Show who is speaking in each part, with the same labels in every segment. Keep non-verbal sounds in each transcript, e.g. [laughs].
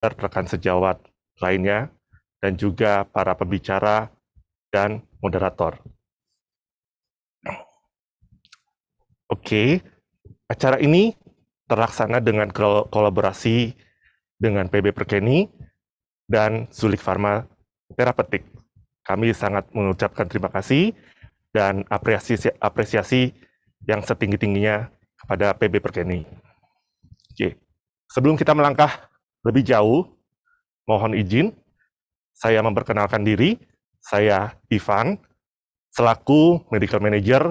Speaker 1: rekan sejawat lainnya, dan juga para pembicara dan moderator. Oke, acara ini terlaksana dengan kolaborasi dengan PB Perkeni dan Sulik Pharma Therapeutic. Kami sangat mengucapkan terima kasih dan apresiasi, apresiasi yang setinggi-tingginya kepada PB Perkeni. Oke, sebelum kita melangkah lebih jauh, mohon izin, saya memperkenalkan diri, saya Ivan, selaku Medical Manager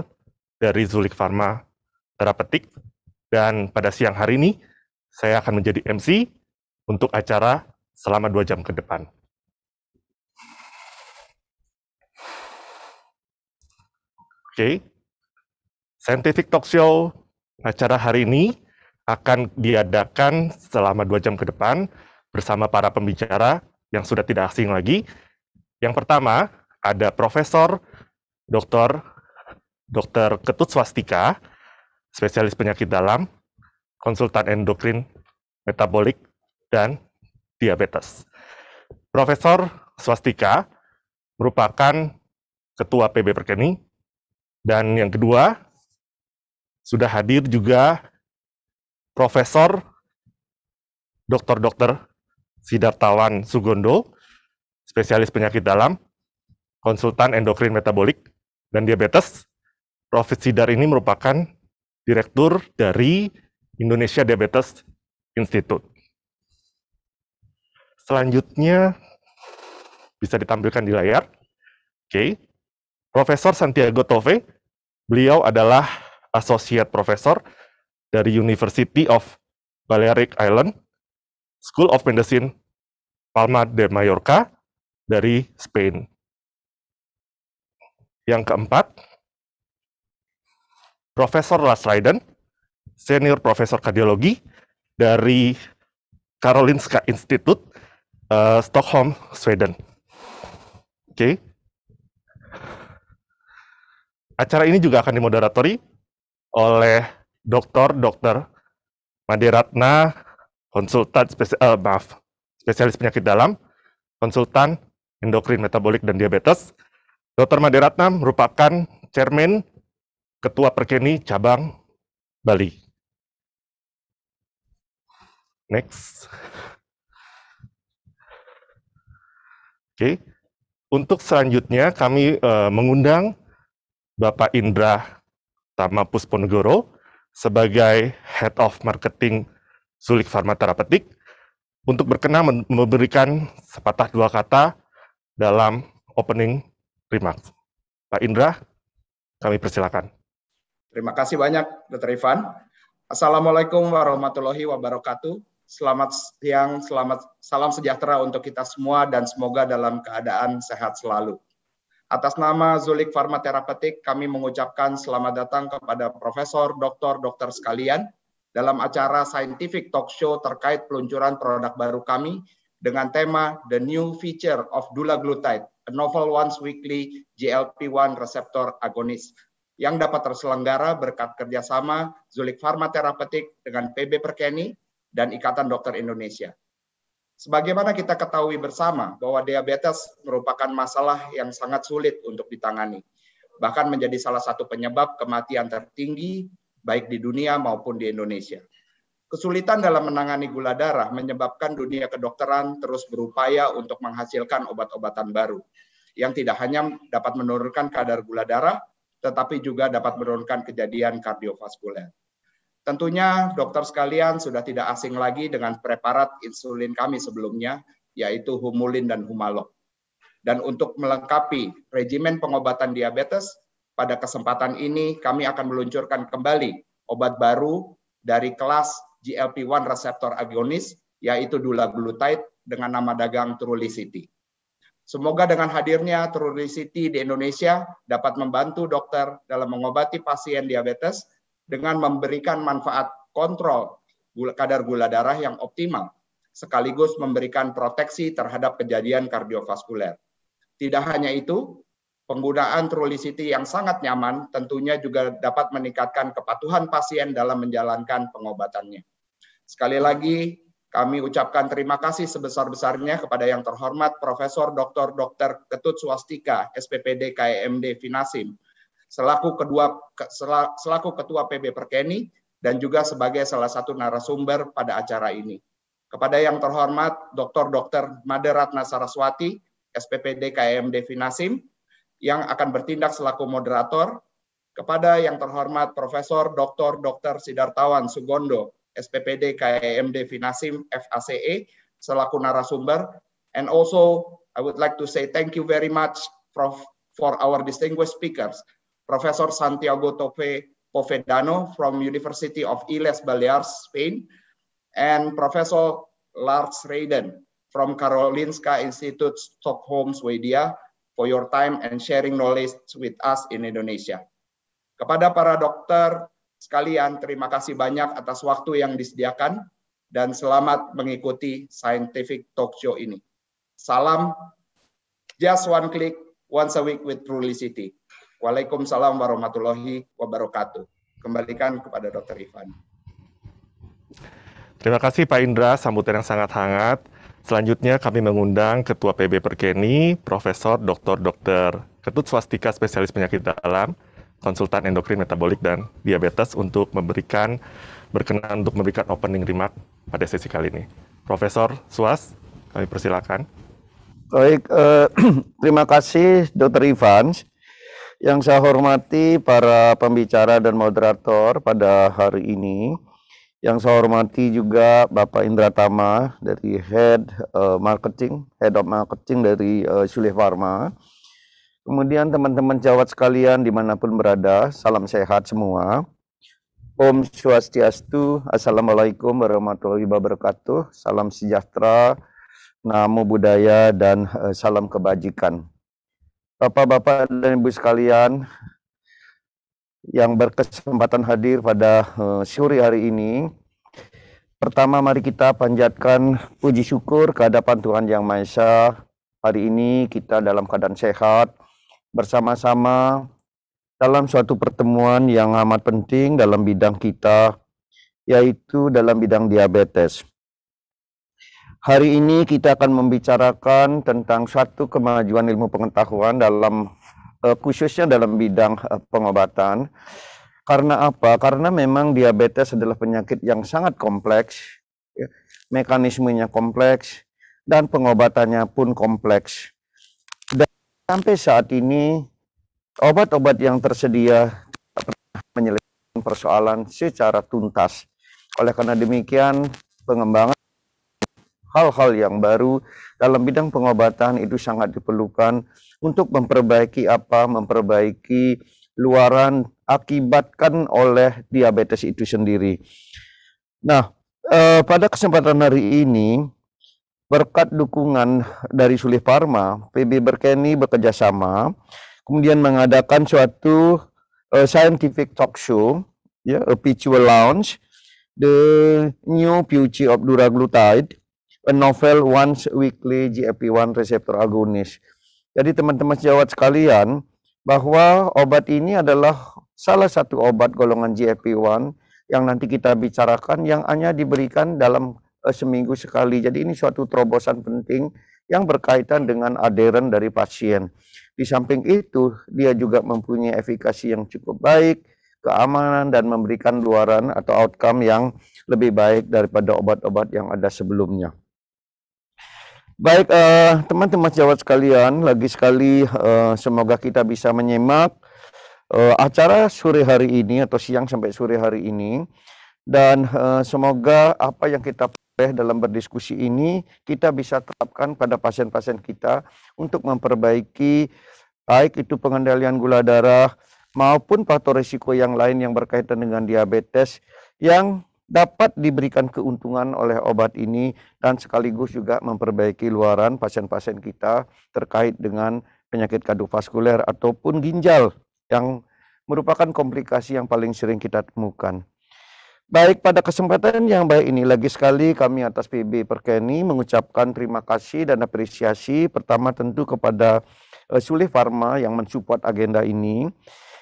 Speaker 1: dari Zulik Pharma Terapetik, dan pada siang hari ini saya akan menjadi MC untuk acara selama dua jam ke depan. Oke, okay. Scientific Talk Show acara hari ini akan diadakan selama dua jam ke depan bersama para pembicara yang sudah tidak asing lagi. Yang pertama ada Profesor Dr. Dr. Ketut Swastika, spesialis penyakit dalam, konsultan endokrin metabolik dan diabetes. Profesor Swastika merupakan ketua PB Perkeni dan yang kedua sudah hadir juga Profesor Dr. Dr. Sidartawan Sugondo, spesialis penyakit dalam, konsultan endokrin metabolik dan diabetes. Prof. Sidar ini merupakan direktur dari Indonesia Diabetes Institute. Selanjutnya bisa ditampilkan di layar. Oke. Profesor Santiago Tove, beliau adalah Associate Professor dari University of Balearic Island, School of Medicine Palma de Mallorca dari Spain. Yang keempat, Profesor Lars Leiden, Senior Profesor Kardiologi dari Karolinska Institute, uh, Stockholm, Sweden. Oke. Okay. Acara ini juga akan dimoderatori oleh dokter, dokter, Madiratna, konsultan spesial, uh, eh, maaf, spesialis penyakit dalam, konsultan endokrin metabolik dan diabetes. Dokter Madiratna merupakan chairman ketua Perkeni cabang Bali. Next. Oke. Okay. Untuk selanjutnya kami uh, mengundang Bapak Indra Tama Pusponegoro sebagai Head of Marketing Zulik Pharma Therapeutic untuk berkenan memberikan sepatah dua kata dalam opening remarks. Pak Indra, kami persilakan.
Speaker 2: Terima kasih banyak, Dr. Ivan. Assalamualaikum warahmatullahi wabarakatuh. Selamat siang, selamat salam sejahtera untuk kita semua dan semoga dalam keadaan sehat selalu. Atas nama Zulik Pharma Therapeutic, kami mengucapkan selamat datang kepada profesor, doktor, dokter sekalian dalam acara scientific talk show terkait peluncuran produk baru kami dengan tema The New Feature of Dulaglutide, a novel once weekly GLP-1 receptor agonist yang dapat terselenggara berkat kerjasama Zulik Pharma Therapeutic dengan PB Perkeni dan Ikatan Dokter Indonesia. Sebagaimana kita ketahui bersama bahwa diabetes merupakan masalah yang sangat sulit untuk ditangani, bahkan menjadi salah satu penyebab kematian tertinggi baik di dunia maupun di Indonesia. Kesulitan dalam menangani gula darah menyebabkan dunia kedokteran terus berupaya untuk menghasilkan obat-obatan baru yang tidak hanya dapat menurunkan kadar gula darah, tetapi juga dapat menurunkan kejadian kardiovaskuler. Tentunya dokter sekalian sudah tidak asing lagi dengan preparat insulin kami sebelumnya, yaitu Humulin dan Humalog. Dan untuk melengkapi regimen pengobatan diabetes, pada kesempatan ini kami akan meluncurkan kembali obat baru dari kelas GLP-1 reseptor agonis, yaitu dulaglutide dengan nama dagang Trulicity. Semoga dengan hadirnya Trulicity di Indonesia dapat membantu dokter dalam mengobati pasien diabetes dengan memberikan manfaat kontrol kadar gula darah yang optimal, sekaligus memberikan proteksi terhadap kejadian kardiovaskuler. Tidak hanya itu, penggunaan Trulicity yang sangat nyaman tentunya juga dapat meningkatkan kepatuhan pasien dalam menjalankan pengobatannya. Sekali lagi, kami ucapkan terima kasih sebesar-besarnya kepada yang terhormat Profesor Dr. Dr. Ketut Swastika, SPPD KEMD Finasim, selaku kedua selaku ketua PB Perkeni dan juga sebagai salah satu narasumber pada acara ini. Kepada yang terhormat Dr. Dr. Maderatna Saraswati, SPPD KMD Finasim, yang akan bertindak selaku moderator. Kepada yang terhormat Profesor Dr. Dr. Sidartawan Sugondo, SPPD KMD Finasim FACE, selaku narasumber. And also, I would like to say thank you very much, Prof, for our distinguished speakers. Profesor Santiago Tope Povedano from University of Illes Balears, Spain, and Professor Lars Raiden from Karolinska Institute, Stockholm, Swedia, for your time and sharing knowledge with us in Indonesia. Kepada para dokter sekalian, terima kasih banyak atas waktu yang disediakan dan selamat mengikuti Scientific Talk Show ini. Salam, just one click, once a week with Trulicity. Waalaikumsalam warahmatullahi wabarakatuh. Kembalikan kepada Dr. Ivan.
Speaker 1: Terima kasih Pak Indra, sambutan yang sangat hangat. Selanjutnya kami mengundang Ketua PB Perkeni, Profesor Dr. Dr. Ketut Swastika, spesialis penyakit dalam, konsultan endokrin metabolik dan diabetes untuk memberikan berkenan untuk memberikan opening remark pada sesi kali ini. Profesor Suas, kami persilakan. Baik,
Speaker 3: eh, [clears throat] terima kasih Dr. Ivans. Yang saya hormati para pembicara dan moderator pada hari ini. Yang saya hormati juga Bapak Indra Tama dari Head eh, Marketing, Head of Marketing dari eh, Sulih Farma. Kemudian teman-teman jawat sekalian dimanapun berada, salam sehat semua. Om Swastiastu, Assalamualaikum warahmatullahi wabarakatuh. Salam sejahtera, namo buddhaya dan eh, salam kebajikan. Bapak-bapak dan Ibu sekalian yang berkesempatan hadir pada uh, sore hari ini. Pertama mari kita panjatkan puji syukur kehadapan Tuhan Yang Maha Esa. Hari ini kita dalam keadaan sehat bersama-sama dalam suatu pertemuan yang amat penting dalam bidang kita yaitu dalam bidang diabetes. Hari ini kita akan membicarakan tentang satu kemajuan ilmu pengetahuan dalam eh, khususnya dalam bidang eh, pengobatan. Karena apa? Karena memang diabetes adalah penyakit yang sangat kompleks, ya. mekanismenya kompleks, dan pengobatannya pun kompleks. Dan sampai saat ini obat-obat yang tersedia tidak pernah menyelesaikan persoalan secara tuntas. Oleh karena demikian, pengembangan hal-hal yang baru dalam bidang pengobatan itu sangat diperlukan untuk memperbaiki apa memperbaiki luaran akibatkan oleh diabetes itu sendiri. Nah, eh, pada kesempatan hari ini berkat dukungan dari Sulih Parma, PB Berkeni bekerjasama kemudian mengadakan suatu uh, scientific talk show, ya, a virtual lounge, the new future of duraglutide a novel once weekly GLP-1 receptor agonist. Jadi teman-teman sejawat sekalian, bahwa obat ini adalah salah satu obat golongan GLP-1 yang nanti kita bicarakan yang hanya diberikan dalam uh, seminggu sekali. Jadi ini suatu terobosan penting yang berkaitan dengan aderen dari pasien. Di samping itu, dia juga mempunyai efikasi yang cukup baik, keamanan dan memberikan luaran atau outcome yang lebih baik daripada obat-obat yang ada sebelumnya. Baik eh, teman-teman uh, jawab sekalian, lagi sekali uh, semoga kita bisa menyimak uh, acara sore hari ini atau siang sampai sore hari ini dan uh, semoga apa yang kita peroleh dalam berdiskusi ini kita bisa terapkan pada pasien-pasien kita untuk memperbaiki baik itu pengendalian gula darah maupun faktor risiko yang lain yang berkaitan dengan diabetes yang dapat diberikan keuntungan oleh obat ini dan sekaligus juga memperbaiki luaran pasien-pasien kita terkait dengan penyakit kardiovaskuler ataupun ginjal yang merupakan komplikasi yang paling sering kita temukan. Baik, pada kesempatan yang baik ini, lagi sekali kami atas PB Perkeni mengucapkan terima kasih dan apresiasi pertama tentu kepada uh, Pharma Farma yang mensupport agenda ini.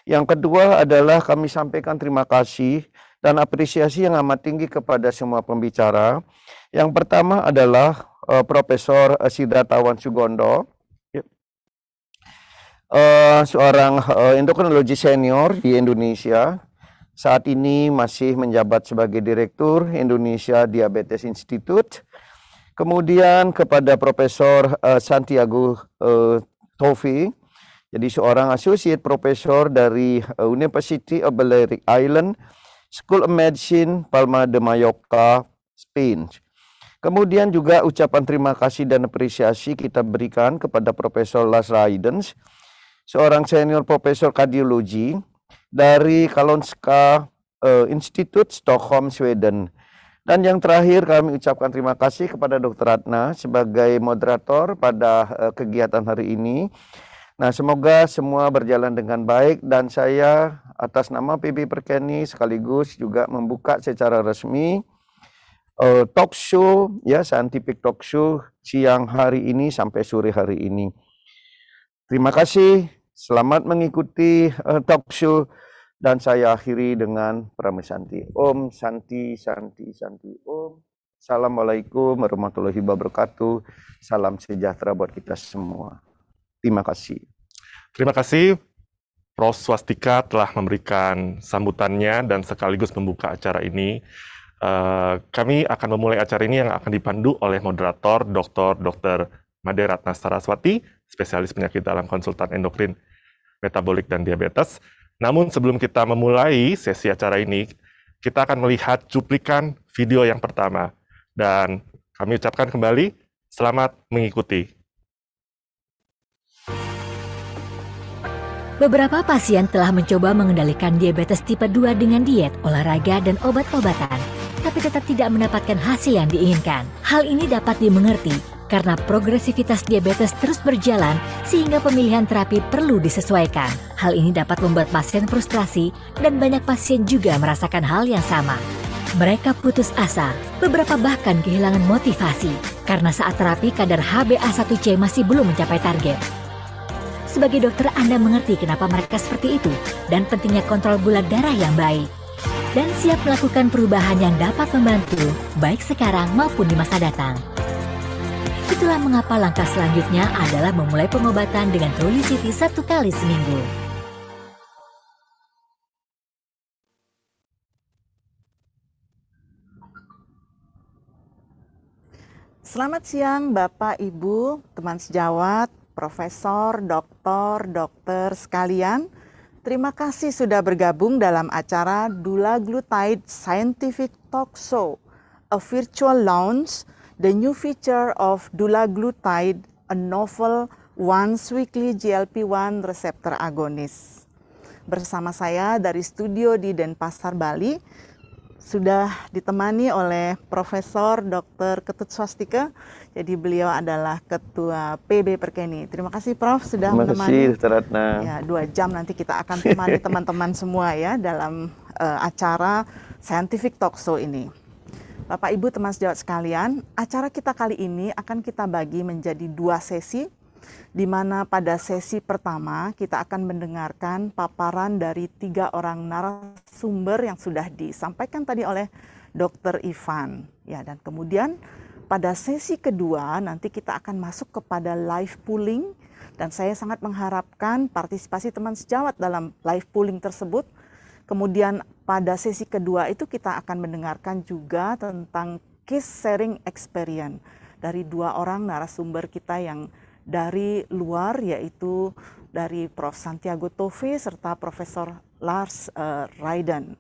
Speaker 3: Yang kedua adalah kami sampaikan terima kasih dan apresiasi yang amat tinggi kepada semua pembicara. Yang pertama adalah uh, Profesor eh, Sidratawan Sugondo, uh, seorang uh, endokrinologi senior di Indonesia. Saat ini masih menjabat sebagai Direktur Indonesia Diabetes Institute. Kemudian kepada Profesor uh, Santiago uh, Tofi, jadi seorang associate profesor dari University of Balearic Island School of Medicine Palma de Mallorca, Spain. Kemudian juga ucapan terima kasih dan apresiasi kita berikan kepada Profesor Las Raidens, seorang senior profesor kardiologi dari Kalonska uh, eh, Institute Stockholm, Sweden. Dan yang terakhir kami ucapkan terima kasih kepada Dr. Ratna sebagai moderator pada eh, kegiatan hari ini. Nah, semoga semua berjalan dengan baik dan saya atas nama PB Perkeni sekaligus juga membuka secara resmi uh, talk show ya scientific talk show siang hari ini sampai sore hari ini. Terima kasih, selamat mengikuti uh, talk show dan saya akhiri dengan Pramesanti. Om Santi Santi Santi Om. Assalamualaikum warahmatullahi wabarakatuh. Salam sejahtera buat kita semua.
Speaker 1: Terima kasih. Terima kasih Prof. Swastika telah memberikan sambutannya dan sekaligus membuka acara ini. Eh, kami akan memulai acara ini yang akan dipandu oleh moderator Dr. Dr. Made Ratna Saraswati, spesialis penyakit dalam konsultan endokrin, metabolik, dan diabetes. Namun sebelum kita memulai sesi acara ini, kita akan melihat cuplikan video yang pertama. Dan kami ucapkan kembali, selamat mengikuti.
Speaker 4: Beberapa pasien telah mencoba mengendalikan diabetes tipe 2 dengan diet, olahraga, dan obat-obatan, tapi tetap tidak mendapatkan hasil yang diinginkan. Hal ini dapat dimengerti karena progresivitas diabetes terus berjalan sehingga pemilihan terapi perlu disesuaikan. Hal ini dapat membuat pasien frustrasi dan banyak pasien juga merasakan hal yang sama. Mereka putus asa, beberapa bahkan kehilangan motivasi karena saat terapi kadar HbA1c masih belum mencapai target. Sebagai dokter, Anda mengerti kenapa mereka seperti itu dan pentingnya kontrol gula darah yang baik. Dan siap melakukan perubahan yang dapat membantu, baik sekarang maupun di masa datang. Itulah mengapa langkah selanjutnya adalah memulai pengobatan dengan Trulicity satu kali seminggu.
Speaker 5: Selamat siang Bapak, Ibu, teman sejawat, profesor, doktor, dokter sekalian. Terima kasih sudah bergabung dalam acara Dula Glutide Scientific Talk Show, a virtual launch, the new feature of Dula Glutide, a novel once weekly GLP-1 receptor agonist. Bersama saya dari studio di Denpasar, Bali, sudah ditemani oleh Profesor Dr. Ketut Swastika jadi beliau adalah Ketua PB Perkeni. Terima kasih Prof sudah Terima menemani.
Speaker 3: Terima kasih Ya,
Speaker 5: dua jam nanti kita akan temani [laughs] teman-teman semua ya dalam uh, acara Scientific Talk Show ini. Bapak Ibu teman sejawat sekalian, acara kita kali ini akan kita bagi menjadi dua sesi di mana pada sesi pertama kita akan mendengarkan paparan dari tiga orang narasumber yang sudah disampaikan tadi oleh Dr. Ivan. Ya, dan kemudian pada sesi kedua nanti kita akan masuk kepada live pooling dan saya sangat mengharapkan partisipasi teman sejawat dalam live pooling tersebut. Kemudian pada sesi kedua itu kita akan mendengarkan juga tentang case sharing experience dari dua orang narasumber kita yang dari luar yaitu dari Prof Santiago Tove serta Profesor Lars uh, eh, Raiden.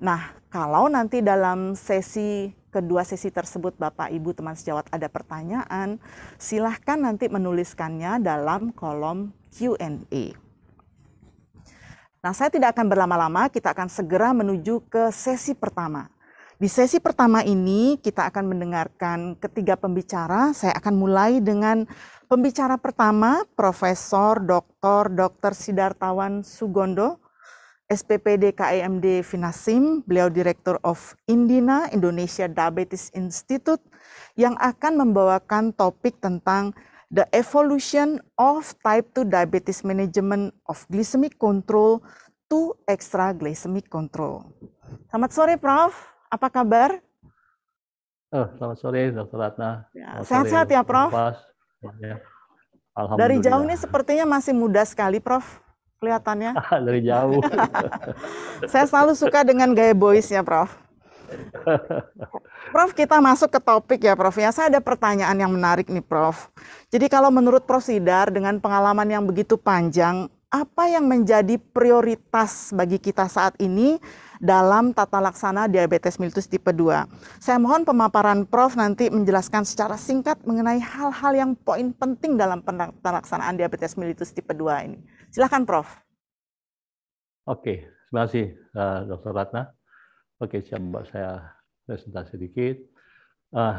Speaker 5: Nah, kalau nanti dalam sesi kedua sesi tersebut Bapak Ibu teman sejawat ada pertanyaan, silahkan nanti menuliskannya dalam kolom Q&A. Nah, saya tidak akan berlama-lama, kita akan segera menuju ke sesi pertama. Di sesi pertama ini kita akan mendengarkan ketiga pembicara. Saya akan mulai dengan pembicara pertama Profesor Dr. Dr. Sidartawan Sugondo SPPD KIMD Finasim, beliau Direktur of Indina Indonesia Diabetes Institute yang akan membawakan topik tentang The Evolution of Type 2 Diabetes Management of Glycemic Control to Extra Glycemic Control. Selamat sore Prof, apa kabar?
Speaker 6: Oh, selamat sore Dr. Ratna. Ya, sehat-sehat ya, Prof. Ya. Alhamdulillah. Dari jauh ini
Speaker 5: sepertinya masih muda sekali Prof kelihatannya.
Speaker 6: Ah, dari jauh.
Speaker 5: [laughs] Saya selalu suka dengan gaya boysnya, Prof. Prof, kita masuk ke topik ya, Prof. Ya, saya ada pertanyaan yang menarik nih, Prof. Jadi kalau menurut Prof Sidar dengan pengalaman yang begitu panjang, apa yang menjadi prioritas bagi kita saat ini dalam tata laksana diabetes mellitus tipe 2? Saya mohon pemaparan Prof nanti menjelaskan secara singkat mengenai hal-hal yang poin penting dalam tata laksanaan diabetes mellitus tipe 2 ini. Silahkan Prof.
Speaker 6: Oke, terima kasih eh, Dr. Ratna. Oke, coba saya presentasi sedikit. Eh,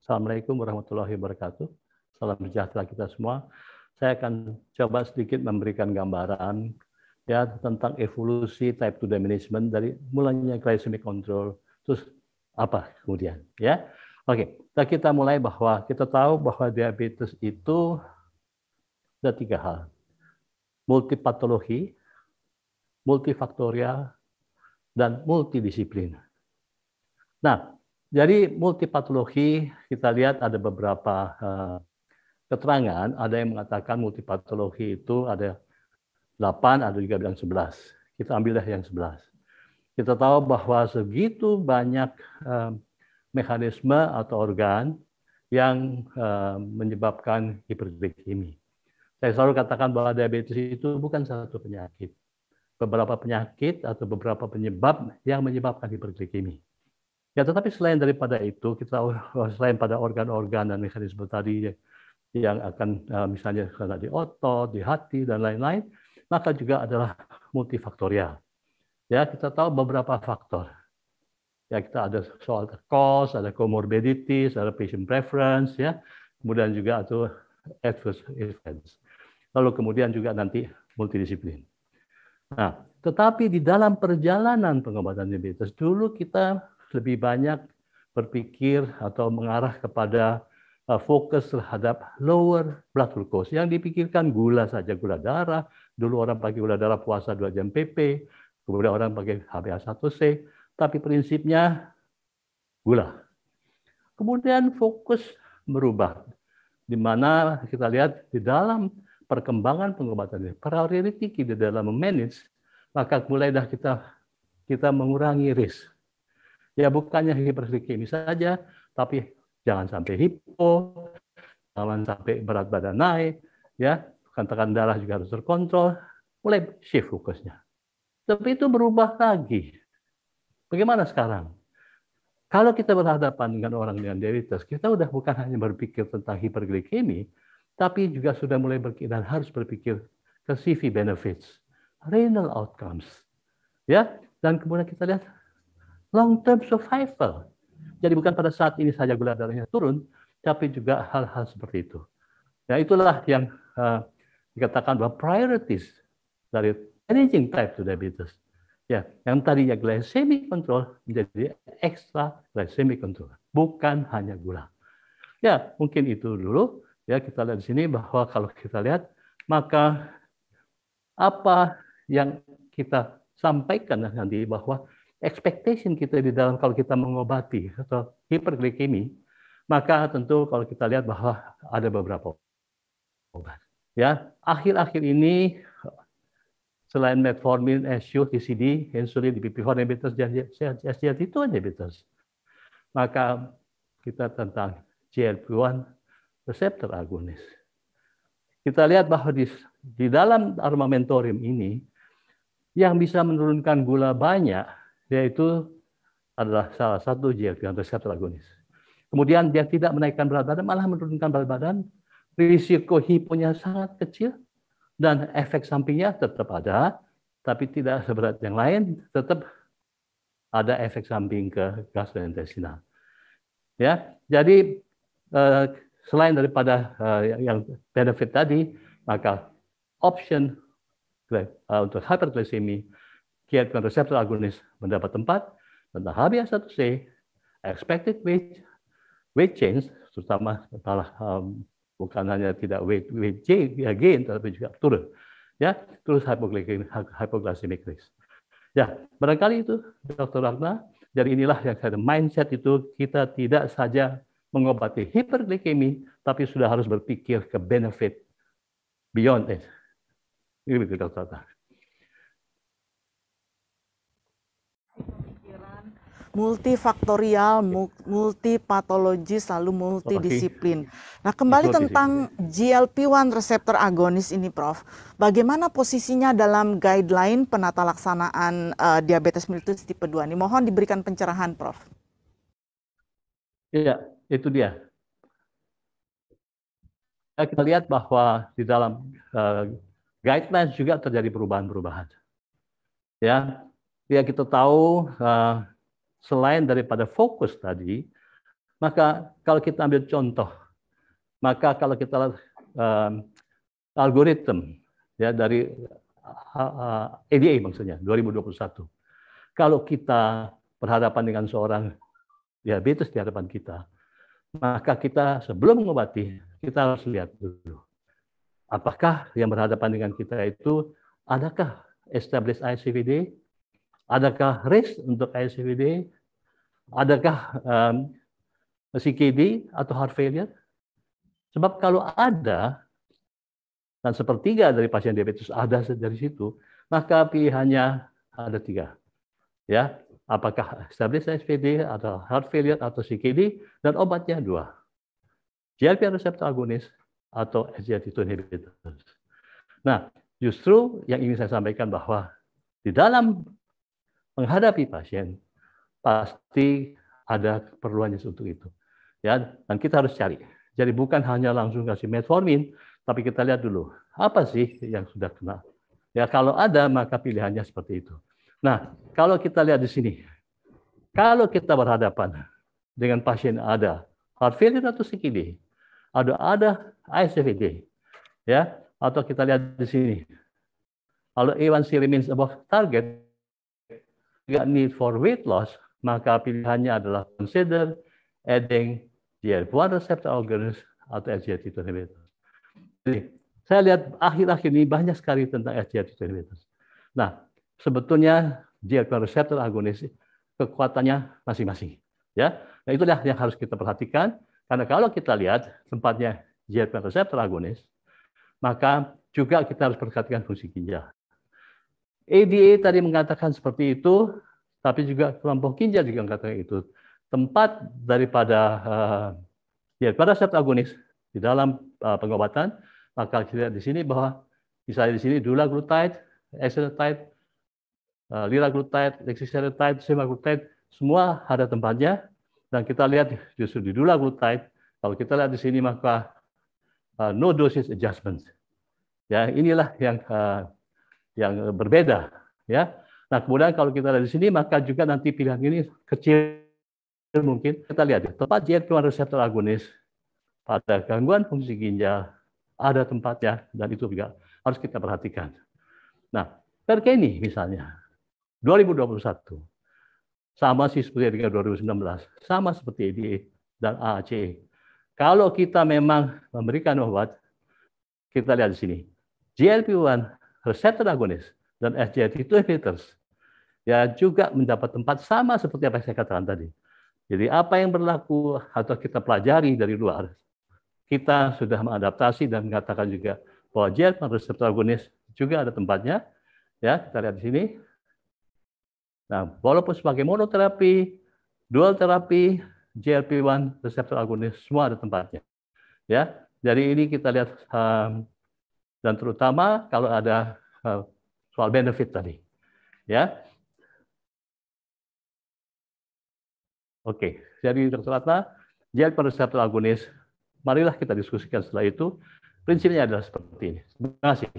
Speaker 6: Assalamualaikum warahmatullahi wabarakatuh. Salam sejahtera kita semua. Saya akan coba sedikit memberikan gambaran ya tentang evolusi type 2 management dari mulanya glycemic control terus apa kemudian ya. Oke, okay. Nah, kita mulai bahwa kita tahu bahwa diabetes itu ada tiga hal multipatologi, multifaktorial, dan multidisiplin. Nah, jadi multipatologi kita lihat ada beberapa uh, keterangan, ada yang mengatakan multipatologi itu ada 8, ada juga bilang 11. Kita ambillah yang 11. Kita tahu bahwa segitu banyak uh, mekanisme atau organ yang uh, menyebabkan hiperglikemia. Saya selalu katakan bahwa diabetes itu bukan satu penyakit. Beberapa penyakit atau beberapa penyebab yang menyebabkan hiperglikemi. Ya, tetapi selain daripada itu, kita [laughs] selain pada organ-organ dan mekanisme tadi yang akan eh, misalnya karena di otot, di hati dan lain-lain, maka juga adalah multifaktorial. Ya, kita tahu beberapa faktor. Ya, kita ada soal cost, ada comorbidities, ada patient preference, ya, kemudian juga atau adverse events lalu kemudian juga nanti multidisiplin. Nah, tetapi di dalam perjalanan pengobatan diabetes dulu kita lebih banyak berpikir atau mengarah kepada e, fokus terhadap lower blood glucose. Yang dipikirkan gula saja, gula darah. Dulu orang pakai gula darah puasa 2 jam PP, kemudian orang pakai HbA1c, tapi prinsipnya gula. Kemudian fokus berubah di mana kita lihat di dalam perkembangan pengobatan priority kita dalam memanage, maka mulailah kita kita mengurangi risk. Ya bukannya hiperglikemi saja, tapi jangan sampai hipo, jangan sampai berat badan naik, ya -tekan darah juga harus terkontrol, mulai shift fokusnya. Tapi itu berubah lagi. Bagaimana sekarang? Kalau kita berhadapan dengan orang dengan diabetes, kita udah bukan hanya berpikir tentang hiperglikemi, tapi juga sudah mulai berpikir dan harus berpikir ke CV benefits, renal outcomes, ya, dan kemudian kita lihat long term survival. Jadi bukan pada saat ini saja gula darahnya turun, tapi juga hal-hal seperti itu. Ya itulah yang uh, dikatakan bahwa priorities dari managing type 2 diabetes. Ya, yang tadinya glycemic control menjadi extra glycemic control, bukan hanya gula. Ya, mungkin itu dulu. Ya, kita lihat di sini bahwa kalau kita lihat maka apa yang kita sampaikan nanti bahwa expectation kita di dalam kalau kita mengobati atau hiperglikemi, maka tentu kalau kita lihat bahwa ada beberapa obat. Ya, akhir-akhir ini selain metformin, SU, TCD, insulin, DPP4 inhibitors, dan SGLT2 inhibitors, maka kita tentang GLP-1 reseptor agonis. Kita lihat bahwa di, di dalam armamentorium ini yang bisa menurunkan gula banyak yaitu adalah salah satu GLP-1 reseptor agonis. Kemudian dia tidak menaikkan berat badan, malah menurunkan berat badan, risiko hiponya sangat kecil, dan efek sampingnya tetap ada, tapi tidak seberat yang lain, tetap ada efek samping ke gastrointestinal. Ya, jadi eh, selain daripada uh, yang benefit tadi, maka option uh, untuk hyperglycemia GLP-1 reseptor agonis mendapat tempat dan HbA1c expected weight weight change terutama setelah um, bukan hanya tidak weight weight gain, ya gain tapi juga turun ya terus hypoglycemic hypoglycemic risk ya barangkali itu Dr. Ragna jadi inilah yang saya mindset itu kita tidak saja mengobati hiperglikemi, tapi sudah harus berpikir ke benefit beyond it. Ini begitu dokter.
Speaker 5: multifaktorial, multipatologis, lalu multidisiplin. Nah, kembali tentang GLP-1 reseptor agonis ini, Prof. Bagaimana posisinya dalam guideline penata laksanaan uh, eh, diabetes mellitus tipe 2 ini? Mohon diberikan pencerahan, Prof.
Speaker 6: Iya itu dia. Ya, kita lihat bahwa di dalam uh, guidelines juga terjadi perubahan-perubahan. Ya, ya kita tahu uh, selain daripada fokus tadi, maka kalau kita ambil contoh, maka kalau kita uh, algoritma ya dari ADA maksudnya 2021, kalau kita berhadapan dengan seorang diabetes di hadapan kita, maka kita sebelum mengobati, kita harus lihat dulu. Apakah yang berhadapan dengan kita itu, adakah established ICVD? Adakah risk untuk ICVD? Adakah um, CKD atau heart failure? Sebab kalau ada, dan sepertiga dari pasien diabetes ada dari situ, maka pilihannya ada tiga. Ya, apakah established SPD atau heart failure atau CKD dan obatnya dua. GLP receptor agonis atau SGLT2 inhibitor. Nah, justru yang ingin saya sampaikan bahwa di dalam menghadapi pasien pasti ada keperluannya untuk itu. Ya, dan kita harus cari. Jadi bukan hanya langsung kasih metformin, tapi kita lihat dulu apa sih yang sudah kena. Ya kalau ada maka pilihannya seperti itu. Nah, kalau kita lihat di sini, kalau kita berhadapan dengan pasien ada heart failure atau CKD, ada ada ICVD, ya, atau kita lihat di sini, kalau A1C remains above target, tidak need for weight loss, maka pilihannya adalah consider adding GLP-1 receptor agonist atau SGLT2 inhibitor. Jadi, saya lihat akhir-akhir ini banyak sekali tentang SGLT2 inhibitor. Nah, sebetulnya GLP reseptor agonis kekuatannya masing-masing. Ya, nah itulah yang harus kita perhatikan karena kalau kita lihat tempatnya GLP reseptor agonis, maka juga kita harus perhatikan fungsi ginjal. ADA tadi mengatakan seperti itu, tapi juga kelompok ginjal juga mengatakan itu. Tempat daripada uh, eh, GLP ya, reseptor agonis di dalam uh, pengobatan, maka kita lihat di sini bahwa misalnya di sini dula glutide, acetate. Eh, liraglutide, lexiseretide, semaglutide, semua ada tempatnya. Dan kita lihat justru di dulaglutide, kalau kita lihat di sini maka uh, no dosage adjustments. Ya, inilah yang uh, yang berbeda, ya. Nah, kemudian kalau kita lihat di sini maka juga nanti pilihan ini kecil mungkin kita lihat ya, tempat jet 1 reseptor agonis pada gangguan fungsi ginjal ada tempatnya dan itu juga harus kita perhatikan. Nah, terkini misalnya. 2021. Sama sih seperti di 2019, sama seperti EDA dan AAC. Kalau kita memang memberikan obat, kita lihat di sini. GLP-1 receptor agonis dan SGLT2 inhibitors ya juga mendapat tempat sama seperti apa yang saya katakan tadi. Jadi apa yang berlaku atau kita pelajari dari luar, kita sudah mengadaptasi dan mengatakan juga bahwa GLP-1 receptor agonis juga ada tempatnya. Ya, kita lihat di sini Nah, walaupun sebagai monoterapi, dual terapi, GLP-1 reseptor agonis semua ada tempatnya. Ya, jadi ini kita lihat um, dan terutama kalau ada uh, soal benefit tadi. Ya. Oke, jadi Dr. Ratna, GLP reseptor agonis, marilah kita diskusikan setelah itu. Prinsipnya adalah seperti ini. Terima kasih.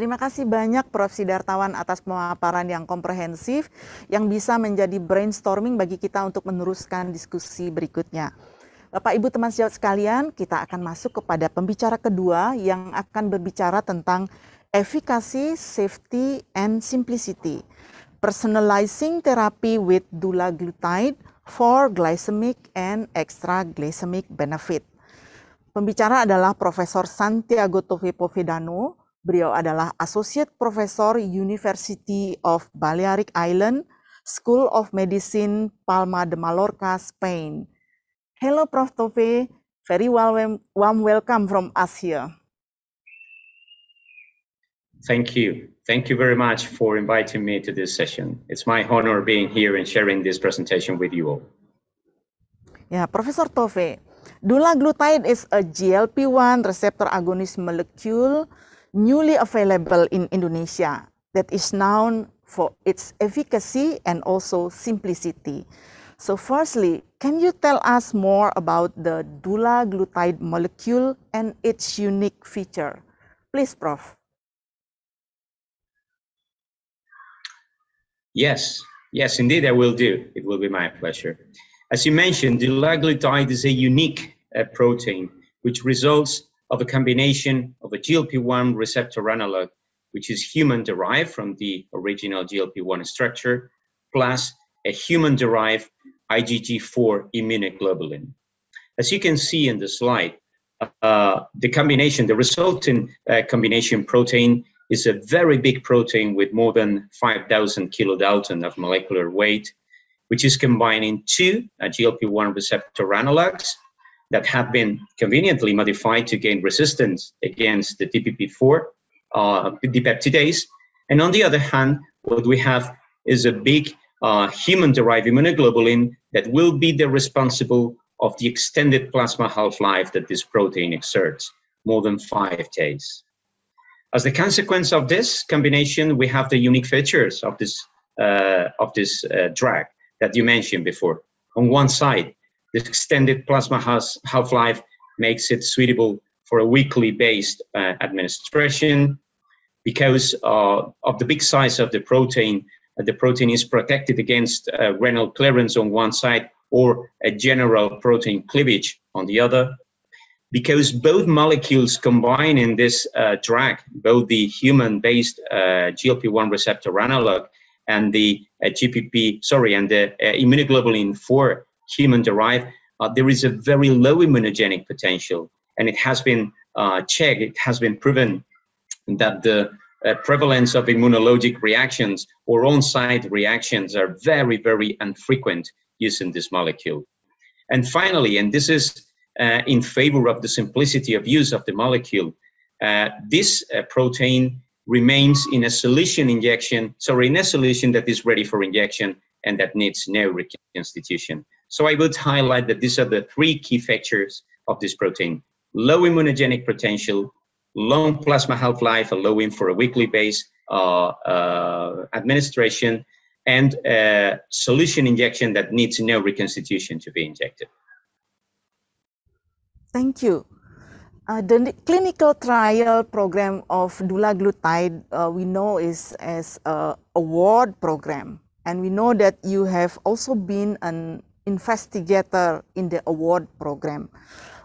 Speaker 5: Terima kasih banyak Prof. Sidartawan atas pemaparan yang komprehensif yang bisa menjadi brainstorming bagi kita untuk meneruskan diskusi berikutnya. Bapak Ibu teman sejawat sekalian, kita akan masuk kepada pembicara kedua yang akan berbicara tentang efficacy, safety, and simplicity. Personalizing therapy with dulaglutide for glycemic and extra glycemic benefit. Pembicara adalah Profesor Santiago Tove Povedano, Beliau adalah Associate Professor University of Balearic Island, School of Medicine, Palma de Mallorca, Spain. Hello Prof. Tove, very warm, warm welcome from us here.
Speaker 7: Thank you. Thank you very much for inviting me to this session. It's my honor being here and sharing this presentation with you all.
Speaker 5: Ya, Profesor Tove, dulaglutide is a GLP-1 receptor agonist molecule newly available in Indonesia that is known for its efficacy and also simplicity. So firstly, can you tell us more about the dulaglutide molecule and its unique feature? Please, Prof.
Speaker 7: Yes, yes, indeed, I will do. It will be my pleasure. As you mentioned, dulaglutide is a unique uh, protein which results of a combination of a GLP-1 receptor analog, which is human derived from the original GLP-1 structure, plus a human derived IgG4 immunoglobulin. As you can see in the slide, uh, the combination, the resulting uh, combination protein is a very big protein with more than 5,000 kilodalton of molecular weight, which is combining two uh, GLP-1 receptor analogs that have been conveniently modified to gain resistance against the DPP4, uh, peptidase, And on the other hand, what we have is a big uh, human-derived immunoglobulin that will be the responsible of the extended plasma half-life that this protein exerts, more than five days. As a consequence of this combination, we have the unique features of this, uh, of this uh, drug that you mentioned before. On one side, the extended plasma half-life makes it suitable for a weekly based uh, administration. Because uh, of the big size of the protein, uh, the protein is protected against uh, renal clearance on one side or a general protein cleavage on the other. Because both molecules combine in this uh, drug, both the human based uh, GLP 1 receptor analog and the GPP, sorry, and the immunoglobulin 4 human derived, uh, there is a very low immunogenic potential. And it has been uh, checked, it has been proven that the uh, prevalence of immunologic reactions or on site reactions are very, very infrequent using this molecule. And finally, and this is uh, in favor of the simplicity of use of the molecule, uh, this uh, protein remains in a solution injection, sorry, in a solution that is ready for injection and that needs no reconstitution. So I would highlight that these are the three key features of this protein. Low immunogenic potential, long plasma half-life, allowing for a weekly base uh, uh, administration, and uh, solution injection that needs no reconstitution to be injected.
Speaker 5: Thank you. Uh, the clinical trial program of dulaglutide uh, we know is as a award program and we know that you have also been an investigator in the award program.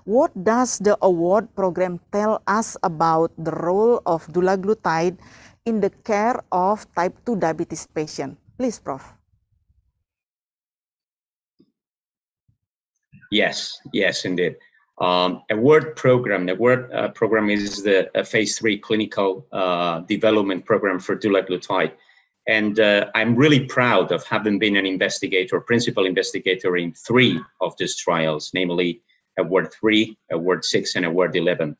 Speaker 5: What does the award program tell us about the role of dulaglutide in the care of type 2 diabetes patient? Please, Prof.
Speaker 7: Yes, yes, indeed. Um, award program. The award uh, program is the uh, phase three clinical uh, development program for dulaglutide. And uh, I'm really proud of having been an investigator, principal investigator in three of these trials, namely Award 3, Award 6, and Award 11.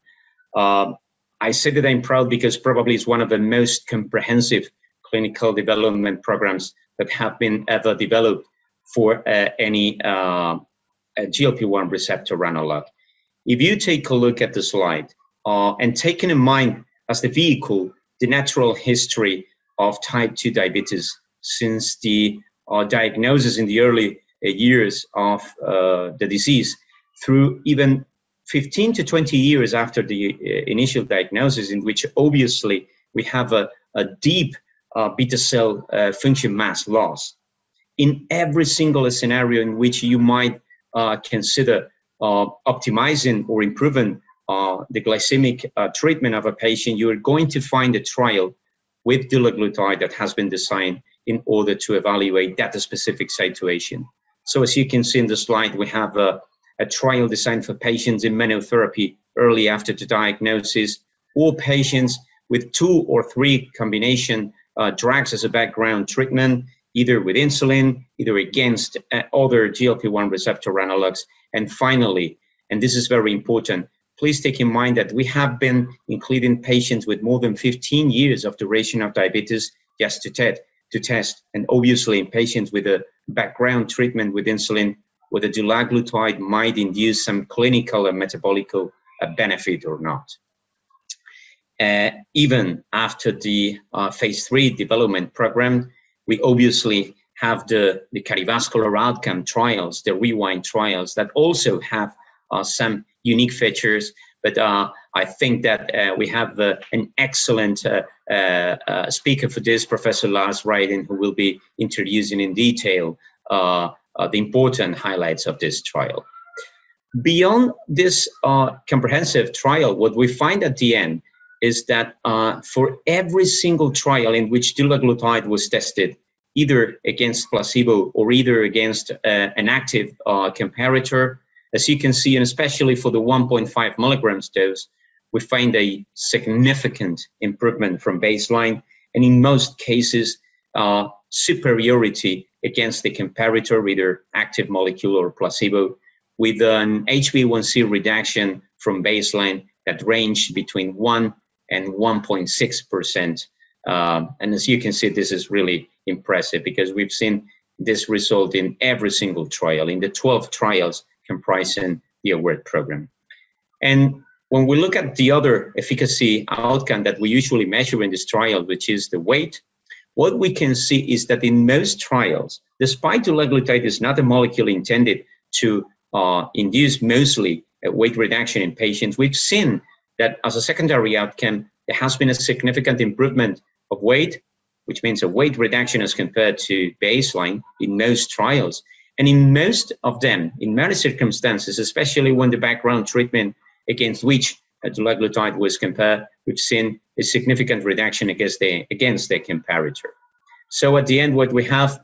Speaker 7: Um, I say that I'm proud because probably it's one of the most comprehensive clinical development programs that have been ever developed for uh, any um, GLP-1 receptor analog. If you take a look at the slide uh, and taking in mind as the vehicle the natural history of type 2 diabetes since the uh, diagnosis in the early uh, years of uh, the disease through even 15 to 20 years after the uh, initial diagnosis, in which obviously we have a, a deep uh, beta cell uh, function mass loss. In every single scenario in which you might uh, consider optimizing or improving the glycemic treatment of a patient, you are going to find a trial with dulaglutide that has been designed in order to evaluate that specific situation. So as you can see in the slide, we have a, a trial designed for patients in menotherapy early after the diagnosis, or patients with two or three combination uh, drugs as a background treatment, either with insulin, either against uh, other GLP-1 receptor analogs, and finally, and this is very important, please take in mind that we have been including patients with more than 15 years of duration of diabetes just to, te- to test. And obviously, in patients with a background treatment with insulin, whether dulaglutide might induce some clinical and metabolic uh, benefit or not. Uh, even after the uh, phase three development program, we obviously have the, the cardiovascular outcome trials, the rewind trials that also have uh, some unique features. But uh, I think that uh, we have uh, an excellent uh, uh, speaker for this, Professor Lars Ryden, who will be introducing in detail the important highlights of this trial. Beyond this comprehensive trial, what we find at the end is that for every single trial in which dulaglutide was tested, either against placebo or either against uh, an active uh, comparator, as you can see, and especially for the 1.5 milligrams dose, we find a significant improvement from baseline, and in most cases, uh, superiority against the comparator, either active molecule or placebo, with an hb one c reduction from baseline that ranged between 1 and 1.6%. Um, and as you can see, this is really impressive because we've seen this result in every single trial. In the 12 trials comprising the award program. And when we look at the other efficacy outcome that we usually measure in this trial, which is the weight, what we can see is that in most trials, despite dulaglutide is not a molecule intended to uh, induce mostly weight reduction in patients, we've seen that as a secondary outcome, there has been a significant improvement of weight, which means a weight reduction as compared to baseline in most trials. And in most of them, in many circumstances, especially when the background treatment against which dulaglutide uh, was compared, we've seen a significant reduction against the against the comparator. So at the end, what we have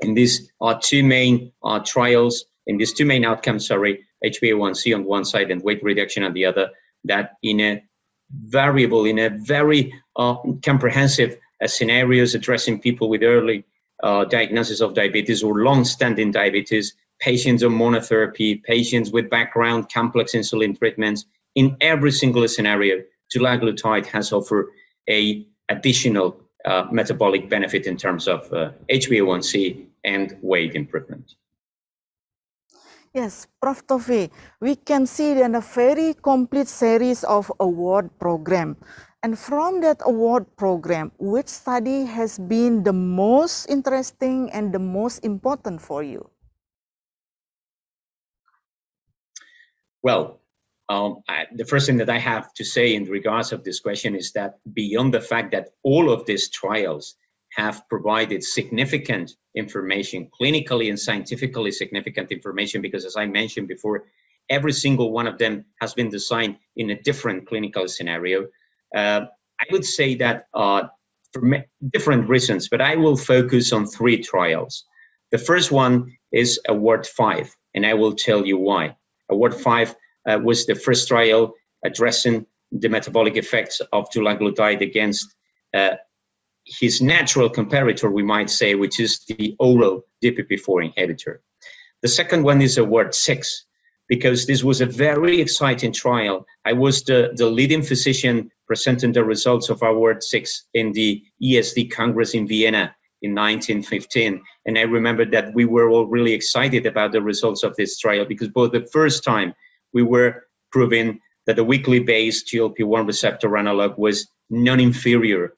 Speaker 7: in these are two main uh, trials, in these two main outcomes, sorry, HbA1c on one side and weight reduction on the other, that in a variable, in a very uh, comprehensive uh, scenarios addressing people with early uh, diagnosis of diabetes or long-standing diabetes, patients on monotherapy, patients with background complex insulin treatments. In every single scenario, tulaglutide has offered a additional uh, metabolic benefit in terms of uh, HbA1c and weight improvement.
Speaker 5: Yes, Prof. Tofi, we can see in a very complete series of award program. And from that award program, which study has been the most interesting and the most important for you?
Speaker 7: Well, um, I, the first thing that I have to say in regards of this question is that beyond the fact that all of these trials have provided significant information, clinically and scientifically significant information, because as I mentioned before, every single one of them has been designed in a different clinical scenario. Um, I would say that uh, for different reasons, but I will focus on three trials. The first one is Award 5, and I will tell you why. Award 5 uh, was the first trial addressing the metabolic effects of dulaglutide against uh, his natural comparator, we might say, which is the oral DPP-4 inhibitor. The second one is Award 6, because this was a very exciting trial. I was the, the leading physician presenting the results of our 6 in the ESD Congress in Vienna in 1915. And I remember that we were all really excited about the results of this trial because both the first time we were proving that the weekly based GLP 1 receptor analog was non inferior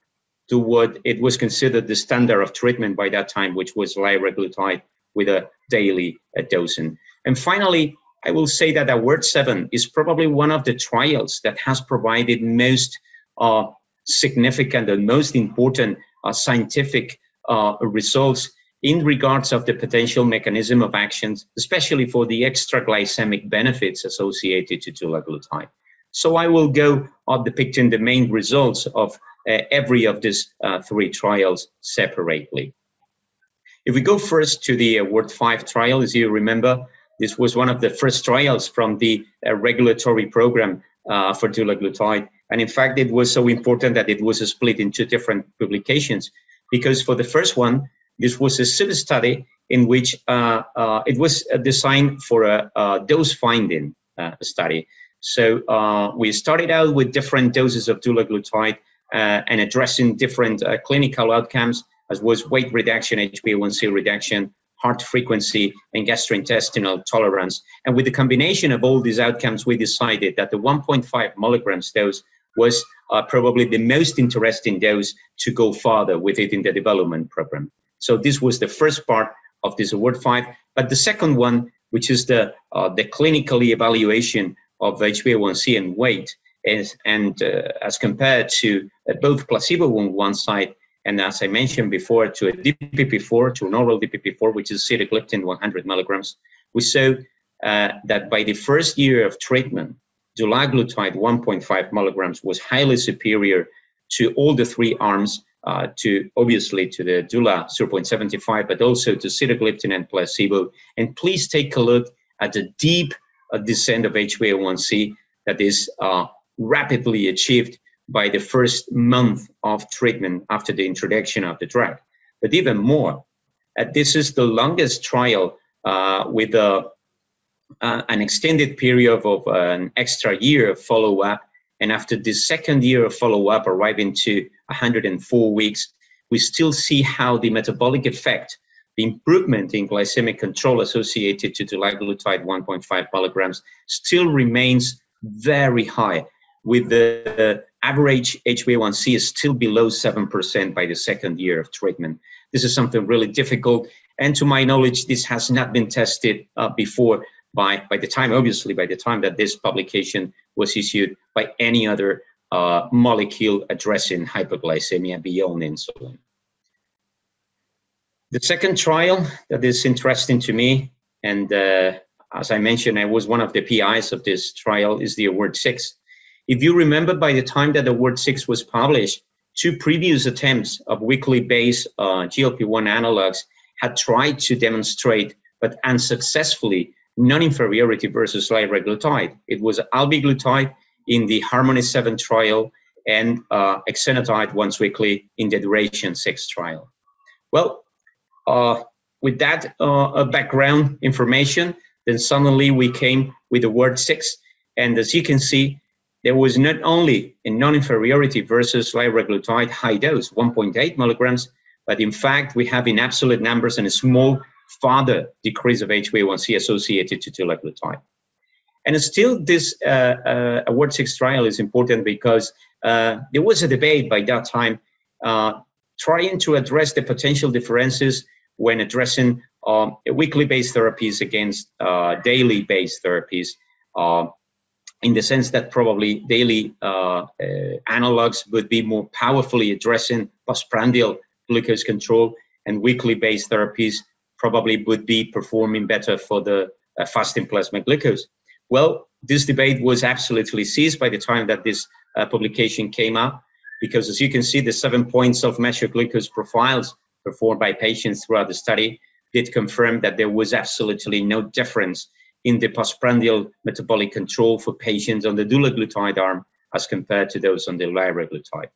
Speaker 7: to what it was considered the standard of treatment by that time, which was liraglutide with a daily a dosing. And finally, I will say that Award 7 is probably one of the trials that has provided most uh, significant and most important uh, scientific uh, results in regards of the potential mechanism of actions, especially for the extraglycemic benefits associated to tulaglutide. So I will go on depicting the main results of uh, every of these uh, three trials separately. If we go first to the Award uh, 5 trial, as you remember, this was one of the first trials from the uh, regulatory program uh, for dulaglutide. And in fact, it was so important that it was split in two different publications because for the first one, this was a sub study in which uh, uh, it was uh, designed for a, a dose finding uh, study. So uh, we started out with different doses of dulaglutide uh, and addressing different clinical outcomes as was weight reduction, HbA1c reduction, heart frequency, and gastrointestinal tolerance. And with the combination of all these outcomes, we decided that the 1.5 milligrams dose was uh, probably the most interesting dose to go further with it in the development program. So this was the first part of this award five. But the second one, which is the uh, the clinical evaluation of HbA1c and weight, is, and uh, as compared to uh, both placebo on one side and as I mentioned before, to a DPP-4, to an oral DPP-4, which is sitagliptin 100 milligrams, we saw uh, that by the first year of treatment, dulaglutide 1.5 milligrams was highly superior to all the three arms, uh, to obviously to the dula 0.75, but also to sitagliptin and placebo. And please take a look at the deep uh, descent of HbA1c that is uh, rapidly achieved by the first month of treatment after the introduction of the drug. But even more, uh, this is the longest trial uh, with a, uh, an extended period of uh, an extra year follow up. And after the second year of follow up, arriving to 104 weeks, we still see how the metabolic effect, the improvement in glycemic control associated to dulaglutide 1.5 milligrams, still remains very high with the average HbA1c is still below 7% by the second year of treatment. This is something really difficult. And to my knowledge, this has not been tested uh, before by, by the time, obviously, by the time that this publication was issued by any other uh, molecule addressing hyperglycemia beyond insulin. The second trial that is interesting to me, and uh, as I mentioned, I was one of the PIs of this trial, is the Award 6 if you remember, by the time that the Word 6 was published, two previous attempts of weekly based uh, GLP 1 analogs had tried to demonstrate, but unsuccessfully, non inferiority versus liraglutide. It was albiglutide in the Harmony 7 trial and uh, exenatide once weekly in the Duration 6 trial. Well, uh, with that uh, background information, then suddenly we came with the word 6. And as you can see, there was not only a non-inferiority versus liraglutide high dose, 1.8 milligrams, but in fact we have in absolute numbers and a small further decrease of HbA1c associated to tulaglutide. And still, this uh, uh, Award 6 trial is important because uh, there was a debate by that time uh, trying to address the potential differences when addressing um, weekly based therapies against uh, daily based therapies. Um, in the sense that probably daily uh, uh, analogs would be more powerfully addressing postprandial glucose control, and weekly based therapies probably would be performing better for the uh, fasting plasma glucose. Well, this debate was absolutely ceased by the time that this uh, publication came out, because as you can see, the seven points of measured glucose profiles performed by patients throughout the study did confirm that there was absolutely no difference in the postprandial metabolic control for patients on the dulaglutide arm as compared to those on the liraglutide.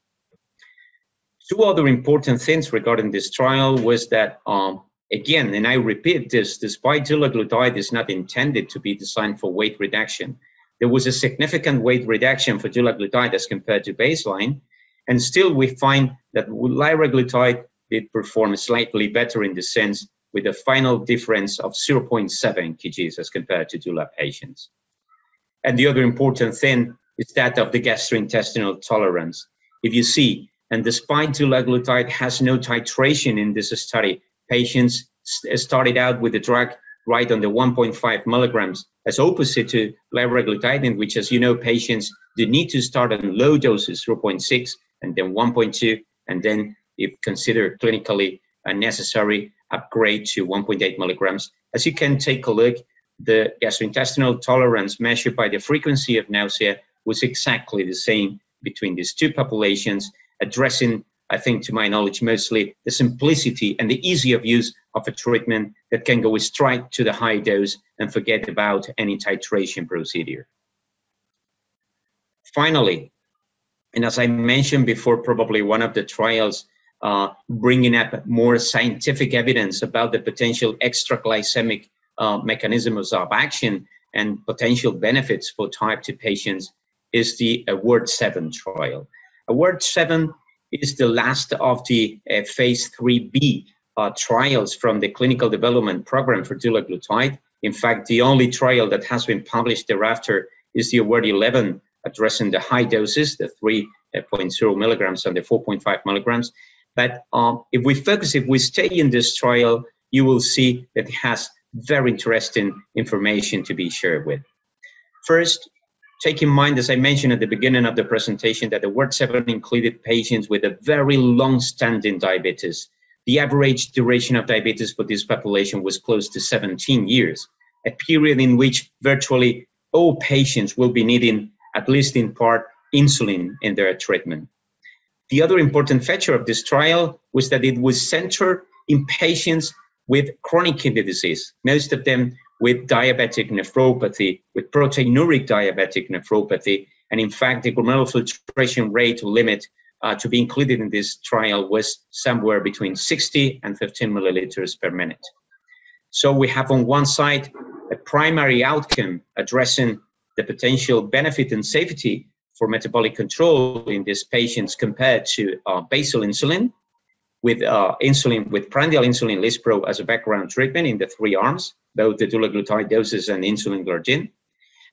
Speaker 7: Two other important things regarding this trial was that, um, again, and I repeat this, despite dulaglutide is not intended to be designed for weight reduction, there was a significant weight reduction for dulaglutide as compared to baseline, and still we find that liraglutide did perform slightly better in the sense with a final difference of 0.7 kgs as compared to dual patients. And the other important thing is that of the gastrointestinal tolerance. If you see, and despite dulaglutide has no titration in this study, patients uh, started out with the drug right on the 1.5 milligrams as opposite to leviraglutide, in which, as you know, patients do need to start on low doses, 0.6 and then 1.2, and then if considered clinically unnecessary, upgrade to 1.8 milligrams. As you can take a look, the gastrointestinal tolerance measured by the frequency of nausea was exactly the same between these two populations, addressing, I think, to my knowledge, mostly the simplicity and the easy of use of a treatment that can go straight to the high dose and forget about any titration procedure. Finally, and as I mentioned before, probably one of the trials uh, bringing up more scientific evidence about the potential extraglycemic uh, mechanisms of action and potential benefits for type 2 patients is the award 7 trial award 7 is the last of the uh, phase 3b uh, trials from the clinical development program for dulaglutide in fact the only trial that has been published thereafter is the award 11 addressing the high doses the 3.0 uh, milligrams and the 4.5 milligrams but um, if we focus, if we stay in this trial, you will see that it has very interesting information to be shared with. First, take in mind, as I mentioned at the beginning of the presentation, that the Word 7 included patients with a very long-standing diabetes. The average duration of diabetes for this population was close to 17 years, a period in which virtually all patients will be needing, at least in part, insulin in their treatment. The other important feature of this trial was that it was centered in patients with chronic kidney disease, most of them with diabetic nephropathy, with proteinuric diabetic nephropathy. And in fact, the glomerular filtration rate limit uh, to be included in this trial was somewhere between 60 and 15 milliliters per minute. So we have on one side a primary outcome addressing the potential benefit and safety for metabolic control in these patients compared to uh, basal insulin with uh, insulin with prandial insulin lispro as a background treatment in the three arms both the dulaglutide doses and insulin glargine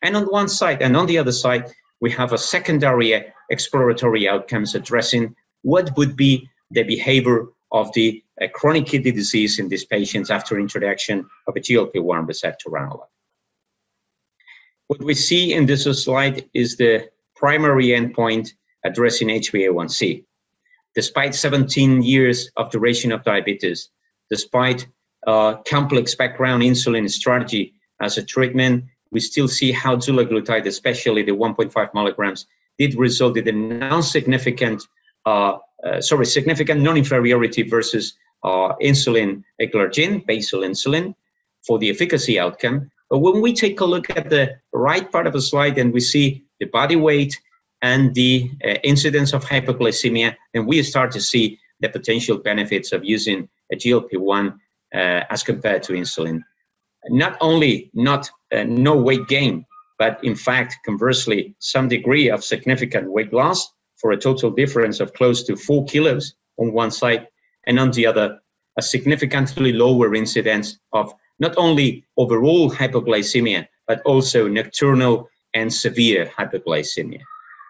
Speaker 7: and on one side and on the other side we have a secondary exploratory outcomes addressing what would be the behavior of the uh, chronic kidney disease in these patients after introduction of a GLP-1 receptor analog. What we see in this slide is the primary endpoint addressing HbA1c. Despite 17 years of duration of diabetes, despite uh, complex background insulin strategy as a treatment, we still see how zulaglutide, especially the 1.5 milligrams, did result in a non-significant, uh, uh, sorry, significant non-inferiority versus uh, insulin glargine, basal insulin, for the efficacy outcome. But when we take a look at the right part of the slide and we see the body weight, and the uh, incidence of hypoglycemia, then we start to see the potential benefits of using a GLP-1 uh, as compared to insulin. Not only not uh, no weight gain, but in fact, conversely, some degree of significant weight loss for a total difference of close to four kilos on one side, and on the other, a significantly lower incidence of not only overall hypoglycemia, but also nocturnal and severe hyperglycemia.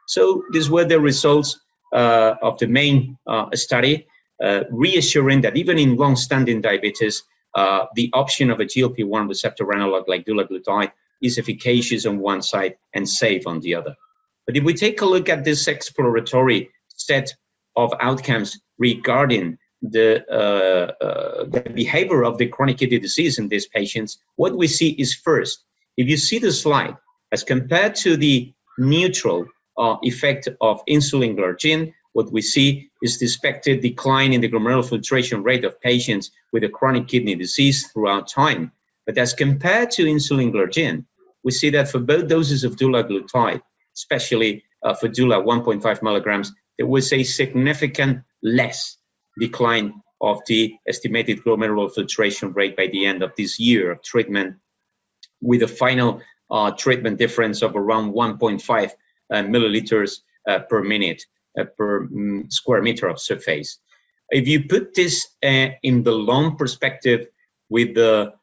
Speaker 7: So these were the results uh, of the main uh, study, uh, reassuring that even in long-standing diabetes, uh, the option of a GLP-1 receptor analog like dulaglutide is efficacious on one side and safe on the other. But if we take a look at this exploratory set of outcomes regarding the, uh, uh, the behavior of the chronic kidney disease in these patients, what we see is first, if you see the slide as compared to the neutral uh, effect of insulin glargine, what we see is the expected decline in the glomerular filtration rate of patients with a chronic kidney disease throughout time. But as compared to insulin glargine, we see that for both doses of dulaglutide, especially uh, for dula 1.5 milligrams, there was a significant less decline of the estimated glomerular filtration rate by the end of this year of treatment, with a final uh, treatment difference of around 1.5 uh, milliliters uh, per minute uh, per mm, square meter of surface. If you put this in the long perspective with the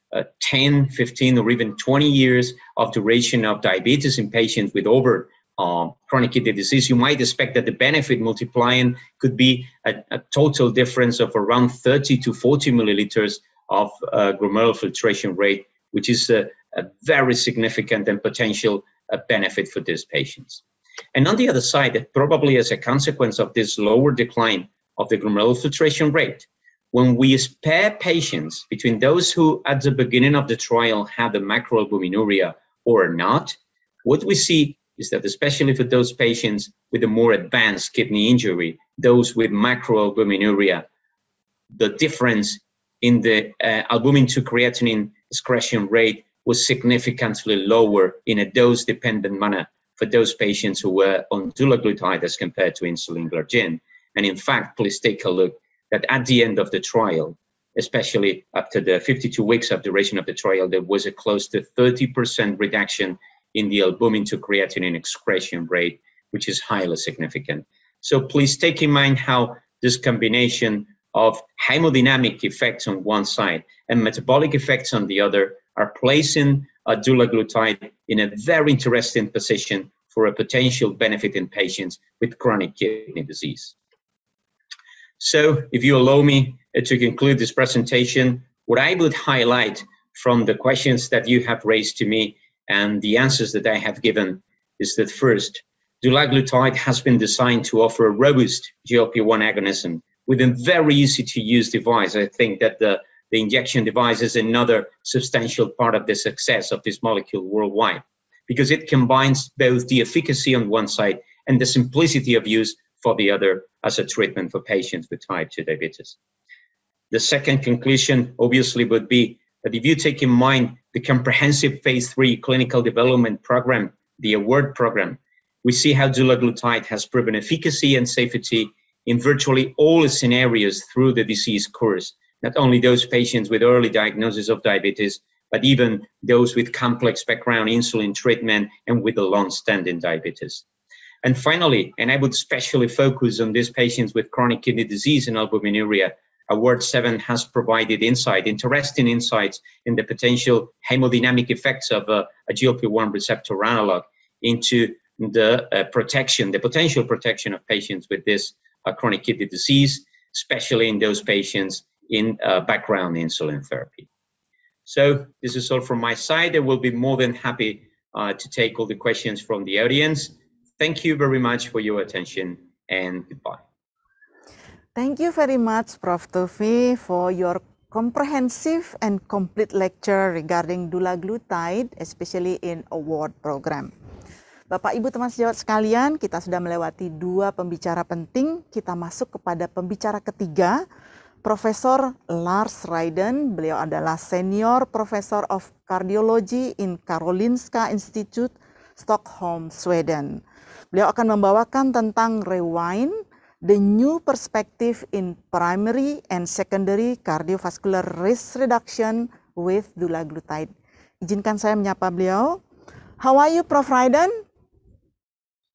Speaker 7: 10, 15, or even 20 years of duration of diabetes in patients with over uh, chronic kidney disease, you might expect that the benefit multiplying could be a, a total difference of around 30 to 40 milliliters of uh, glomerular filtration rate, which is uh, a very significant and potential uh, benefit for these patients. And on the other side, probably as a consequence of this lower decline of the glomerular filtration rate, when we spare patients between those who at the beginning of the trial had the macroalbuminuria or not, what we see is that especially for those patients with a more advanced kidney injury, those with macroalbuminuria, the difference in the uh, albumin to creatinine excretion rate was significantly lower in a dose-dependent manner for those patients who were on dulaglutide as compared to insulin glargine. And in fact, please take a look that at the end of the trial, especially after the 52 weeks of duration of the trial, there was a close to 30% reduction in the albumin to creatinine excretion rate, which is highly significant. So please take in mind how this combination of hemodynamic effects on one side and metabolic effects on the other are placing dulaglutide in a very interesting position for a potential benefit in patients with chronic kidney disease. So, if you allow me uh, to conclude this presentation, what I would highlight from the questions that you have raised to me and the answers that I have given is that first, dulaglutide has been designed to offer a robust GLP-1 agonism with a very easy to use device. I think that the the injection device is another substantial part of the success of this molecule worldwide because it combines both the efficacy on one side and the simplicity of use for the other as a treatment for patients with type 2 diabetes. The second conclusion obviously would be that if you take in mind the comprehensive phase three clinical development program, the AWARD program, we see how dulaglutide has proven efficacy and safety in virtually all scenarios through the disease course not only those patients with early diagnosis of diabetes, but even those with complex background insulin treatment and with a long-standing diabetes. And finally, and I would specially focus on these patients with chronic kidney disease and albuminuria, Award 7 has provided insight, interesting insights in the potential hemodynamic effects of a, a GLP-1 receptor analog into the uh, protection, the potential protection of patients with this uh, chronic kidney disease, especially in those patients in uh, background insulin therapy. So this is all from my side. I will be more than happy uh, to take all the questions from the audience. Thank you very much for your attention and goodbye.
Speaker 5: Thank you very much, Prof. Tufi, for your comprehensive and complete lecture regarding dulaglutide, especially in award program. Bapak, Ibu, teman sejawat sekalian, kita sudah melewati dua pembicara penting. Kita masuk kepada pembicara ketiga, Profesor Lars Ryden, beliau adalah senior professor of cardiology in Karolinska Institute, Stockholm, Sweden. Beliau akan membawakan tentang rewind the new perspective in primary and secondary cardiovascular risk reduction with dulaglutide. Izinkan saya menyapa beliau. How are you, Prof. Ryden?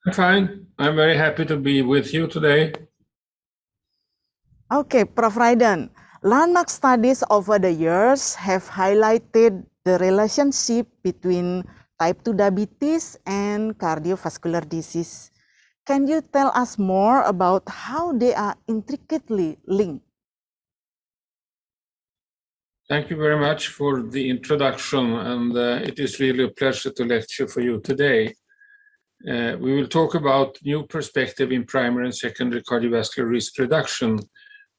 Speaker 8: I'm fine. I'm very happy to be with you today.
Speaker 5: Okay, Prof. Raiden. Landmark studies over the years have highlighted the relationship between type 2 diabetes and cardiovascular disease. Can you tell us more about how they are intricately linked?
Speaker 8: Thank you very much for the introduction, and uh, it is really a pleasure to lecture for you today. Uh, we will talk about new perspective in primary and secondary cardiovascular risk reduction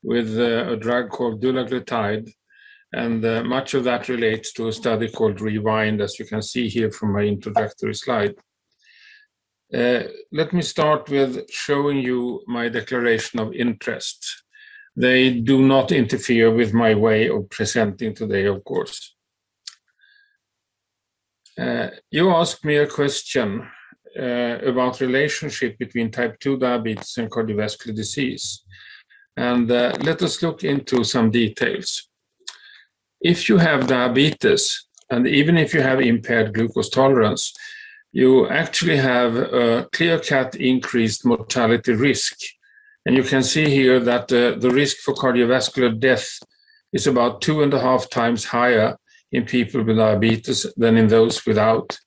Speaker 8: with uh, a drug called dulaglutide. And uh, much of that relates to a study called Rewind, as you can see here from my introductory slide. Uh, let me start with showing you my declaration of interest. They do not interfere with my way of presenting today, of course. Uh, you asked me a question uh, about relationship between type 2 diabetes and cardiovascular disease. And uh, let us look into some details. If you have diabetes, and even if you have impaired glucose tolerance, you actually have a clear cut increased mortality risk. And you can see here that uh, the risk for cardiovascular death is about two and a half times higher in people with diabetes than in those without.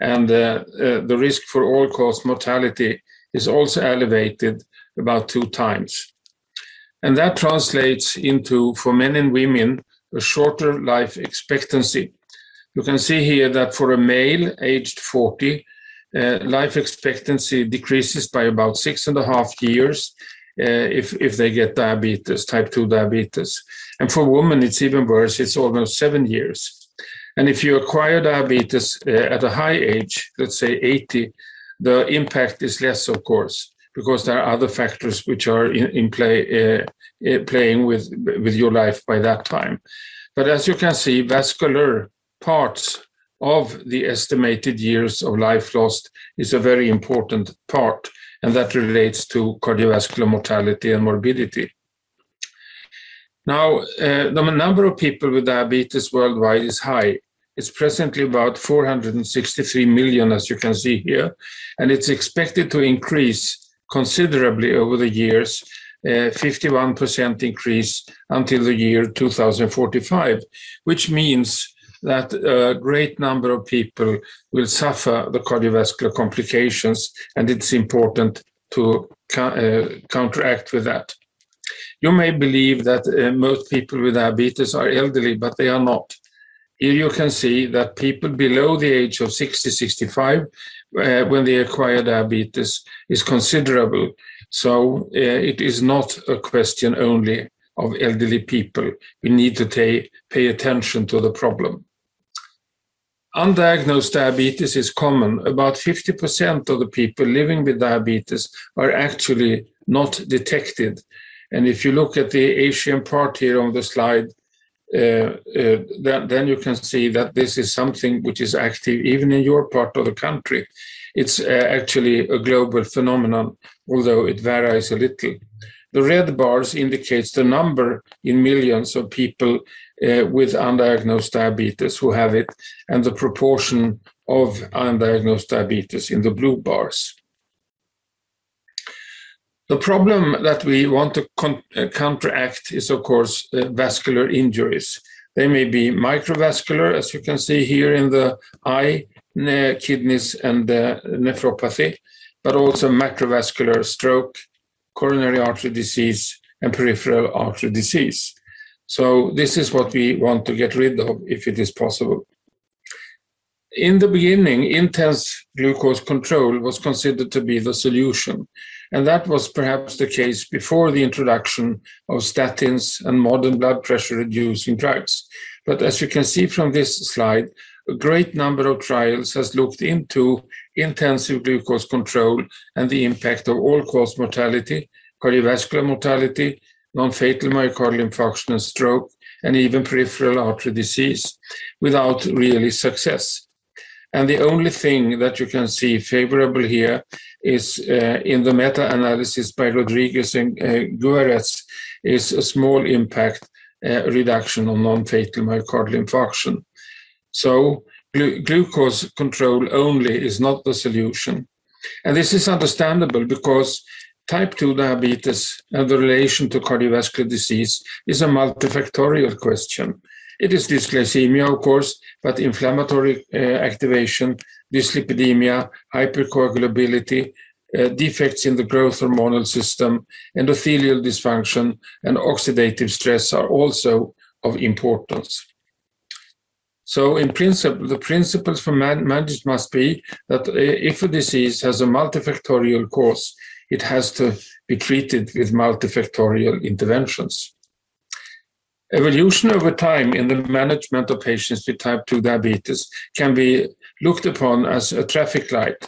Speaker 8: And uh, uh, the risk for all cause mortality is also elevated about two times. And that translates into, for men and women, a shorter life expectancy. You can see here that for a male aged 40, uh, life expectancy decreases by about six and a half years uh, if, if they get diabetes, type 2 diabetes. And for women, it's even worse, it's almost seven years. And if you acquire diabetes uh, at a high age, let's say 80, the impact is less, of course because there are other factors which are in, in play uh, uh, playing with with your life by that time. But as you can see, vascular parts of the estimated years of life lost is a very important part, and that relates to cardiovascular mortality and morbidity. Now, uh, the number of people with diabetes worldwide is high. It's presently about 463 million, as you can see here, and it's expected to increase considerably over the years, 51% increase until the year 2045, which means that a great number of people will suffer the cardiovascular complications, and it's important to uh, counteract with that. You may believe that uh, most people with diabetes are elderly, but they are not. Here you can see that people below the age of 60, 65 uh, when they acquire diabetes is considerable. So uh, it is not a question only of elderly people. We need to ta- pay attention to the problem. Undiagnosed diabetes is common. About 50% of the people living with diabetes are actually not detected. And if you look at the Asian part here on the slide, uh, uh, then, then you can see that this is something which is active even in your part of the country. It's uh, actually a global phenomenon, although it varies a little. The red bars indicates the number in millions of people uh, with undiagnosed diabetes who have it, and the proportion of undiagnosed diabetes in the blue bars. The problem that we want to uh, counteract is, of course, uh, vascular injuries. They may be microvascular, as you can see here in the eye, kidneys, and uh, nephropathy, but also macrovascular stroke, coronary artery disease, and peripheral artery disease. So this is what we want to get rid of if it is possible. In the beginning, intense glucose control was considered to be the solution and that was perhaps the case before the introduction of statins and modern blood pressure reducing drugs. But as you can see from this slide, a great number of trials has looked into intensive glucose control and the impact of all-cause mortality, cardiovascular mortality, non-fatal myocardial infarction and stroke, and even peripheral artery disease without really success. And the only thing that you can see favorable here is uh, in the meta-analysis by Rodriguez and uh, Gueretz is a small impact uh, reduction on non-fatal myocardial infarction. So glu glucose control only is not the solution. And this is understandable because type 2 diabetes and the relation to cardiovascular disease is a multifactorial question. It is dysglycemia, of course, but inflammatory uh, activation dyslipidemia, hypercoagulability, uh, defects in the growth hormonal system, endothelial dysfunction, and oxidative stress are also of importance. So, in principle, the principles for man- management must be that uh, if a disease has a multifactorial cause, it has to be treated with multifactorial interventions. Evolution over time in the management of patients with type 2 diabetes can be looked upon as a traffic light.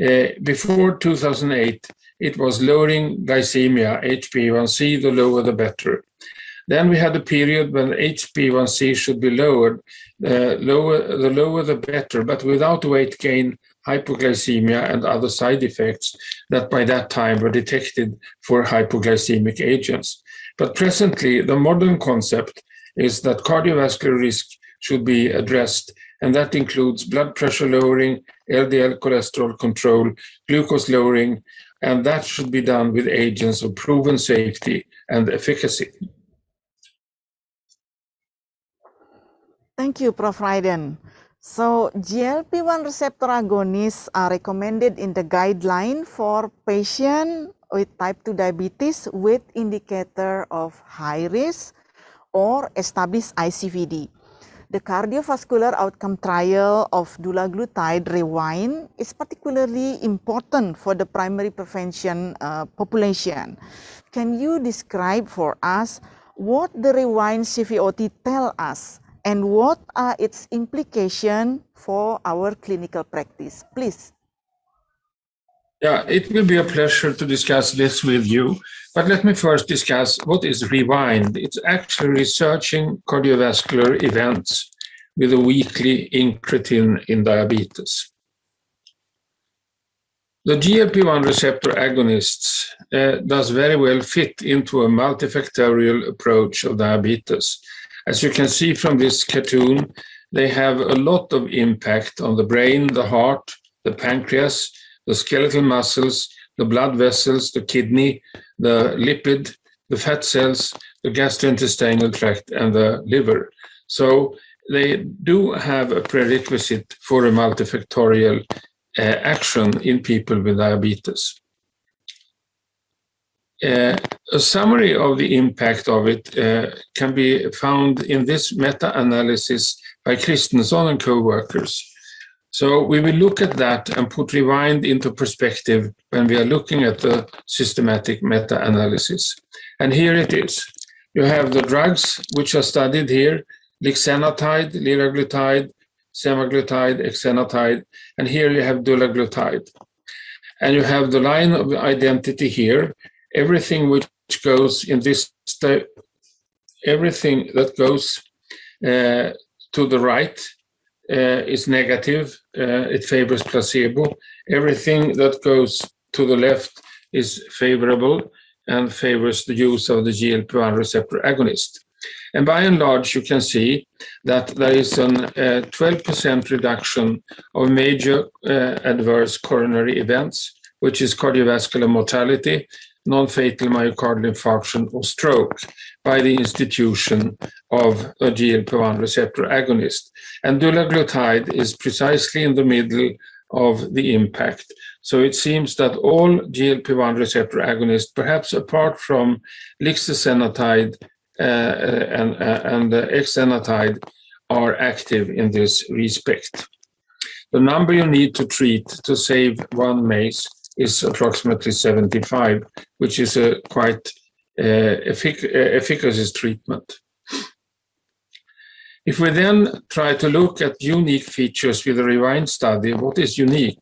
Speaker 8: Uh, before 2008, it was lowering glycemia, HbA1c, the lower the better. Then we had a period when HbA1c should be lowered, uh, lower, the lower the better, but without weight gain, hypoglycemia, and other side effects that by that time were detected for hypoglycemic agents. But presently, the modern concept is that cardiovascular risk should be addressed and that includes blood pressure lowering, LDL cholesterol control, glucose lowering, and that should be done with agents of proven safety and efficacy.
Speaker 5: Thank you, Prof. Ryden. So GLP-1 receptor agonists are recommended in the guideline for patients with type 2 diabetes with indicator of high risk or established ICVD. The cardiovascular outcome trial of dulaglutide rewind is particularly important for the primary prevention uh, population. Can you describe for us what the rewind CVOT tell us and what are its implication for our clinical practice? Please.
Speaker 8: Yeah, it will be a pleasure to discuss this with you. But let me first discuss what is Rewind. It's actually researching cardiovascular events with a weekly incretin in diabetes. The GLP-1 receptor agonists uh, does very well fit into a multifactorial approach of diabetes. As you can see from this cartoon, they have a lot of impact on the brain, the heart, the pancreas, the skeletal muscles, the blood vessels, the kidney, the lipid, the fat cells, the gastrointestinal tract, and the liver. So they do have a prerequisite for a multifactorial uh, action in people with diabetes. Uh, a summary of the impact of it uh, can be found in this meta analysis by Christensen and co workers. So we will look at that and put rewind into perspective when we are looking at the systematic meta-analysis. And here it is. You have the drugs which are studied here, lixanatide, liraglutide, semaglutide, exenatide, and here you have dulaglutide. And you have the line of identity here. Everything which goes in this, everything that goes uh, to the right uh, is negative. Uh, it favors placebo. Everything that goes to the left is favorable and favors the use of the GLP-1 receptor agonist. And by and large, you can see that there is a 12% uh, reduction of major uh, adverse coronary events, which is cardiovascular mortality, non-fatal myocardial infarction, or stroke by the institution of a GLP-1 receptor agonist. And dulaglutide is precisely in the middle of the impact. So it seems that all GLP-1 receptor agonists, perhaps apart from lixisenatide uh, uh, and, uh, and uh, exenatide, are active in this respect. The number you need to treat to save one mace is approximately 75, which is a quite uh, effic- uh, efficacious treatment. If we then try to look at unique features with the REWIND study, what is unique?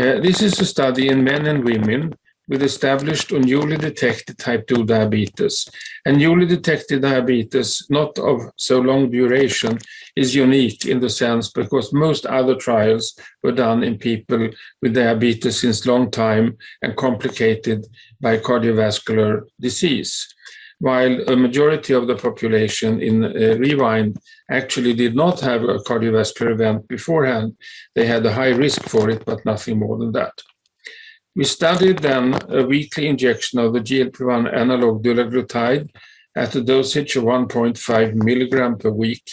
Speaker 8: Uh, this is a study in men and women with established or newly detected type 2 diabetes. And newly detected diabetes, not of so long duration, is unique in the sense because most other trials were done in people with diabetes since long time and complicated by cardiovascular disease while a majority of the population in uh, Rewind actually did not have a cardiovascular event beforehand. They had a high risk for it, but nothing more than that. We studied then a weekly injection of the GLP-1 analog dulaglutide at a dosage of 1.5 milligram per week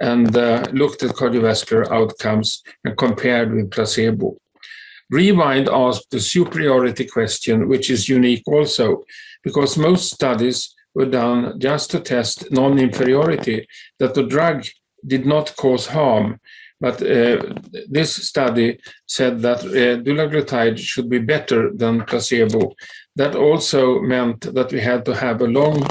Speaker 8: and uh, looked at cardiovascular outcomes and compared with placebo. Rewind asked the superiority question, which is unique also because most studies were done just to test non inferiority, that the drug did not cause harm. But uh, this study said that uh, dulaglutide should be better than placebo. That also meant that we had to have a long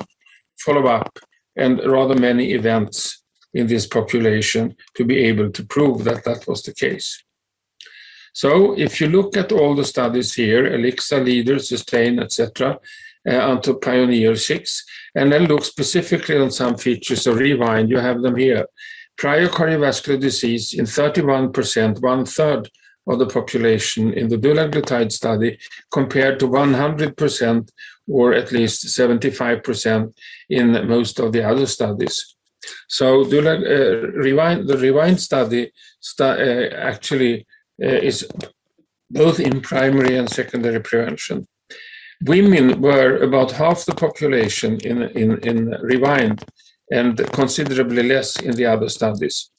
Speaker 8: follow up and rather many events in this population to be able to prove that that was the case. So if you look at all the studies here, ELIXA, LEADER, SUSTAIN, etc., uh, onto Pioneer 6, and then look specifically on some features of Rewind. You have them here. Prior cardiovascular disease in 31%, one third of the population in the dulaglutide study compared to 100% or at least 75% in most of the other studies. So Dulag, uh, rewind, the rewind study stu uh, actually uh, is both in primary and secondary prevention women were about half the population in, in, in Rewind and considerably less in the other studies.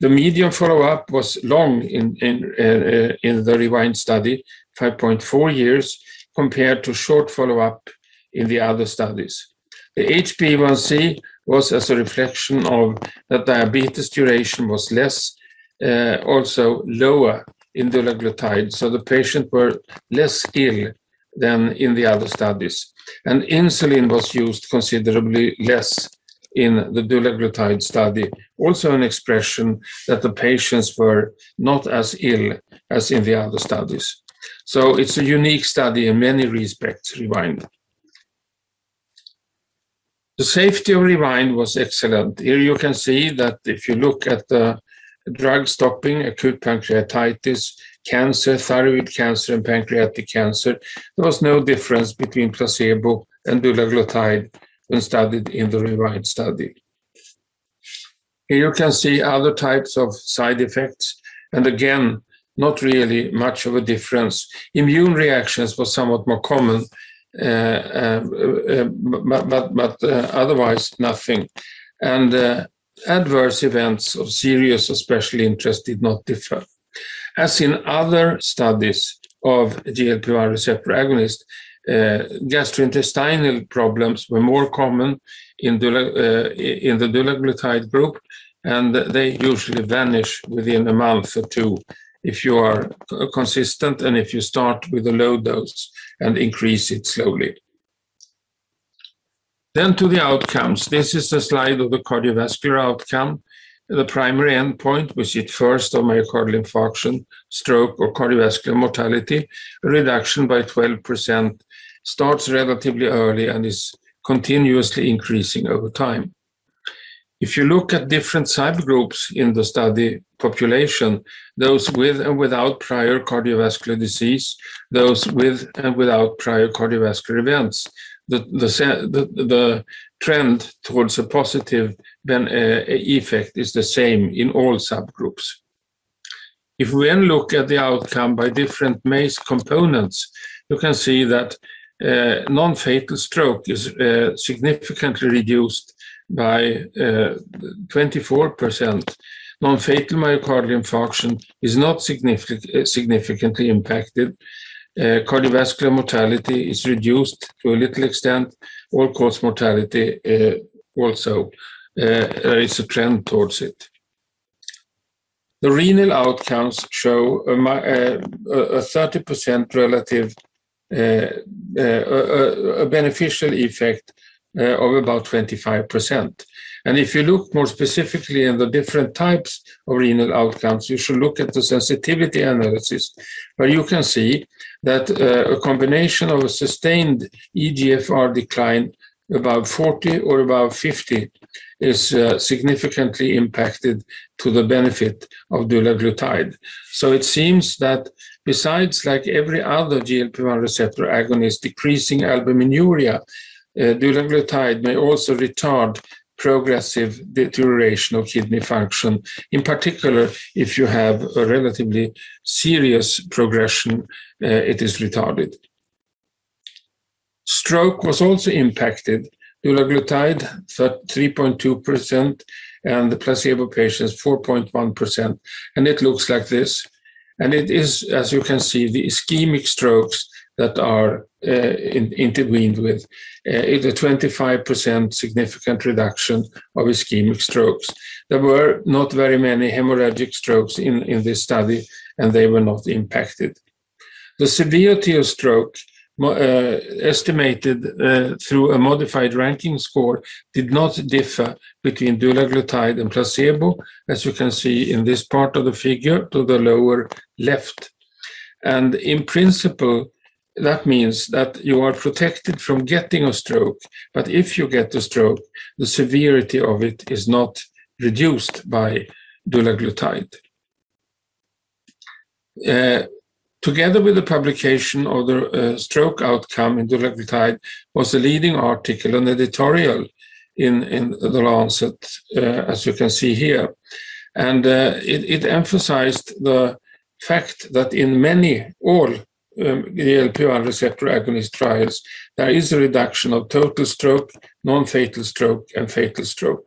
Speaker 8: The median follow-up was long in, in, uh, in the Rewind study, 5.4 years, compared to short follow-up in the other studies. The HbA1c was as a reflection of that diabetes duration was less, uh, also lower in dulaglutide, so the patient were less ill than in the other studies. And insulin was used considerably less in the dulaglutide study, also an expression that the patients were not as ill as in the other studies. So it's a unique study in many respects, REWIND. The safety of REWIND was excellent. Here you can see that if you look at the drug stopping acute pancreatitis cancer, thyroid cancer, and pancreatic cancer, there was no difference between placebo and dulaglutide when studied in the REVIVE study. Here you can see other types of side effects, and again, not really much of a difference. Immune reactions were somewhat more common, uh, uh, uh but, but, uh, otherwise nothing. And uh, adverse events of serious or special interest did not differ. As in other studies of GLP-1 receptor agonists, uh, gastrointestinal problems were more common in, uh, in the dulaglutide group, and they usually vanish within a month or two if you are consistent and if you start with a low dose and increase it slowly. Then to the outcomes. This is a slide of the cardiovascular outcome. The primary endpoint, which is first of myocardial infarction, stroke, or cardiovascular mortality, a reduction by 12% starts relatively early and is continuously increasing over time. If you look at different subgroups in the study population, those with and without prior cardiovascular disease, those with and without prior cardiovascular events, the, the, the, the trend towards a positive ben, uh, effect is the same in all subgroups. If we then look at the outcome by different MACE components, you can see that uh, non-fatal stroke is uh, significantly reduced by 24%. Uh, non-fatal myocardial infarction is not significant, uh, significantly impacted. Uh, cardiovascular mortality is reduced to a little extent, all-cause mortality eh, also. Eh, there is a trend towards it. The renal outcomes show a 30% eh, relative beneficial effect uh, of about 25%. And if you look more specifically at the different types of renal outcomes, you should look at the sensitivity analysis, where you can see that uh, a combination of a sustained EGFR decline above 40 or above 50 is uh, significantly impacted to the benefit of dulaglutide. So it seems that besides like every other GLP-1 receptor agonist decreasing albuminuria uh, dulaglutide may also retard progressive deterioration of kidney function, in particular, if you have a relatively serious progression, uh, it is retarded. Stroke was also impacted. Dulaglutide, 3.2%, and the placebo patients, 4.1%. And it looks like this. And it is, as you can see, the ischemic strokes that are uh, in, intervened with uh, is a 25% significant reduction of ischemic strokes. There were not very many hemorrhagic strokes in, in this study, and they were not impacted. The severity of stroke uh, estimated uh, through a modified ranking score did not differ between dulaglutide and placebo, as you can see in this part of the figure to the lower left. And in principle, that means that you are protected from getting a stroke. But if you get a stroke, the severity of it is not reduced by dulaglutide. Uh, together with the publication of the uh, stroke outcome in dulaglutide was a leading article, an editorial in, in the Lancet, uh, as you can see here. And uh, it, it emphasized the fact that in many, all GLP-1 um, receptor agonist trials, there is a reduction of total stroke, non-fatal stroke, and fatal stroke.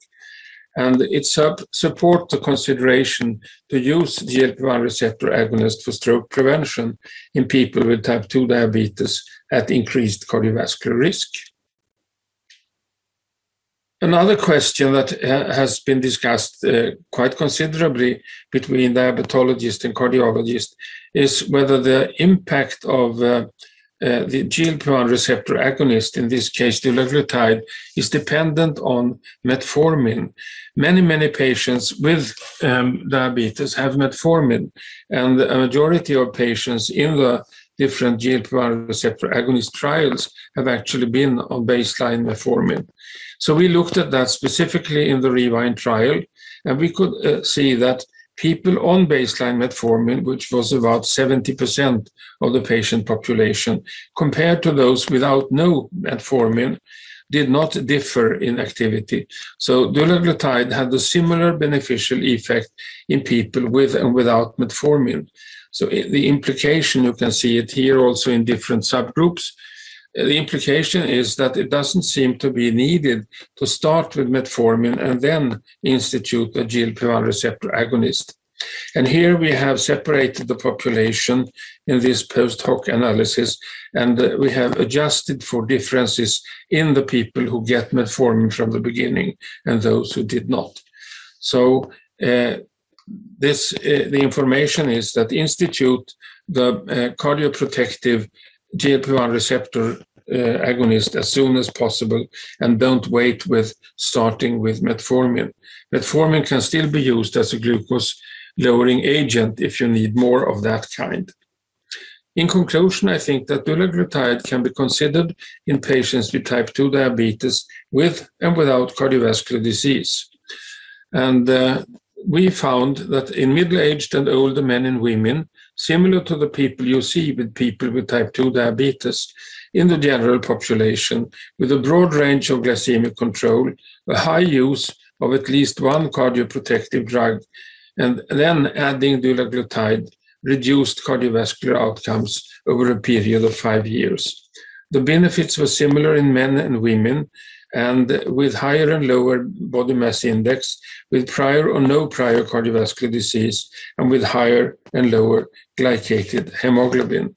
Speaker 8: And it sub the consideration to use GLP-1 receptor agonist for stroke prevention in people with type 2 diabetes at increased cardiovascular risk. Another question that has been discussed uh, quite considerably between diabetologists and cardiologists is whether the impact of uh, uh, the GLP-1 receptor agonist, in this case dulaglutide, is dependent on metformin. Many, many patients with um, diabetes have metformin, and a majority of patients in the different GLP-1 receptor agonist trials have actually been on baseline metformin. So we looked at that specifically in the REWIND trial, and we could uh, see that people on baseline metformin, which was about 70% of the patient population, compared to those without no metformin, did not differ in activity. So dulaglutide had a similar beneficial effect in people with and without metformin. So the implication, you can see it here also in different subgroups, the implication is that it doesn't seem to be needed to start with metformin and then institute a GLP-1 receptor agonist. And here we have separated the population in this post hoc analysis, and uh, we have adjusted for differences in the people who get metformin from the beginning and those who did not. So uh, this uh, the information is that institute the uh, cardioprotective GLP-1 receptor uh, agonist as soon as possible and don't wait with starting with metformin. Metformin can still be used as a glucose lowering agent if you need more of that kind. In conclusion, I think that dulaglutide can be considered in patients with type 2 diabetes with and without cardiovascular disease. And uh, we found that in middle aged and older men and women similar to the people you see with people with type 2 diabetes in the general population, with a broad range of glycemic control, a high use of at least one cardioprotective drug, and then adding dulaglutide reduced cardiovascular outcomes over a period of five years. The benefits were similar in men and women, and with higher and lower body mass index, with prior or no prior cardiovascular disease, and with higher and lower glycated hemoglobin.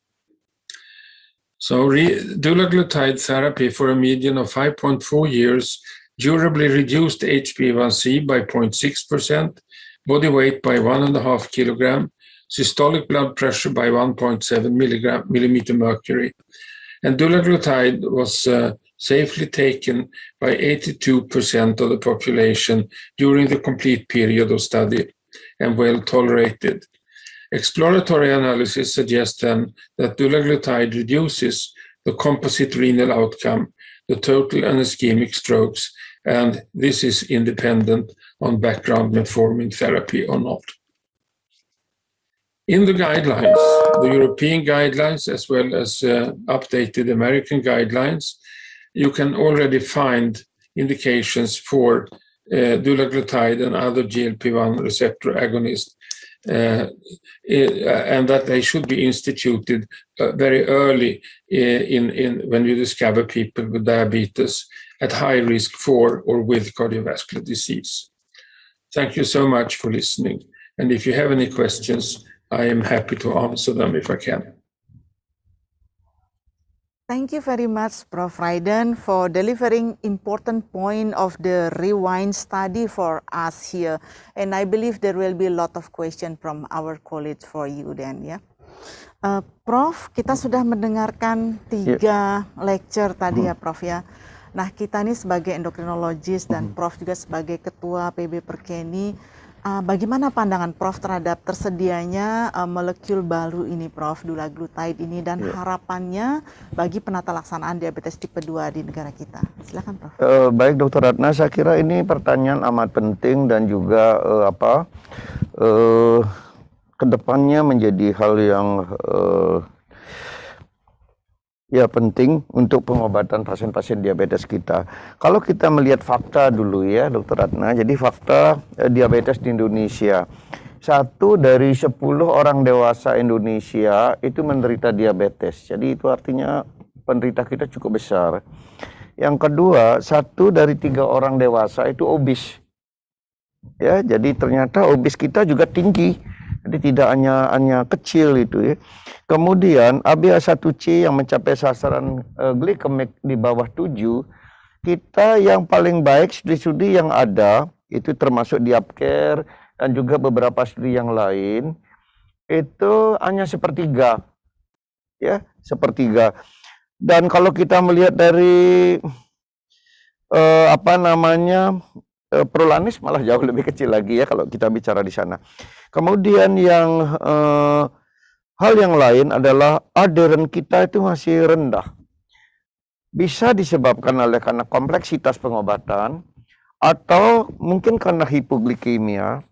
Speaker 8: So, re- dulaglutide therapy for a median of 5.4 years durably reduced HbA1c by 0.6%, body weight by 1.5 kilogram, systolic blood pressure by 1.7 milligram, millimeter mercury. And dulaglutide was uh, safely taken by 82% of the population during the complete period of study and well tolerated. Exploratory analysis suggests then that dulaglutide reduces the composite renal outcome, the total and ischemic strokes, and this is independent on background metformin therapy or not. In the guidelines, the European guidelines as well as uh, updated American guidelines, you can already find indications for uh, dulaglutide and other GLP-1 receptor agonists, uh, uh, and that they should be instituted uh, very early uh, in, in when you discover people with diabetes at high risk for or with cardiovascular disease. Thank you so much for listening. And if you have any questions, I am happy to answer them if I can.
Speaker 5: Thank you very much, Prof. Raiden, for delivering important point of the rewind study for us here. And I believe there will be a lot of question from our colleagues for you then, ya. Yeah? Uh, Prof, kita sudah mendengarkan tiga yeah. lecture tadi hmm. ya, Prof ya. Nah, kita ini sebagai endokrinologis dan hmm. Prof juga sebagai ketua PB Perkeni, Uh, bagaimana pandangan Prof terhadap tersedianya uh, molekul baru ini Prof, dulaglutide ini dan yeah. harapannya bagi penata laksanaan diabetes tipe 2 di negara kita? Silakan Prof.
Speaker 3: Uh, baik Dr. Ratna, saya kira ini pertanyaan amat penting dan juga uh, apa uh, kedepannya menjadi hal yang uh, ya penting untuk pengobatan pasien-pasien diabetes kita. Kalau kita melihat fakta dulu ya, Dokter Ratna. Jadi fakta eh, diabetes di Indonesia. Satu dari sepuluh orang dewasa Indonesia itu menderita diabetes. Jadi itu artinya penderita kita cukup besar. Yang kedua, satu dari tiga orang dewasa itu obes. Ya, jadi ternyata obes kita juga tinggi. Jadi tidak hanya hanya kecil itu ya. Kemudian ABA1C yang mencapai sasaran uh, glikemik di bawah 7, kita yang paling baik studi-studi yang ada, itu termasuk di Apcare dan juga beberapa studi yang lain, itu hanya sepertiga. Ya, sepertiga. Dan kalau kita melihat dari uh, apa namanya eh, Prolanis malah jauh lebih kecil lagi ya kalau kita bicara di sana. Kemudian yang eh, Hal yang lain adalah aderen kita itu masih rendah. Bisa disebabkan oleh karena kompleksitas pengobatan atau mungkin karena hipoglikemia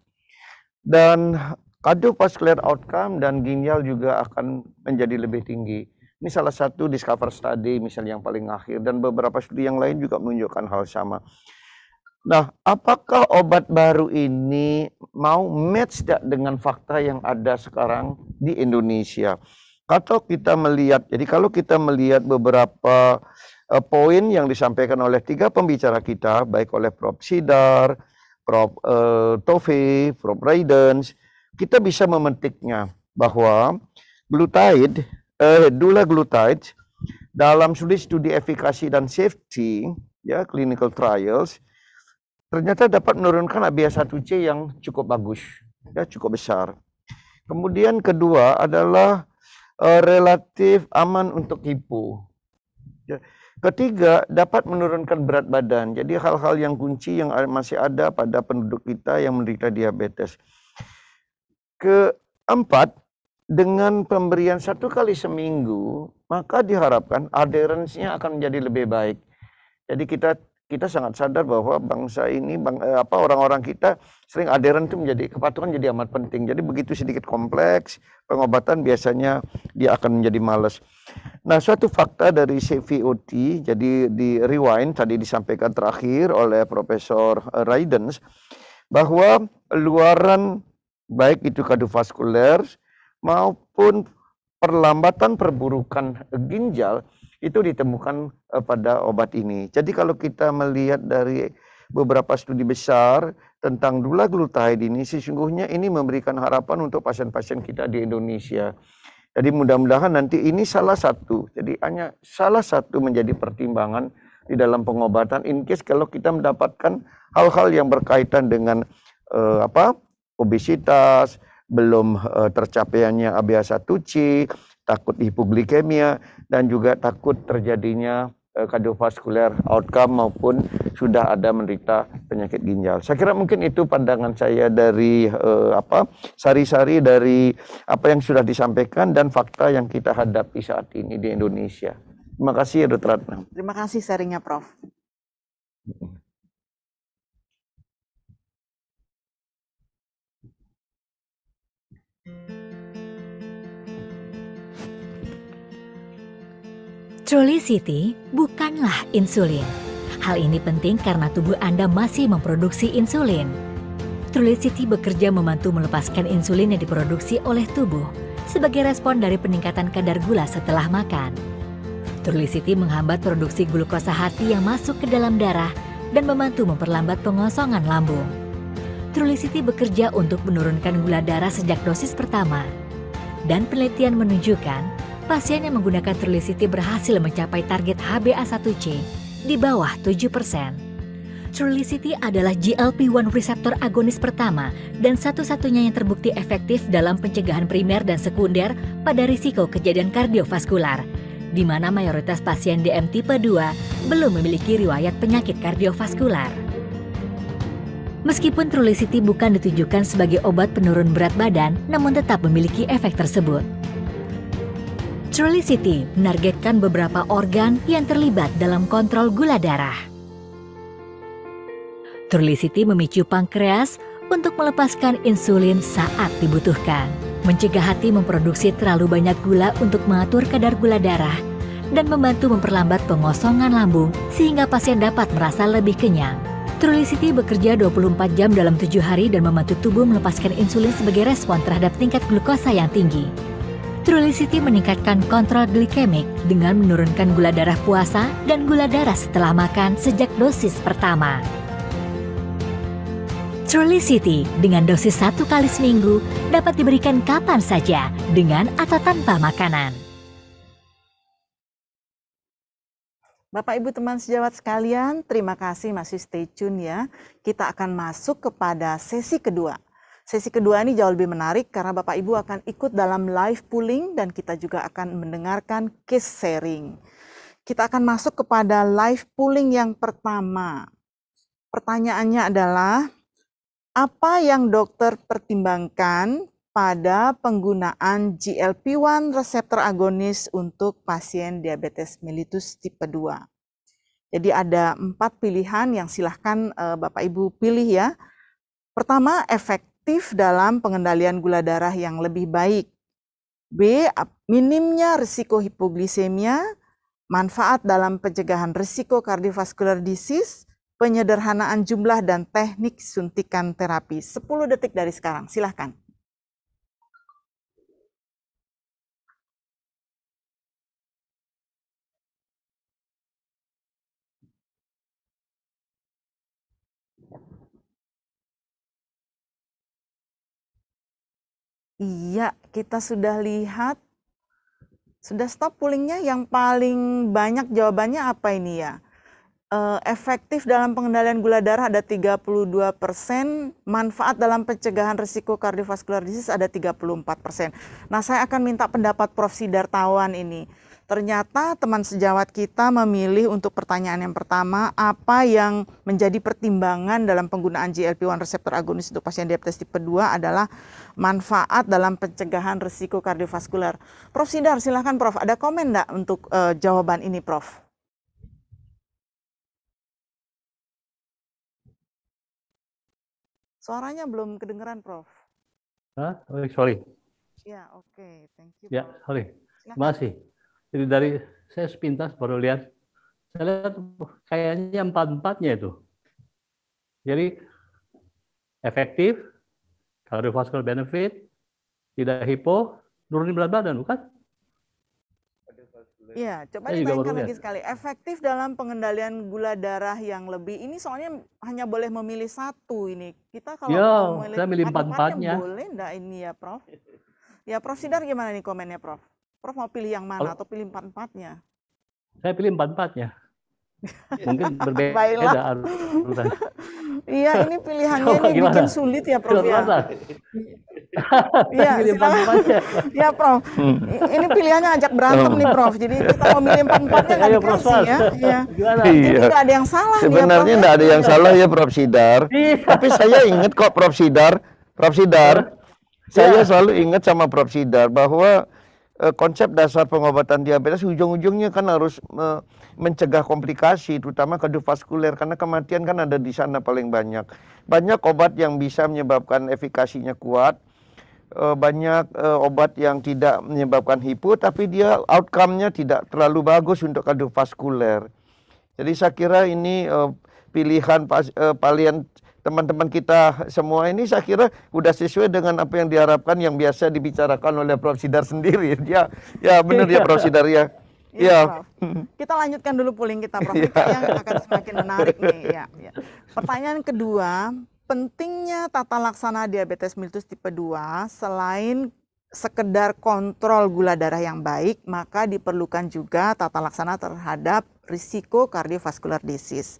Speaker 3: dan cardiovascular outcome dan ginjal juga akan menjadi lebih tinggi. Ini salah satu discover study misalnya yang paling akhir dan beberapa studi yang lain juga menunjukkan hal sama. Nah, apakah obat baru ini mau match tidak dengan fakta yang ada sekarang di Indonesia? Kalau kita melihat, jadi kalau kita melihat beberapa uh, poin yang disampaikan oleh tiga pembicara kita, baik oleh Prof. Sidar, Prof. Uh, eh, Tofi, Prof. Raidens, kita bisa memetiknya bahwa glutaid, uh, eh, dula glutaid dalam studi studi efikasi dan safety, ya clinical trials, ternyata dapat menurunkan ABA1C yang cukup bagus, ya cukup besar. Kemudian kedua adalah uh, relatif aman untuk hipo. Ya, ketiga, dapat menurunkan berat badan. Jadi hal-hal yang kunci yang masih ada pada penduduk kita yang menderita diabetes. Keempat, dengan pemberian satu kali seminggu, maka diharapkan adherence-nya akan menjadi lebih baik. Jadi kita kita sangat sadar bahwa bangsa ini bang, eh, apa orang-orang kita sering aderen itu menjadi kepatuhan jadi amat penting. Jadi begitu sedikit kompleks pengobatan biasanya dia akan menjadi males. Nah, suatu fakta dari CVOT jadi di rewind tadi disampaikan terakhir oleh Profesor Raidens bahwa luaran baik itu kardiovaskuler maupun perlambatan perburukan ginjal itu ditemukan eh, pada obat ini. Jadi kalau kita melihat dari beberapa studi besar tentang dula glutahid ini sesungguhnya ini memberikan harapan untuk pasien-pasien kita di Indonesia. Jadi mudah-mudahan nanti ini salah satu. Jadi hanya salah satu menjadi pertimbangan di dalam pengobatan in case kalau kita mendapatkan hal-hal yang berkaitan dengan uh, apa? obesitas, belum uh, eh, tercapaiannya ABA1C, takut hipoglikemia, dan juga takut terjadinya eh, kardiovaskuler outcome maupun sudah ada menderita penyakit ginjal. Saya kira mungkin itu pandangan saya dari eh, apa sari-sari dari apa yang sudah disampaikan dan fakta yang kita hadapi saat ini di Indonesia.
Speaker 7: Terima kasih ya Dr. Ratna.
Speaker 5: Terima kasih sharingnya Prof.
Speaker 4: Trulicity bukanlah insulin. Hal ini penting karena tubuh Anda masih memproduksi insulin. Trulicity bekerja membantu melepaskan insulin yang diproduksi oleh tubuh sebagai respon dari peningkatan kadar gula setelah makan. Trulicity menghambat produksi glukosa hati yang masuk ke dalam darah dan membantu memperlambat pengosongan lambung. Trulicity bekerja untuk menurunkan gula darah sejak dosis pertama. Dan penelitian menunjukkan pasien yang menggunakan Trulicity berhasil mencapai target HbA1c di bawah 7 persen. Trulicity adalah GLP-1 reseptor agonis pertama dan satu-satunya yang terbukti efektif dalam pencegahan primer dan sekunder pada risiko kejadian kardiovaskular, di mana mayoritas pasien DM tipe 2 belum memiliki riwayat penyakit kardiovaskular. Meskipun Trulicity bukan ditujukan sebagai obat penurun berat badan, namun tetap memiliki efek tersebut. Trulicity menargetkan beberapa organ yang terlibat dalam kontrol gula darah. Trulicity memicu pankreas untuk melepaskan insulin saat dibutuhkan, mencegah hati memproduksi terlalu banyak gula untuk mengatur kadar gula darah, dan membantu memperlambat pengosongan lambung sehingga pasien dapat merasa lebih kenyang. Trulicity bekerja 24 jam dalam 7 hari dan membantu tubuh melepaskan insulin sebagai respon terhadap tingkat glukosa yang tinggi. Trulicity meningkatkan kontrol glikemik dengan menurunkan gula darah puasa dan gula darah setelah makan sejak dosis pertama. Trulicity dengan dosis satu kali seminggu dapat diberikan kapan saja dengan atau tanpa makanan.
Speaker 5: Bapak Ibu teman sejawat sekalian, terima kasih masih stay tune ya. Kita akan masuk kepada sesi kedua. Sesi kedua ini jauh lebih menarik karena Bapak Ibu akan ikut dalam live pooling dan kita juga akan mendengarkan case sharing. Kita akan masuk kepada live pooling yang pertama. Pertanyaannya adalah, apa yang dokter pertimbangkan pada penggunaan GLP-1 reseptor agonis untuk pasien diabetes mellitus tipe 2? Jadi ada empat pilihan yang silahkan eh, Bapak Ibu pilih ya. Pertama, efek aktif dalam pengendalian gula darah yang lebih baik. B. Minimnya risiko hipoglisemia, manfaat dalam pencegahan risiko kardiovaskular disease, penyederhanaan jumlah dan teknik suntikan terapi. 10 detik dari sekarang, silahkan. Iya, kita sudah lihat sudah stop pullingnya yang paling banyak jawabannya apa ini ya? Eh, efektif dalam pengendalian gula darah ada 32 persen, manfaat dalam pencegahan risiko kardiovaskular disease ada 34 persen. Nah, saya akan minta pendapat Prof. Sidartawan ini. Ternyata teman sejawat kita memilih untuk pertanyaan yang pertama, apa yang menjadi pertimbangan dalam penggunaan GLP-1 reseptor agonis untuk pasien diabetes tipe 2 adalah manfaat dalam pencegahan risiko kardiovaskular. Prof Sidar, silahkan Prof, ada komen enggak untuk uh, jawaban ini Prof? Suaranya belum kedengeran Prof. Hah? Oh, sorry. Ya, oke. Okay. Thank you. Ya, sorry. kasih. Masih.
Speaker 6: Jadi dari saya sepintas baru lihat, saya lihat kayaknya empat-empatnya itu. Jadi efektif, cardiovascular benefit, tidak hipo, nurunin berat badan, bukan?
Speaker 5: Iya, coba Saya dibayangkan lagi sekali. Efektif dalam pengendalian gula darah yang lebih. Ini soalnya hanya boleh memilih satu ini. Kita kalau Yo, iya, memilih empat-empatnya. Boleh enggak ini ya, Prof? Ya, Prof Sidar gimana nih komennya, Prof? Prof mau pilih yang mana atau pilih empat-empatnya?
Speaker 6: Saya pilih empat-empatnya. [laughs] Mungkin berbeda Baiklah. [laughs] Iya, ini pilihannya oh, ini bikin sulit ya, Prof. Ya. [laughs]
Speaker 5: Iya, ya, ya, Prof. Hmm. Ini pilihannya ajak berantem oh. nih, Prof. Jadi kita mau milih empat-empatnya nggak dikasih ya. Iya. Jadi iya. nggak ada yang salah. Ya, Sebenarnya ya? nggak ada yang iya. salah ya,
Speaker 3: Prof. Sidar. Tapi saya ingat kok, Prof. Sidar. Prof. Sidar, saya selalu ingat sama Prof. Sidar bahwa Eh, konsep dasar pengobatan diabetes ujung-ujungnya kan harus e, mencegah komplikasi terutama kardiovaskuler karena kematian kan ada di sana paling banyak. Banyak obat yang bisa menyebabkan efikasinya kuat. E, banyak e, obat yang tidak menyebabkan hipo tapi dia outcome-nya tidak terlalu bagus untuk kardiovaskuler. Jadi saya kira ini pilihan pas, palian teman-teman kita semua ini saya kira sudah sesuai dengan apa yang diharapkan yang biasa dibicarakan oleh Prof Sidar sendiri. [laughs] ya ya benar ya iya. Prof Sidar ya.
Speaker 5: Iya. Ya. Kita lanjutkan dulu polling kita Prof. Ya. yang akan semakin menarik nih ya, ya. Pertanyaan kedua, pentingnya tata laksana diabetes mellitus tipe 2 selain sekedar kontrol gula darah yang baik, maka diperlukan juga tata laksana terhadap risiko kardiovaskular disease.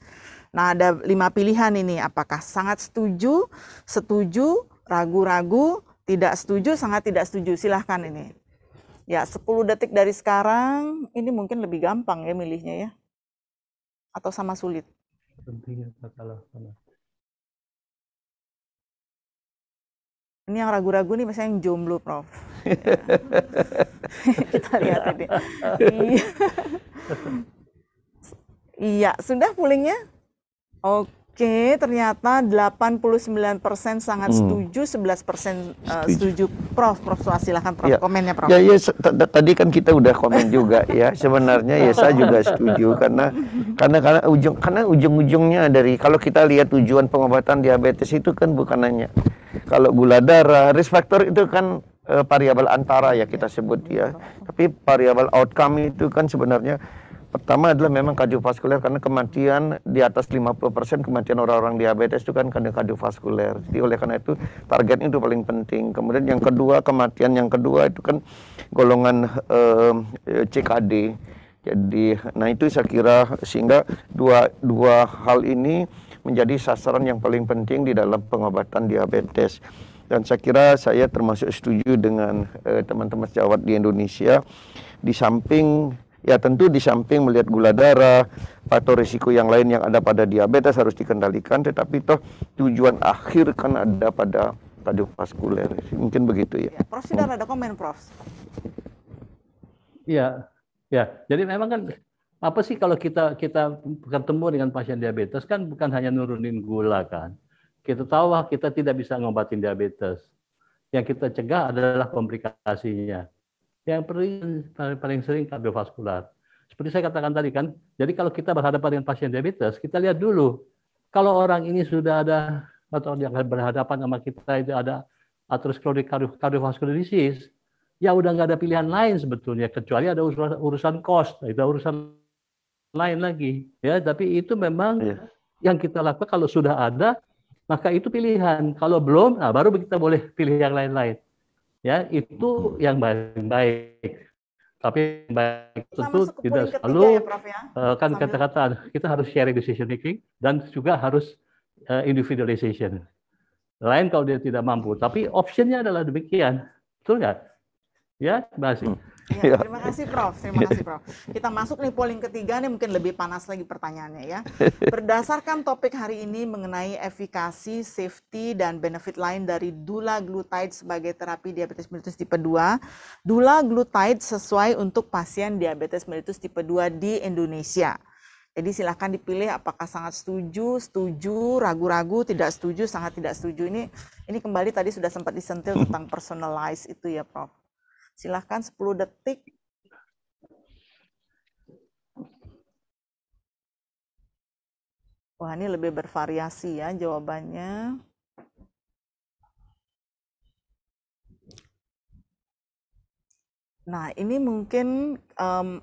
Speaker 5: Nah, ada lima pilihan ini. Apakah sangat setuju, setuju, ragu-ragu, tidak setuju, sangat tidak setuju. Silahkan ini. Ya, 10 detik dari sekarang, ini mungkin lebih gampang ya milihnya ya. Atau sama sulit? Ini yang ragu-ragu nih misalnya yang jomblo, Prof. Ya. [laughs] Kita lihat ini. [laughs] Iya. iya, sudah pulingnya? Oke, ternyata 89% sangat hmm. setuju, 11% persen eh, setuju. Prof, Prof, silahkan Prof, ya. komennya Prof. Ya, ya
Speaker 3: tadi kan kita udah komen juga ya. Sebenarnya ya saya juga setuju karena karena karena ujung karena ujung-ujungnya dari kalau kita lihat tujuan pengobatan diabetes itu kan bukan hanya kalau gula darah, risk factor itu kan eh, variabel antara ya kita sebut ya. Tapi variabel outcome itu kan sebenarnya Pertama adalah memang kardiovaskuler karena kematian di atas 50% kematian orang-orang diabetes itu kan karena kardiovaskuler. Jadi oleh karena itu targetnya itu paling penting. Kemudian yang kedua kematian yang kedua itu kan golongan eh, eh CKD. Jadi nah itu saya kira sehingga dua dua hal ini menjadi sasaran yang paling penting di dalam pengobatan diabetes. Dan saya kira saya termasuk setuju dengan eh, teman-teman eh, sejawat di Indonesia di samping Ya tentu di samping melihat gula darah, faktor risiko yang lain yang ada pada diabetes harus dikendalikan, tetapi toh tujuan akhir kan ada pada kardiovaskuler. Mungkin begitu ya. ya
Speaker 8: Prof, sudah
Speaker 5: ada komen, Prof.
Speaker 6: Iya, ya. Jadi memang kan apa sih kalau kita kita bertemu dengan pasien diabetes kan bukan hanya nurunin gula kan. Kita tahu ah, kita tidak bisa ngobatin diabetes. Yang kita cegah adalah komplikasinya yang paling, paling sering kardiovaskular. Seperti saya katakan tadi kan, jadi kalau kita berhadapan dengan pasien diabetes, kita lihat dulu kalau orang ini sudah ada atau dia berhadapan sama kita itu ada atherosclerotic cardiovascular disease, ya udah nggak ada pilihan lain sebetulnya kecuali ada urusan, cost, itu urusan lain lagi ya. Tapi itu memang yeah. yang kita lakukan kalau sudah ada maka itu pilihan. Kalau belum, nah baru kita boleh pilih yang lain-lain ya itu hmm. yang baik baik tapi baik tentu tidak selalu ya, ya? Eh, kan kata-kata kita harus sharing decision making dan juga harus eh, individualization lain kalau dia tidak mampu tapi optionnya adalah demikian betul nggak ya masih. hmm. Ya, terima kasih Prof. Terima iya. kasih Prof.
Speaker 5: Kita masuk nih polling ketiga nih mungkin lebih panas lagi pertanyaannya ya. [laughs] Berdasarkan topik hari ini mengenai efikasi, safety dan benefit lain dari Dula GluTide sebagai terapi diabetes mellitus tipe 2. GluTide sesuai untuk pasien diabetes mellitus tipe 2 di Indonesia. Jadi silahkan dipilih apakah sangat setuju, setuju, ragu-ragu, tidak setuju, sangat tidak setuju. Ini ini kembali tadi sudah sempat disentil hmm. tentang personalize itu ya, Prof. Silahkan 10 detik. Wah, ini lebih bervariasi ya jawabannya. Nah, ini mungkin um,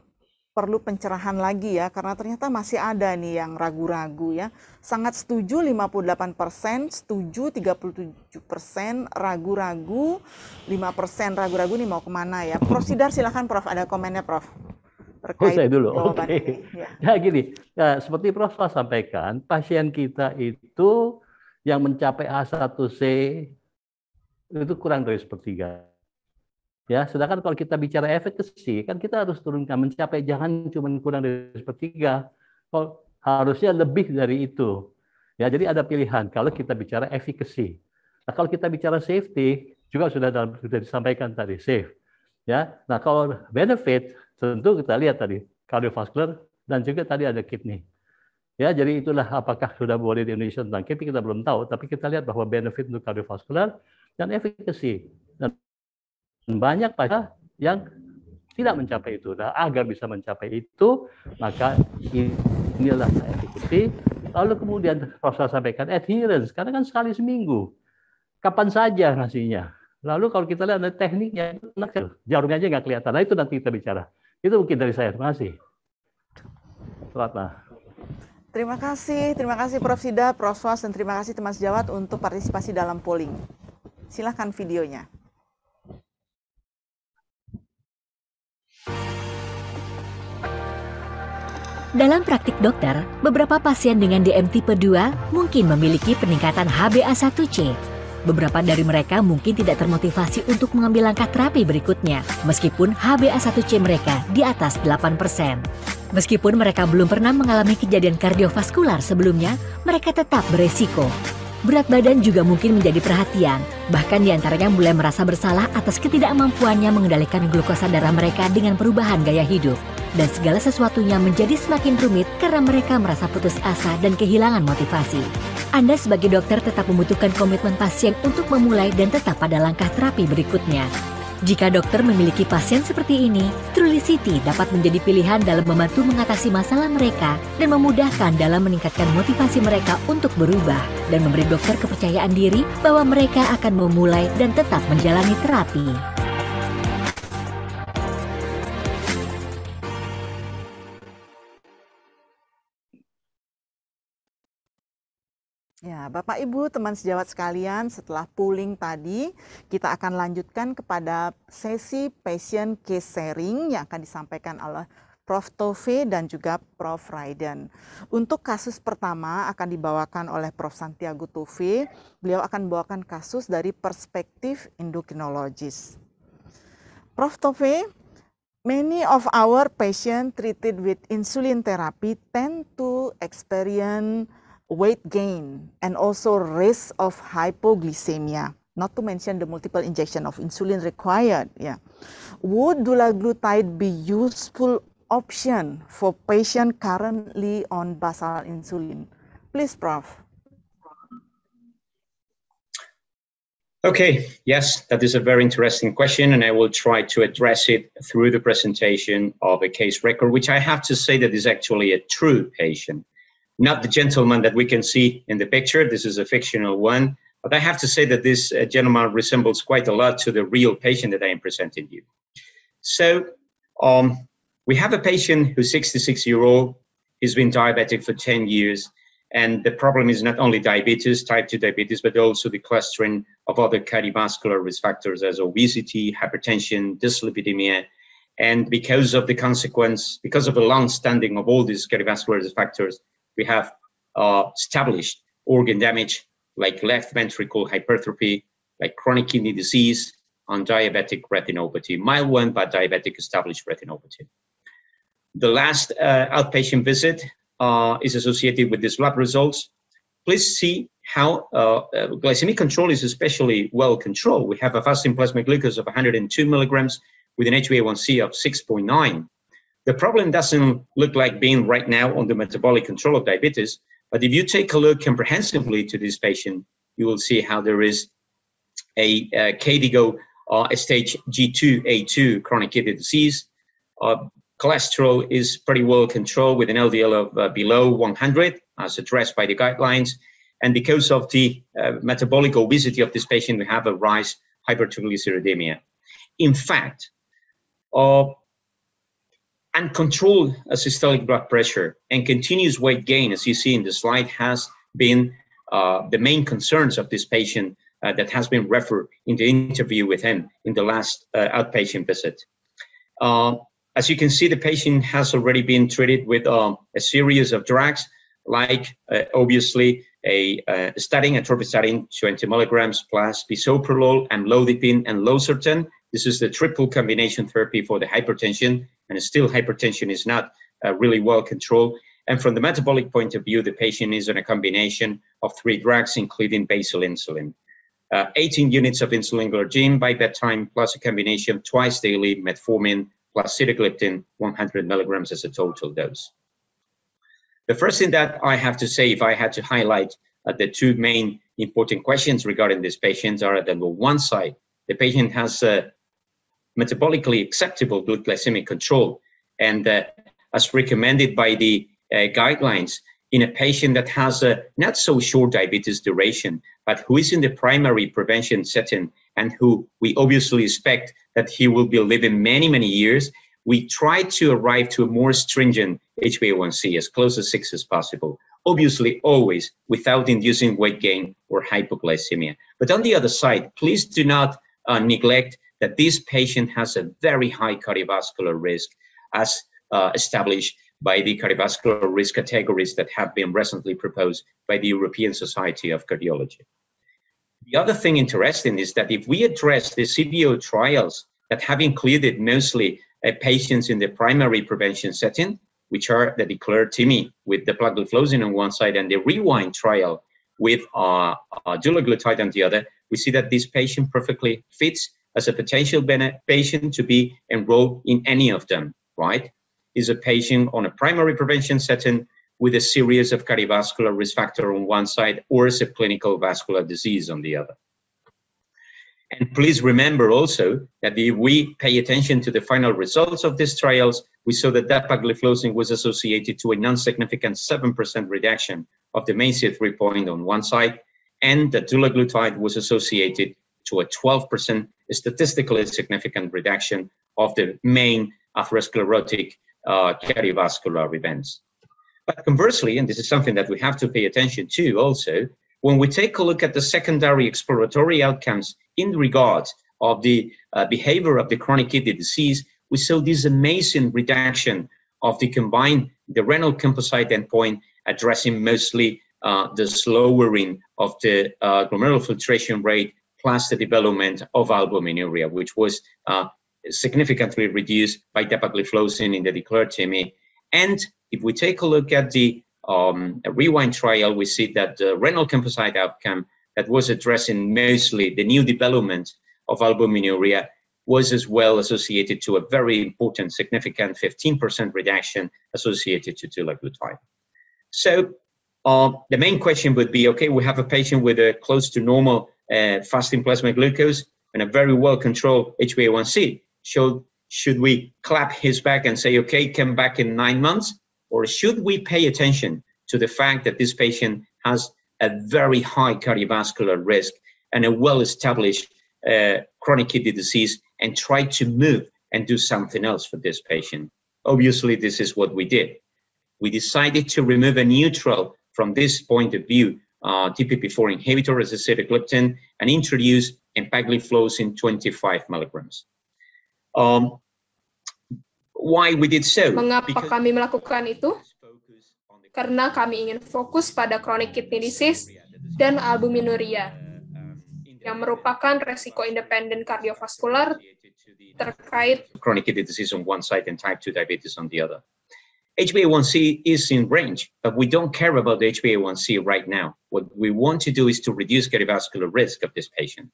Speaker 5: perlu pencerahan lagi ya karena ternyata masih ada nih yang ragu-ragu ya. Sangat setuju 58%, setuju 37%, ragu-ragu 5% ragu-ragu nih mau kemana ya. Prof Sidar silahkan Prof ada komennya Prof. Oh, Terkait oh, saya dulu. Oke. Okay. Ya.
Speaker 6: ya [laughs] gini, ya, seperti Prof sampaikan, pasien kita itu yang mencapai A1C itu kurang dari sepertiga Ya, sedangkan kalau kita bicara efekasi, kan kita harus turunkan mencapai jangan cuma kurang dari sepertiga. Kalau harusnya lebih dari itu. Ya, jadi ada pilihan kalau kita bicara efekasi. Nah, kalau kita bicara safety juga sudah dalam, sudah disampaikan tadi safe. Ya. Nah, kalau benefit tentu kita lihat tadi cardiovascular dan juga tadi ada kidney. Ya, jadi itulah apakah sudah boleh di Indonesia tentang kidney kita belum tahu, tapi kita lihat bahwa benefit untuk cardiovascular dan efekasi dan banyak pada yang tidak mencapai itu. Nah, agar bisa mencapai itu, maka inilah saya ikuti. Lalu kemudian proses sampaikan adherence, karena kan sekali seminggu. Kapan saja nasinya. Lalu kalau kita lihat tekniknya, jarumnya aja nggak kelihatan. Nah itu nanti kita bicara. Itu mungkin dari saya. Terima kasih. Selamat.
Speaker 5: Terima kasih, terima kasih Prof. Sida, Prof. Swas, dan terima kasih teman sejawat untuk partisipasi dalam polling. Silahkan videonya.
Speaker 4: Dalam praktik dokter, beberapa pasien dengan DM tipe 2 mungkin memiliki peningkatan HbA1c. Beberapa dari mereka mungkin tidak termotivasi untuk mengambil langkah terapi berikutnya, meskipun HbA1c mereka di atas 8%. Meskipun mereka belum pernah mengalami kejadian kardiovaskular sebelumnya, mereka tetap beresiko. Berat badan juga mungkin menjadi perhatian, bahkan diantaranya mulai merasa bersalah atas ketidakmampuannya mengendalikan glukosa darah mereka dengan perubahan gaya hidup. Dan segala sesuatunya menjadi semakin rumit karena mereka merasa putus asa dan kehilangan motivasi. Anda sebagai dokter tetap membutuhkan komitmen pasien untuk memulai dan tetap pada langkah terapi berikutnya. Jika dokter memiliki pasien seperti ini, Trulicity dapat menjadi pilihan dalam membantu mengatasi masalah mereka dan memudahkan dalam meningkatkan motivasi mereka untuk berubah dan memberi dokter kepercayaan diri bahwa mereka akan memulai dan tetap menjalani terapi.
Speaker 5: Ya, Bapak Ibu, teman sejawat sekalian, setelah pooling tadi, kita akan lanjutkan kepada sesi patient case sharing yang akan disampaikan oleh Prof. Tove dan juga Prof. Raiden. Untuk kasus pertama akan dibawakan oleh Prof. Santiago Tove. Beliau akan membawakan kasus dari perspektif endokrinologis. Prof. Tove, Many of our patient treated with insulin therapy tend to experience weight gain, and also risk of hypoglycemia, not to mention the multiple injection of insulin required. Yeah. Would dulaglutide be useful option for patient currently on basal insulin? Please, Prof.
Speaker 7: Okay, yes, that is a very interesting question, and I will try to address it through the presentation of a case record, which I have to say that is actually a true patient not the gentleman that we can see in the picture. This is a fictional one. But I have to say that this uh, gentleman resembles quite a lot to the real patient that I am presenting you. So um, we have a patient who's 66 year old. He's been diabetic for 10 years. And the problem is not only diabetes, type 2 diabetes, but also the clustering of other cardiovascular risk factors as obesity, hypertension, dyslipidemia. And because of the consequence, because of the long standing of all these cardiovascular risk factors, we have uh, established organ damage like left ventricle hypertrophy, like chronic kidney disease, and diabetic retinopathy, mild one but diabetic established retinopathy. The last uh, outpatient visit uh, is associated with these lab results. Please see how uh, uh, glycemic control is especially well controlled. We have a fasting plasma glucose of 102 milligrams with an HbA1c of 6.9 the problem doesn't look like being right now on the metabolic control of diabetes, but if you take a look comprehensively to this patient, you will see how there is a, a or uh, stage G2A2 chronic kidney disease. Uh, cholesterol is pretty well controlled with an LDL of uh, below 100, as addressed by the guidelines. And because of the uh, metabolic obesity of this patient, we have a rise hypertriglyceridemia. In fact, uh, uncontrolled systolic blood pressure and continuous weight gain, as you see in the slide, has been uh, the main concerns of this patient uh, that has been referred in the interview with him in the last uh, outpatient visit. Uh, as you can see, the patient has already been treated with um, a series of drugs, like uh, obviously a uh, statin, atorvastatin 20 milligrams plus bisoprolol, and amlodipine, and losartan, this is the triple combination therapy for the hypertension, and still hypertension is not uh, really well controlled. And from the metabolic point of view, the patient is on a combination of three drugs, including basal insulin. Uh, 18 units of insulin glargine by that time, plus a combination twice daily metformin plus sitagliptin, 100 milligrams as a total dose. The first thing that I have to say, if I had to highlight uh, the two main important questions regarding these patients, are that on one side, the patient has a metabolically acceptable blood glycemic control. And uh, as recommended by the uh, guidelines, in a patient that has a not so short diabetes duration, but who is in the primary prevention setting and who we obviously expect that he will be living many, many years, we try to arrive to a more stringent HbA1c as close as six as possible. Obviously, always without inducing weight gain or hypoglycemia. But on the other side, please do not uh, neglect that this patient has a very high cardiovascular risk as uh, established by the cardiovascular risk categories that have been recently proposed by the European Society of Cardiology. The other thing interesting is that if we address the CBO trials that have included mostly uh, patients in the primary prevention setting, which are the declared TIMI with the plagliflozin on one side and the rewind trial with uh, uh, dulaglutide on the other, we see that this patient perfectly fits as a potential patient to be enrolled in any of them, right? Is a patient on a primary prevention setting with a series of cardiovascular risk factor on one side or is a clinical vascular disease on the other. And please remember also that if we pay attention to the final results of these trials, we saw that dapagliflozin was associated to a non-significant 7% reduction of the MACE C3 point on one side, and that dulaglutide was associated to a 12% statistically significant reduction of the main atherosclerotic uh, cardiovascular events. But conversely, and this is something that we have to pay attention to also, when we take a look at the secondary exploratory outcomes in regard of the uh, behavior of the chronic kidney disease, we saw this amazing reduction of the combined the renal composite endpoint addressing mostly uh, the slowing of the uh, glomerular filtration rate plus the development of albuminuria, which was uh, significantly reduced by dapagliflozin in the declaratomy. And if we take a look at the um, rewind trial, we see that the renal composite outcome that was addressing mostly the new development of albuminuria was as well associated to a very important, significant 15% reduction associated to tulaglutide. So uh, the main question would be, okay, we have a patient with a close to normal uh, fasting plasma glucose and a very well controlled HbA1c. Should should we clap his back and say, okay, come back in nine months? Or should we pay attention to the fact that this patient has a very high cardiovascular risk and a well established uh, chronic kidney disease and try to move and do something else for this patient? Obviously, this is what we did. We decided to remove a neutral from this point of view uh, TPP4 inhibitor as acetagliptin and introduced empagliflozin 25 milligrams. Um, why we did so? Mengapa Because kami
Speaker 9: melakukan itu? Karena kami ingin fokus pada chronic kidney disease dan albuminuria, yang merupakan resiko independen kardiovaskular terkait
Speaker 7: chronic kidney disease on one side and type 2 diabetes on the other. HbA1c is in range, but we don't care about the HbA1c right now. What we want to do is to reduce cardiovascular risk of this patient.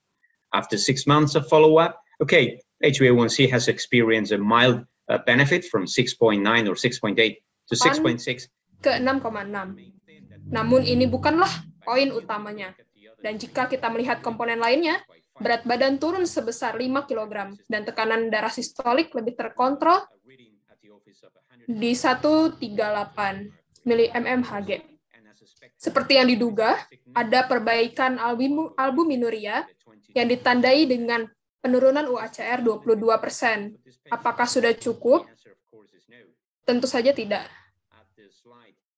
Speaker 7: After six months of follow up, okay, HbA1c has experienced a mild uh, benefit from 6.9 or 6.8 to 6.6.
Speaker 9: Ke 6,6. Namun ini bukanlah poin utamanya. Dan jika kita melihat komponen lainnya, berat badan turun sebesar 5 kg dan tekanan darah sistolik lebih terkontrol di 138 milik MMHG. Seperti yang diduga, ada perbaikan album albuminuria yang ditandai dengan penurunan UACR 22 persen. Apakah sudah cukup? Tentu saja tidak.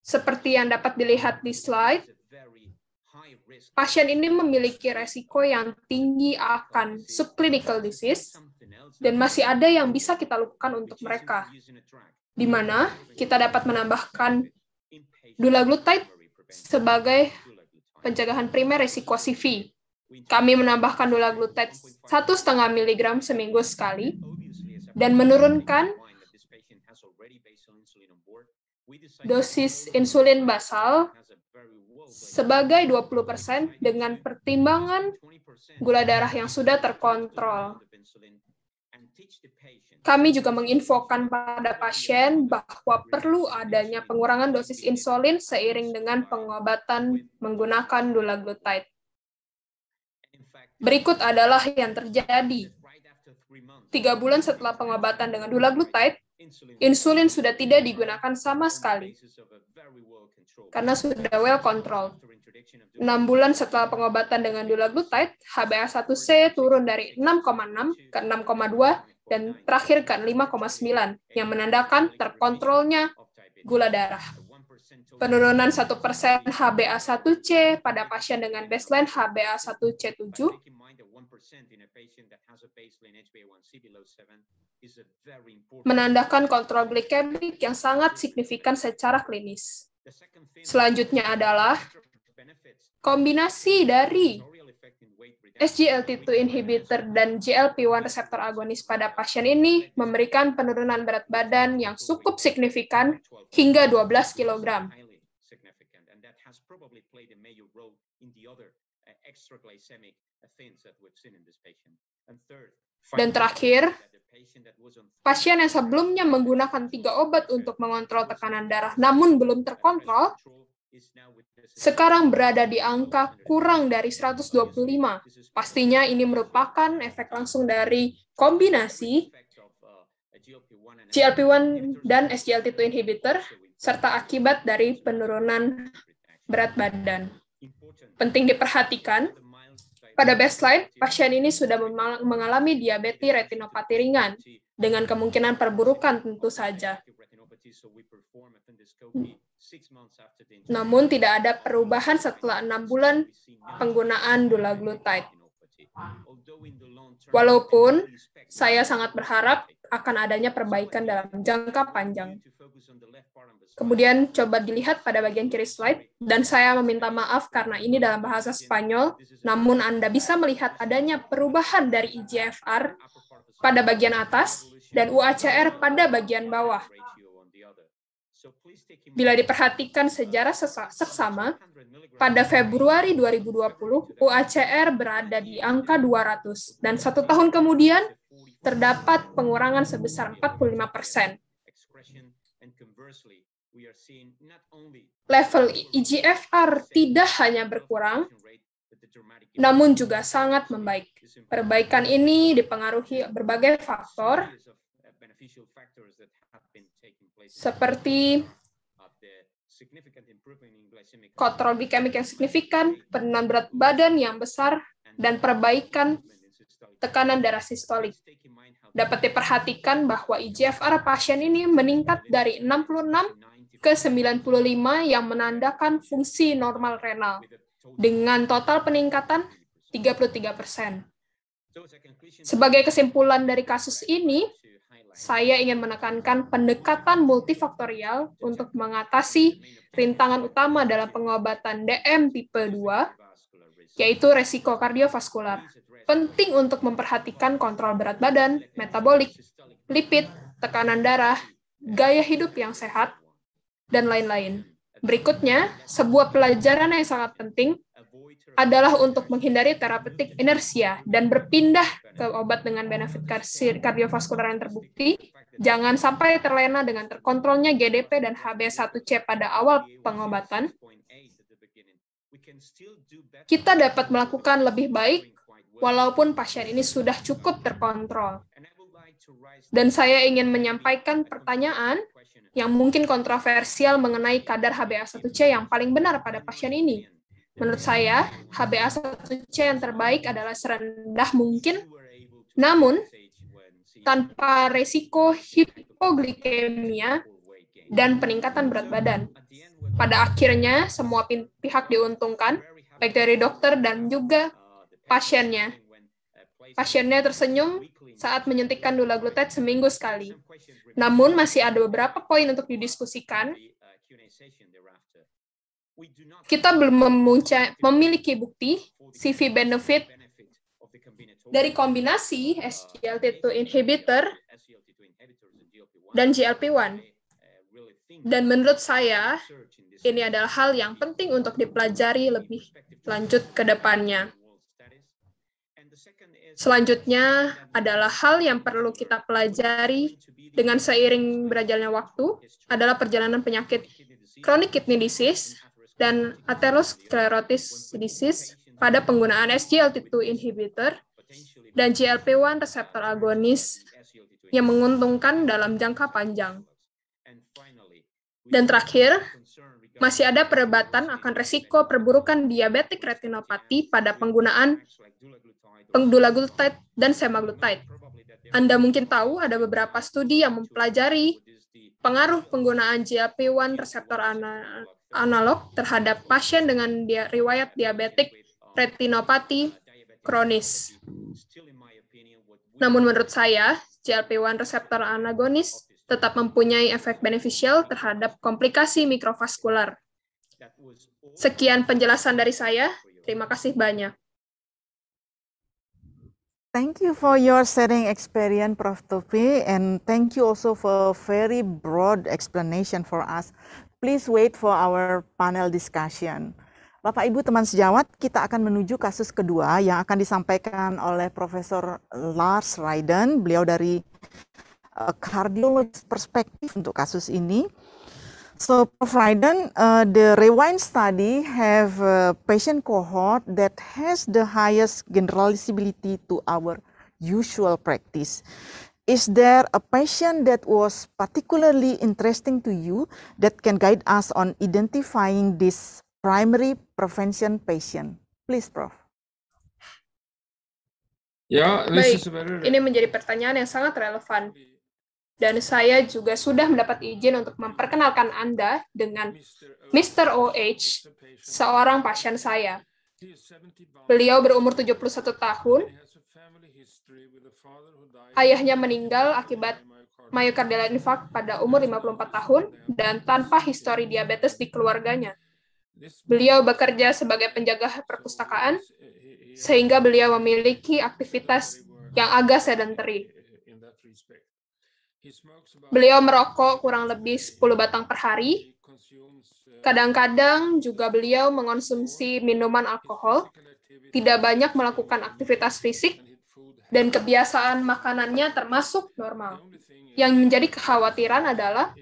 Speaker 9: Seperti yang dapat dilihat di slide, pasien ini memiliki resiko yang tinggi akan subclinical disease, dan masih ada yang bisa kita lakukan untuk mereka, di mana kita dapat menambahkan dulaglutide sebagai pencegahan primer risiko CV. Kami menambahkan dulaglutide 1,5 mg seminggu sekali dan menurunkan dosis insulin basal sebagai 20% dengan pertimbangan gula darah yang sudah terkontrol. Kami juga menginfokan pada pasien bahwa perlu adanya pengurangan dosis insulin seiring dengan pengobatan menggunakan dulaglutide. Berikut adalah yang terjadi. Tiga bulan setelah pengobatan dengan dulaglutide, insulin sudah tidak digunakan sama sekali karena sudah well control. Enam bulan setelah pengobatan dengan dulaglutide, HbA1c turun dari 6,6 ke 6,2 dan terakhir kan 5,9 yang menandakan terkontrolnya gula darah. Penurunan 1% HbA1c pada pasien dengan baseline HbA1c7 menandakan kontrol glikemik yang sangat signifikan secara klinis. Selanjutnya adalah kombinasi dari SGLT2 inhibitor dan GLP-1 reseptor agonis pada pasien ini memberikan penurunan berat badan yang cukup signifikan hingga 12 kg.
Speaker 7: Dan terakhir,
Speaker 9: pasien yang sebelumnya menggunakan tiga obat untuk mengontrol tekanan darah namun belum terkontrol, sekarang berada di angka kurang dari 125. Pastinya ini merupakan efek langsung dari kombinasi GLP-1 dan SGLT2 inhibitor, serta akibat dari penurunan berat badan. Penting diperhatikan, pada baseline, pasien ini sudah mengalami diabetes retinopati ringan, dengan kemungkinan perburukan tentu saja. Hmm. Namun tidak ada perubahan setelah enam bulan penggunaan dulaglutide. Walaupun saya sangat berharap akan adanya perbaikan dalam jangka panjang. Kemudian coba dilihat pada bagian kiri slide, dan saya meminta maaf karena ini dalam bahasa Spanyol, namun Anda bisa melihat adanya perubahan dari IGFR pada bagian atas dan UACR pada bagian bawah. Bila diperhatikan sejarah seksama, pada Februari 2020, UACR berada di angka 200, dan satu tahun kemudian terdapat pengurangan sebesar 45 persen. Level eGFR tidak hanya berkurang, namun juga sangat membaik. Perbaikan ini dipengaruhi berbagai
Speaker 7: faktor,
Speaker 9: seperti kontrol glikemik yang signifikan, penurunan berat badan yang besar, dan perbaikan tekanan darah sistolik. Dapat diperhatikan bahwa IGFR pasien ini meningkat dari 66 ke 95 yang menandakan fungsi normal renal dengan total peningkatan 33 persen. Sebagai kesimpulan dari kasus ini, saya ingin menekankan pendekatan multifaktorial untuk mengatasi rintangan utama dalam pengobatan DM tipe 2, yaitu resiko kardiovaskular. Penting untuk memperhatikan kontrol berat badan, metabolik, lipid, tekanan darah, gaya hidup yang sehat, dan lain-lain. Berikutnya, sebuah pelajaran yang sangat penting adalah untuk menghindari terapeutik inersia dan berpindah ke obat dengan benefit kardiovaskular yang terbukti. Jangan sampai terlena dengan terkontrolnya GDP dan HB1C pada awal pengobatan. Kita dapat melakukan lebih baik walaupun pasien ini sudah cukup terkontrol. Dan saya ingin menyampaikan pertanyaan yang mungkin kontroversial mengenai kadar HbA1c yang paling benar pada pasien ini Menurut saya, HbA1c yang terbaik adalah serendah mungkin, namun tanpa resiko hipoglikemia dan peningkatan berat badan. Pada akhirnya, semua pihak diuntungkan, baik dari dokter dan juga pasiennya. Pasiennya tersenyum saat menyuntikkan dula glutet seminggu sekali. Namun, masih ada beberapa poin untuk didiskusikan kita belum memunca, memiliki bukti CV benefit dari kombinasi uh, SGLT2 inhibitor dan GLP-1. Uh, dan menurut saya, ini adalah hal yang penting untuk dipelajari lebih lanjut ke depannya. Selanjutnya adalah hal yang perlu kita pelajari dengan seiring berjalannya waktu adalah perjalanan penyakit kronik kidney disease dan atherosclerosis disease pada penggunaan SGLT2 inhibitor dan GLP-1 reseptor agonis yang menguntungkan dalam jangka panjang. Dan terakhir, masih ada perdebatan akan resiko perburukan diabetik retinopati pada penggunaan pengdulaglutide dan semaglutide. Anda mungkin tahu ada beberapa studi yang mempelajari pengaruh penggunaan GLP-1 reseptor analog terhadap pasien dengan dia, riwayat diabetik retinopati kronis. Namun menurut saya, GLP-1 reseptor antagonis tetap mempunyai efek beneficial terhadap komplikasi mikrovaskular. Sekian penjelasan dari saya. Terima kasih banyak.
Speaker 5: Thank you for your sharing experience, Prof. Tupi, and thank you also for a very broad explanation for us please wait for our panel discussion. Bapak Ibu teman sejawat, kita akan menuju kasus kedua yang akan disampaikan oleh Profesor Lars Ryden. Beliau dari uh, perspektif untuk kasus ini. So, Prof. Ryden, uh, eh, the Rewind study have a eh, patient cohort that has the highest generalizability to our usual practice. Is there a patient that was particularly interesting to you that can guide us on identifying this primary prevention patient? Please, Prof.
Speaker 8: Ya, yeah, Baik, very... ini
Speaker 9: menjadi pertanyaan yang sangat relevan. Dan saya juga sudah mendapat izin untuk memperkenalkan Anda dengan Mr. OH, seorang pasien saya. Beliau berumur 71 tahun Ayahnya meninggal akibat myocardial infarct pada umur 54 tahun dan tanpa histori diabetes di keluarganya. Beliau bekerja sebagai penjaga perpustakaan, sehingga beliau memiliki aktivitas yang agak sedentary. Beliau merokok kurang lebih 10 batang per hari. Uh, Kadang-kadang juga beliau mengonsumsi minuman alkohol, tidak banyak melakukan aktivitas fisik, dan kebiasaan makanannya termasuk normal. Yang menjadi kekhawatiran adalah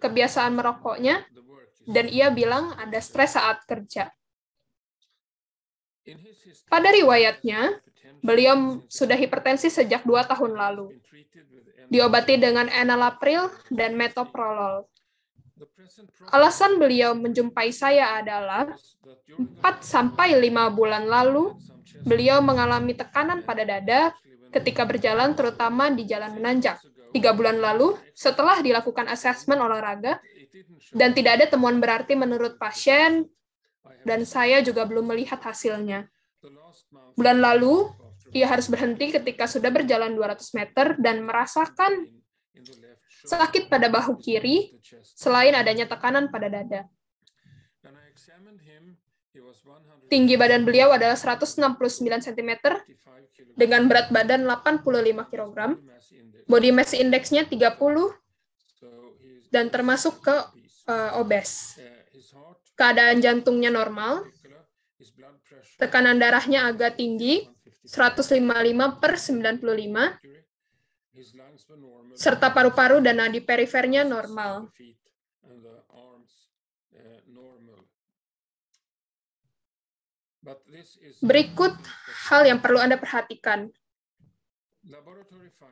Speaker 9: kebiasaan merokoknya dan ia bilang ada stres saat kerja. Pada riwayatnya, beliau sudah hipertensi sejak dua tahun lalu. Diobati dengan enalapril dan metoprolol. Alasan beliau menjumpai saya adalah 4 5 bulan lalu Beliau mengalami tekanan pada dada ketika berjalan, terutama di jalan menanjak. Tiga bulan lalu, setelah dilakukan asesmen olahraga, dan tidak ada temuan berarti menurut pasien, dan saya juga belum melihat hasilnya. Bulan lalu, ia harus berhenti ketika sudah berjalan 200 meter dan merasakan sakit pada bahu kiri, selain adanya tekanan pada dada.
Speaker 8: Tinggi badan beliau adalah
Speaker 9: 169 cm dengan berat badan 85 kg. Body mass index-nya 30 dan termasuk ke uh, obes. Keadaan jantungnya normal. Tekanan darahnya agak tinggi, 155 per 95, serta paru-paru dan nadi perifernya normal. Berikut hal yang perlu Anda perhatikan.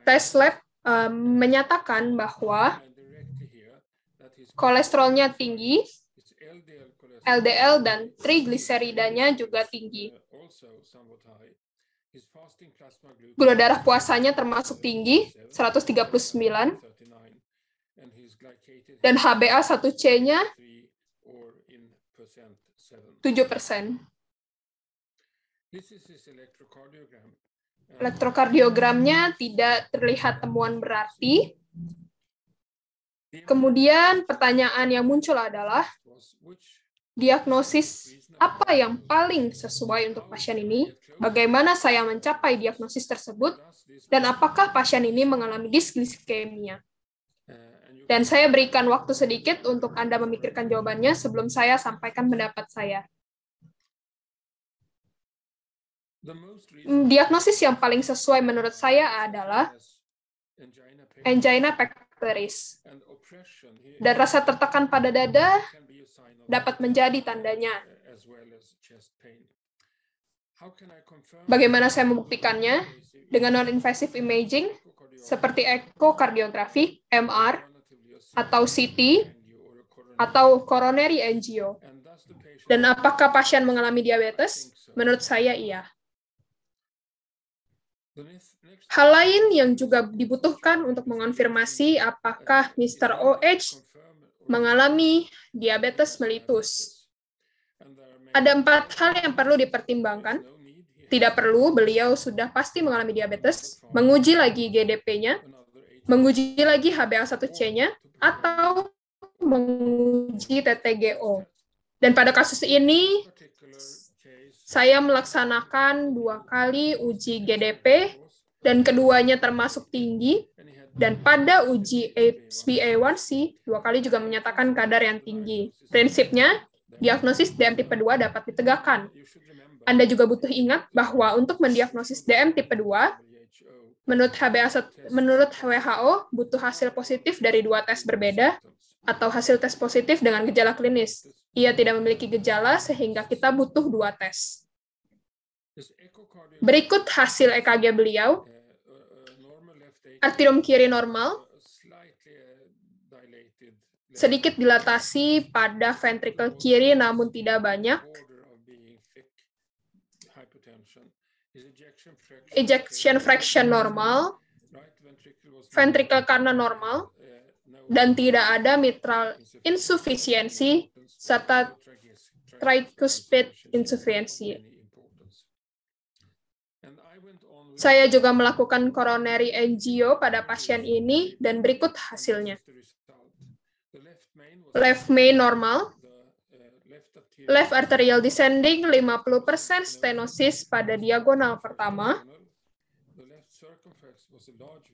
Speaker 9: Tes lab um, menyatakan bahwa kolesterolnya tinggi, LDL dan trigliseridanya juga tinggi. Uh, Gula darah puasanya termasuk tinggi, 139, dan HbA1c-nya
Speaker 8: 7 persen. Elektrokardiogramnya
Speaker 9: tidak terlihat temuan berarti. Kemudian pertanyaan yang muncul adalah, diagnosis apa yang paling sesuai untuk pasien ini, bagaimana saya mencapai diagnosis tersebut, dan apakah pasien ini mengalami disglisemia. Uh, dan saya berikan waktu sedikit untuk Anda memikirkan jawabannya sebelum saya sampaikan pendapat saya. Mm, diagnosis yang paling sesuai menurut saya adalah angina pectoris. Dan rasa tertekan pada dada dapat menjadi tandanya. Bagaimana saya membuktikannya? Dengan non-invasive imaging, seperti ekokardiografi, MR, atau CT, atau coronary angio. Dan apakah pasien mengalami diabetes? Menurut saya iya. Hal lain yang juga dibutuhkan untuk mengonfirmasi apakah Mr. OH mengalami diabetes melitus. Ada empat hal yang perlu dipertimbangkan. Tidak perlu, beliau sudah pasti mengalami diabetes, menguji lagi GDP-nya, menguji lagi HbA1c-nya, atau menguji TTGO. Dan pada kasus ini, saya melaksanakan dua kali uji GDP dan keduanya termasuk tinggi. Dan pada uji HbA1c, dua kali juga menyatakan kadar yang tinggi. Prinsipnya, diagnosis DM tipe 2 dapat ditegakkan. Anda juga butuh ingat bahwa untuk mendiagnosis DM tipe 2, menurut, HBA, menurut WHO, butuh hasil positif dari dua tes berbeda, atau hasil tes positif dengan gejala klinis. Ia tidak memiliki gejala sehingga kita butuh dua tes. Berikut hasil EKG beliau. Arterium kiri normal, sedikit dilatasi pada ventrikel kiri namun tidak banyak. Ejection fraction normal, ventrikel kanan normal, dan tidak ada mitral insufisiensi serta tricuspid insufisiensi. Saya juga melakukan coronary angio pada pasien ini dan berikut hasilnya. Left main normal, left arterial descending 50% stenosis pada diagonal pertama,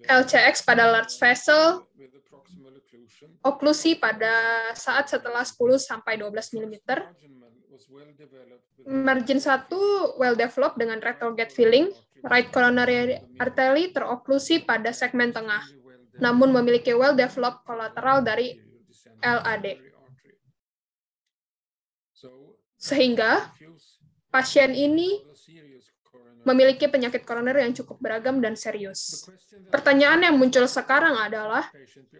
Speaker 9: LCX pada large vessel oklusi pada saat setelah 10 sampai 12 mm. Margin 1 well developed dengan rectal gate filling, right coronary artery teroklusi pada segmen tengah, namun memiliki well developed collateral dari LAD. Sehingga pasien ini memiliki penyakit koroner yang cukup beragam dan serius. Pertanyaan yang muncul sekarang adalah,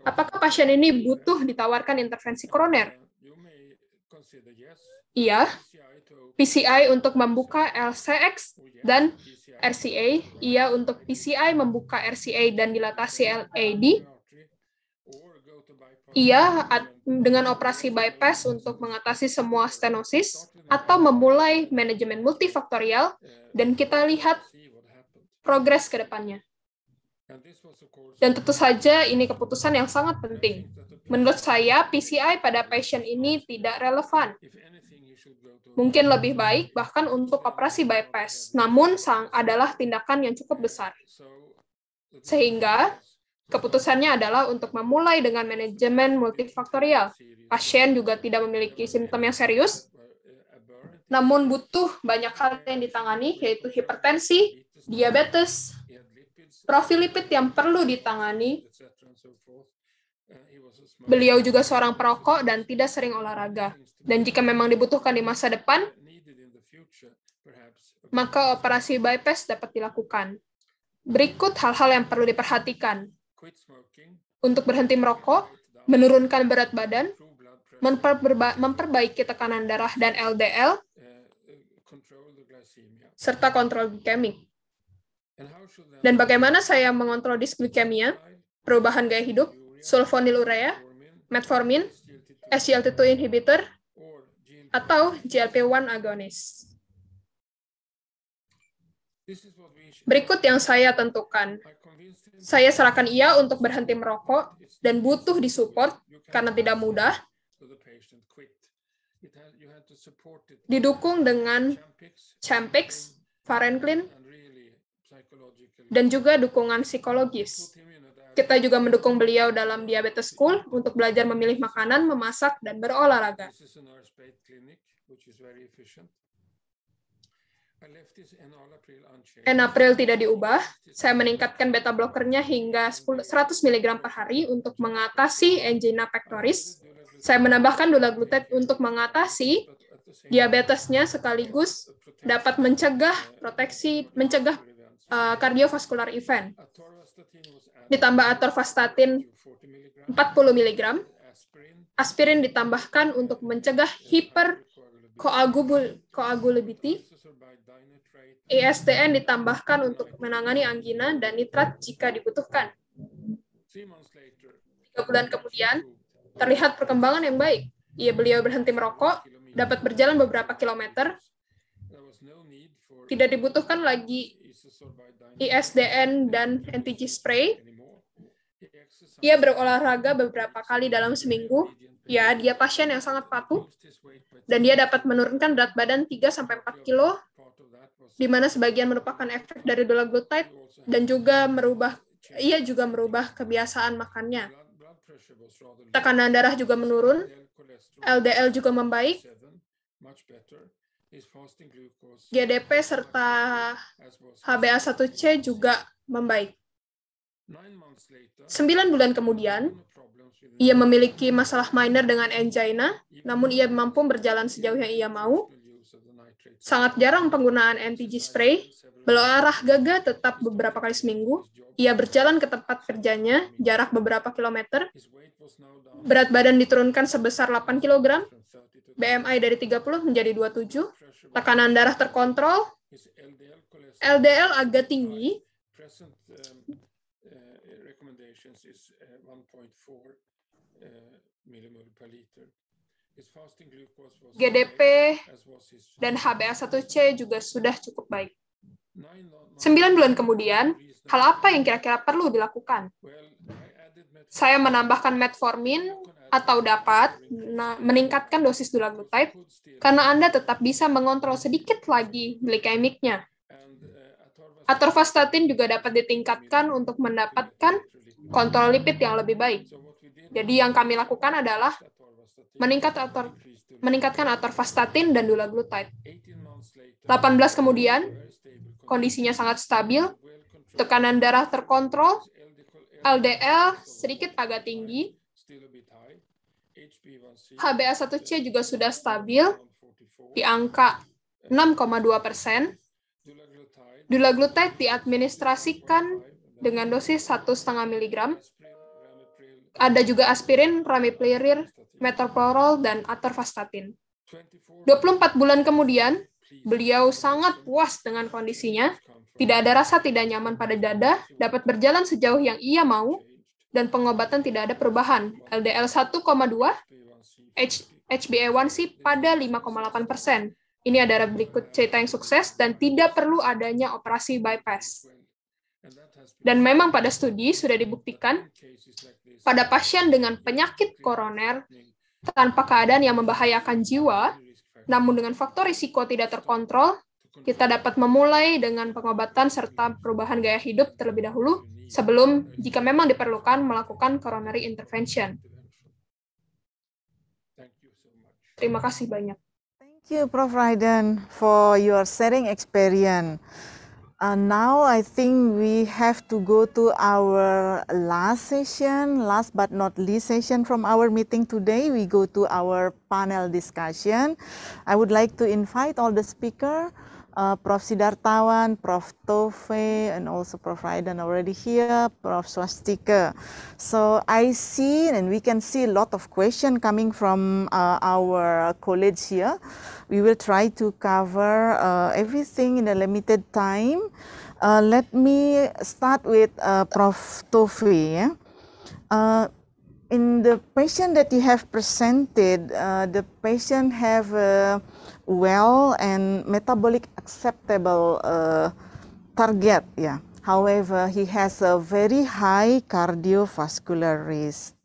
Speaker 9: apakah pasien ini butuh ditawarkan intervensi koroner? Iya, PCI untuk membuka LCX dan RCA, iya untuk PCI membuka RCA dan dilatasi LAD, iya dengan operasi bypass untuk mengatasi semua stenosis atau memulai manajemen multifaktorial dan kita lihat progres ke depannya. Dan tentu saja ini keputusan yang sangat penting. Menurut saya, PCI pada pasien ini tidak relevan. Mungkin lebih baik bahkan untuk operasi bypass, namun sang adalah tindakan yang cukup besar. Sehingga keputusannya adalah untuk memulai dengan manajemen multifaktorial. Pasien juga tidak memiliki simptom yang serius, namun butuh banyak hal yang ditangani, yaitu hipertensi, diabetes, profil lipid yang perlu ditangani. Beliau juga seorang perokok dan tidak sering olahraga. Dan jika memang dibutuhkan di masa depan, maka operasi bypass dapat dilakukan. Berikut hal-hal yang perlu diperhatikan. Untuk berhenti merokok, menurunkan berat badan, memperbaiki tekanan darah dan LDL, serta kontrol glikemik. Dan bagaimana saya mengontrol disglikemia, perubahan gaya hidup, sulfonilurea, metformin, SGLT2 inhibitor, atau GLP-1 agonis. Berikut yang saya tentukan. Saya serahkan ia untuk berhenti merokok dan butuh disupport karena tidak mudah. Didukung dengan Champix, Varenclin, dan juga dukungan psikologis. Kita juga mendukung beliau dalam Diabetes School untuk belajar memilih makanan, memasak, dan berolahraga.
Speaker 8: En April tidak diubah,
Speaker 9: saya meningkatkan beta blokernya hingga 100 mg per hari untuk mengatasi angina pectoris. Saya menambahkan dulaglutide untuk mengatasi diabetesnya sekaligus dapat mencegah proteksi mencegah uh, kardiovaskular event. Ditambah atorvastatin 40 mg, aspirin ditambahkan untuk mencegah hiperkoagulability, e ISTN ditambahkan untuk menangani angina dan nitrat jika dibutuhkan.
Speaker 8: Tiga
Speaker 9: bulan kemudian, terlihat perkembangan yang baik. Ia beliau berhenti merokok, dapat berjalan beberapa kilometer. Tidak dibutuhkan lagi ISDN dan NTG spray. Ia berolahraga beberapa kali dalam seminggu. Ya, dia pasien yang sangat patuh dan dia dapat menurunkan berat badan 3 sampai 4 kilo di mana sebagian merupakan efek dari dulaglutide dan juga merubah ia juga merubah kebiasaan makannya. Tekanan darah juga menurun, LDL juga membaik, GDP uh, serta
Speaker 8: HbA1c
Speaker 9: juga membaik. Sembilan bulan kemudian, ia memiliki masalah minor dengan angina, namun ia mampu berjalan sejauh yang ia mau. Sangat jarang penggunaan NTG spray, berolahraga tetap beberapa kali seminggu, ia berjalan ke tempat kerjanya, jarak beberapa kilometer, berat badan diturunkan sebesar 8 kilogram. BMI dari 30 menjadi 27, tekanan darah terkontrol,
Speaker 8: LDL agak tinggi, GDP dan HbA1c
Speaker 9: juga sudah cukup baik. Sembilan bulan kemudian, hal apa yang kira-kira perlu dilakukan? Saya menambahkan metformin atau dapat meningkatkan dosis dulaglutide karena Anda tetap bisa mengontrol sedikit lagi glikemiknya. Atorvastatin juga dapat ditingkatkan untuk mendapatkan kontrol lipid yang lebih baik. Jadi yang kami lakukan adalah meningkat ator, meningkatkan atorvastatin dan dulaglutide. 18 kemudian, kondisinya sangat stabil, tekanan darah terkontrol, LDL sedikit agak tinggi, HbA1c juga sudah stabil di angka 6,2 persen. Dulaglutide diadministrasikan dengan dosis 1,5 mg. Ada juga aspirin, ramipirir, metoprolol, dan atorvastatin. 24 bulan kemudian, beliau sangat puas dengan kondisinya, tidak ada rasa tidak nyaman pada dada, dapat berjalan sejauh yang ia mau, dan pengobatan tidak ada perubahan. LDL 1,2, HbA1c pada 5,8 persen. Ini adalah berikut cerita yang sukses dan tidak perlu adanya operasi bypass. Dan memang pada studi sudah dibuktikan pada pasien dengan penyakit koroner tanpa keadaan yang membahayakan jiwa, namun dengan faktor risiko tidak terkontrol, kita dapat memulai dengan pengobatan serta perubahan gaya hidup terlebih dahulu Iya. sebelum jika memang diperlukan melakukan coronary intervention. Terima kasih banyak.
Speaker 5: Thank you, Prof. Raiden, for your sharing experience. Uh, now I think we have to go to our last session, last but not least session from our meeting today. We go to our panel discussion. I would like to invite all the speaker uh, Prof. Sidartawan, Prof. Tove, and also Prof. Raidan already here, Prof. Swastika. So I see and we can see a lot of questions coming from uh, our college here. We will try to cover uh, everything in a limited time. Uh, let me start with uh, Prof. Tove. Yeah? Uh, in the patient that you have presented, uh, the patient have a well and metabolic acceptable uh, target. Yeah. However, he has a very high cardiovascular risk.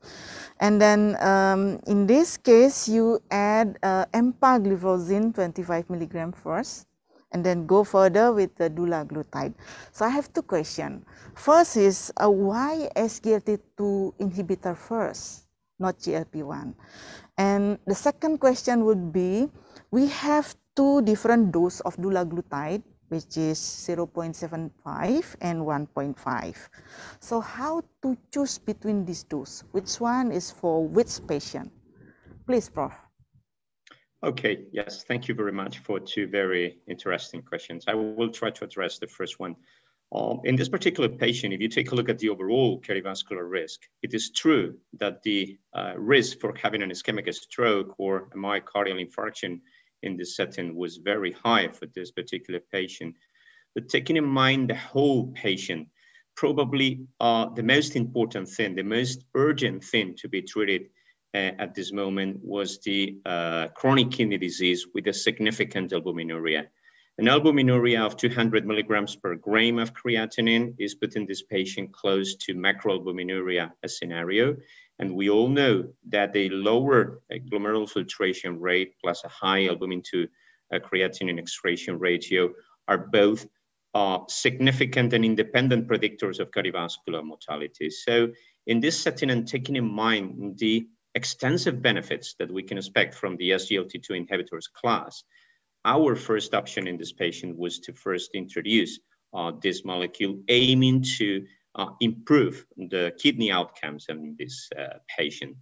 Speaker 5: And then um, in this case, you add uh, empagliflozin 25 milligram first and then go further with the dulaglutide. So I have two questions. First is uh, why SGLT2 inhibitor first, not GLP-1? And the second question would be, we have two different dose of dulaglutide, which is 0.75 and 1.5. So how to choose between these two? Which one is for which patient? Please, Prof.
Speaker 7: Okay, yes, thank you very much for two very interesting questions. I will try to address the first one. Um, in this particular patient, if you take a look at the overall cardiovascular risk, it is true that the uh, risk for having an ischemic stroke or a myocardial infarction in this setting was very high for this particular patient. But taking in mind the whole patient, probably uh, the most important thing, the most urgent thing to be treated uh, at this moment was the uh, chronic kidney disease with a significant albuminuria. An albuminuria of 200 milligrams per gram of creatinine is putting this patient close to macroalbuminuria scenario. And we all know that a lower uh, glomerular filtration rate plus a high albumin to creatinine excretion ratio are both uh, significant and independent predictors of cardiovascular mortality. So in this setting and taking in mind the extensive benefits that we can expect from the SGLT2 inhibitors class, our first option in this patient was to first introduce uh, this molecule, aiming to uh, improve the kidney outcomes in this uh, patient.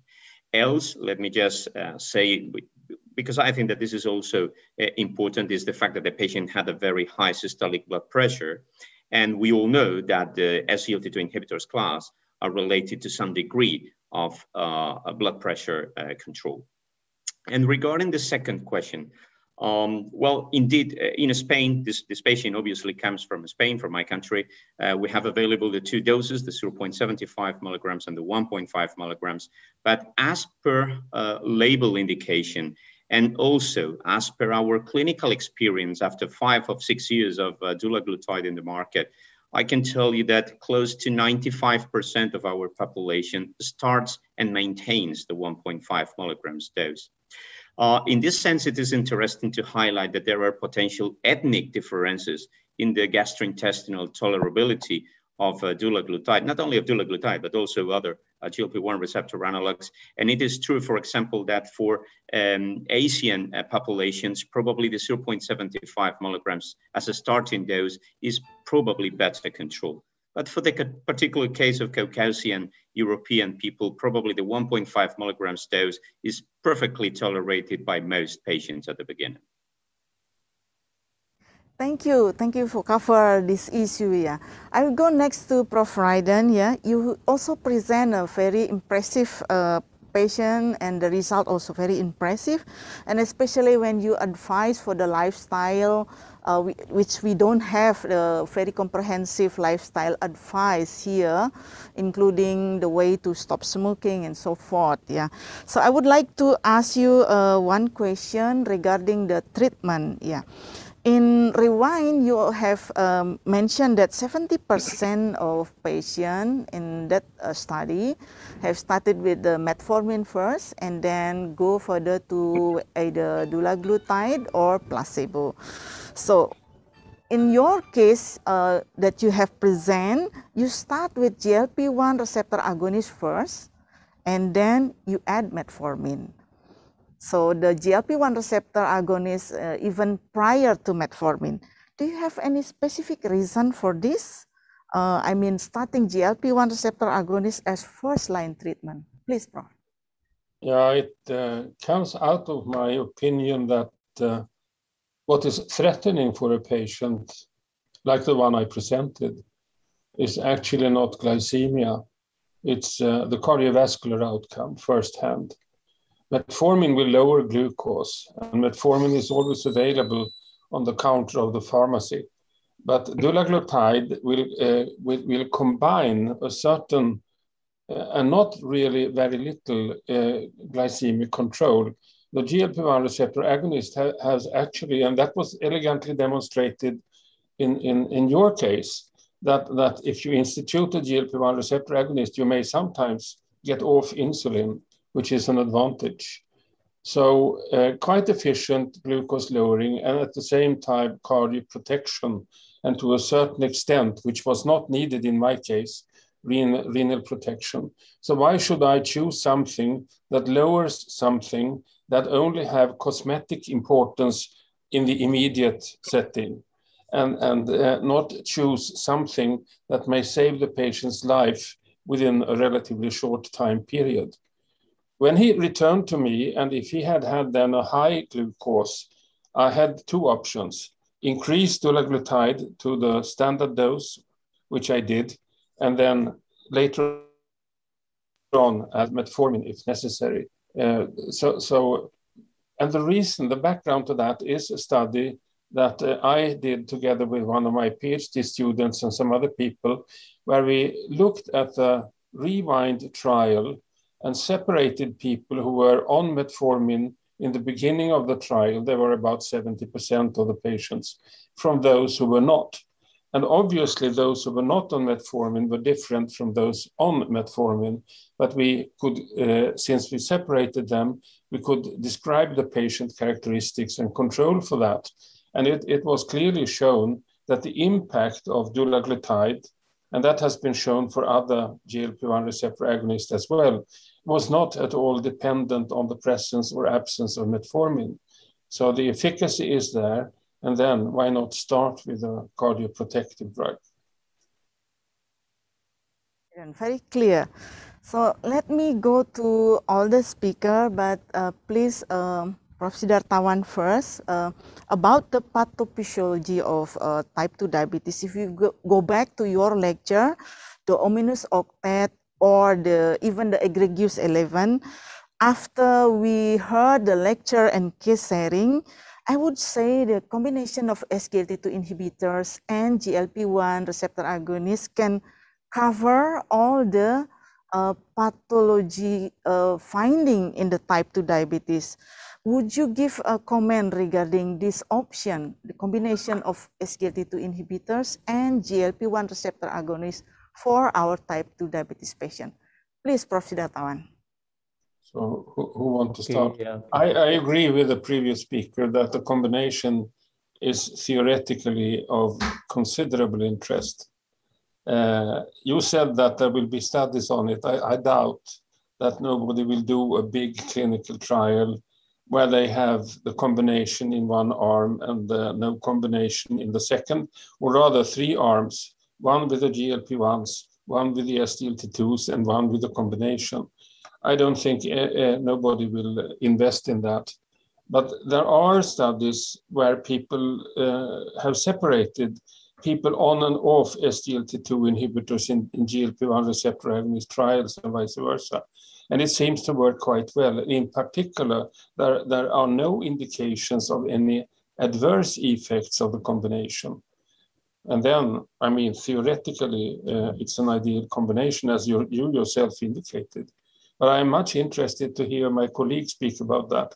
Speaker 7: Else, let me just uh, say, because I think that this is also uh, important, is the fact that the patient had a very high systolic blood pressure. And we all know that the SGLT2 inhibitors class are related to some degree of uh, blood pressure uh, control. And regarding the second question, um, well, indeed, uh, in Spain, this, this patient obviously comes from Spain, from my country. Uh, we have available the two doses, the 0.75 milligrams and the 1.5 milligrams. But as per uh, label indication, and also as per our clinical experience after five or six years of uh, dulaglutide in the market, I can tell you that close to 95% of our population starts and maintains the 1.5 milligrams dose. Uh, in this sense, it is interesting to highlight that there are potential ethnic differences in the gastrointestinal tolerability of uh, dulaglutide, not only of dulaglutide, but also other uh, GLP-1 receptor analogs. And it is true, for example, that for um, Asian uh, populations, probably the 0.75 milligrams as a starting dose is probably better control. But for the particular case of Caucasian European people, probably the 1.5 milligrams dose is perfectly tolerated by most patients at the beginning.
Speaker 5: Thank you. Thank you for cover this issue. Yeah. I will go next to Prof. Ryden. Yeah. You also present a very impressive uh, patient and the result also very impressive. And especially when you advise for the lifestyle, uh, we, which we don't have the very comprehensive lifestyle advice here, including the way to stop smoking and so forth. Yeah. So I would like to ask you uh, one question regarding the treatment. Yeah. In Rewind, you have um, mentioned that 70% of patients in that uh, study have started with the metformin first and then go further to either dulaglutide or placebo. So in your case uh, that you have present, you start with GLP-1 receptor agonist first and then you add metformin. So the GLP-1 receptor agonist uh, even prior to metformin. Do you have any specific reason for this? Uh, I mean, starting GLP-1 receptor agonist as first-line treatment. Please, Prof.
Speaker 8: Yeah, it uh, comes out of my opinion that uh, what is threatening for a patient, like the one I presented, is actually not glycemia. It's uh, the cardiovascular outcome firsthand. Metformin will lower glucose, and metformin is always available on the counter of the pharmacy. But dulaglutide will, uh, will, will, combine a certain uh, and not really very little uh, glycemic control. The GLP-1 receptor agonist ha has actually, and that was elegantly demonstrated in, in, in your case, that, that if you institute a GLP-1 receptor agonist, you may sometimes get off insulin which is an advantage. So uh, quite efficient glucose lowering and at the same time cardioprotection and to a certain extent, which was not needed in my case, renal, renal protection. So why should I choose something that lowers something that only have cosmetic importance in the immediate setting and, and uh, not choose something that may save the patient's life within a relatively short time period? When he returned to me, and if he had had then a high glucose, I had two options increase dulaglutide to the standard dose, which I did, and then later on as metformin if necessary. Uh, so, so, and the reason, the background to that is a study that uh, I did together with one of my PhD students and some other people, where we looked at the rewind trial and separated people who were on metformin in the beginning of the trial, there were about 70% of the patients from those who were not. And obviously, those who were not on metformin were different from those on metformin. But we could, uh, since we separated them, we could describe the patient characteristics and control for that. And it, it was clearly shown that the impact of dulaglutide and that has been shown for other GLP-1 receptor agonists as well. was not at all dependent on the presence or absence of metformin. So the efficacy is there. And then why not start with a cardioprotective drug?
Speaker 5: Very clear. So let me go to all the speaker, but uh, please um, Prof. Sidartawan first uh, about the pathophysiology of uh, type 2 diabetes. If you go, go back to your lecture, the ominous octet or the even the egregious 11, after we heard the lecture and case sharing, I would say the combination of SGLT2 inhibitors and GLP1 receptor agonists can cover all the uh, pathology uh, finding in the type 2 diabetes. Would you give a comment regarding this option, the combination of SGLT2 inhibitors and GLP-1 receptor agonists for our type 2 diabetes patient? Please, Prof. Sidatawan.
Speaker 8: So who, who to start? yeah. I, I agree with the previous speaker that the combination is theoretically of considerable interest. Uh, you said that there will be studies on it. I, I, doubt that nobody will do a big clinical trial where they have the combination in one arm and the, no combination in the second, or rather three arms, one with the GLP-1s, one with the SGLT2s, and one with the combination. I don't think uh, uh, nobody will uh, invest in that. But there are studies where people uh, have separated people on and off SGLT2 inhibitors in, in GLP-1 receptor agonist trials and vice versa and it seems to work quite well. In particular, there, there are no indications of any adverse effects of the combination. And then, I mean, theoretically, uh, it's an ideal combination as you, you yourself indicated. But I'm much interested to hear my colleague speak about that.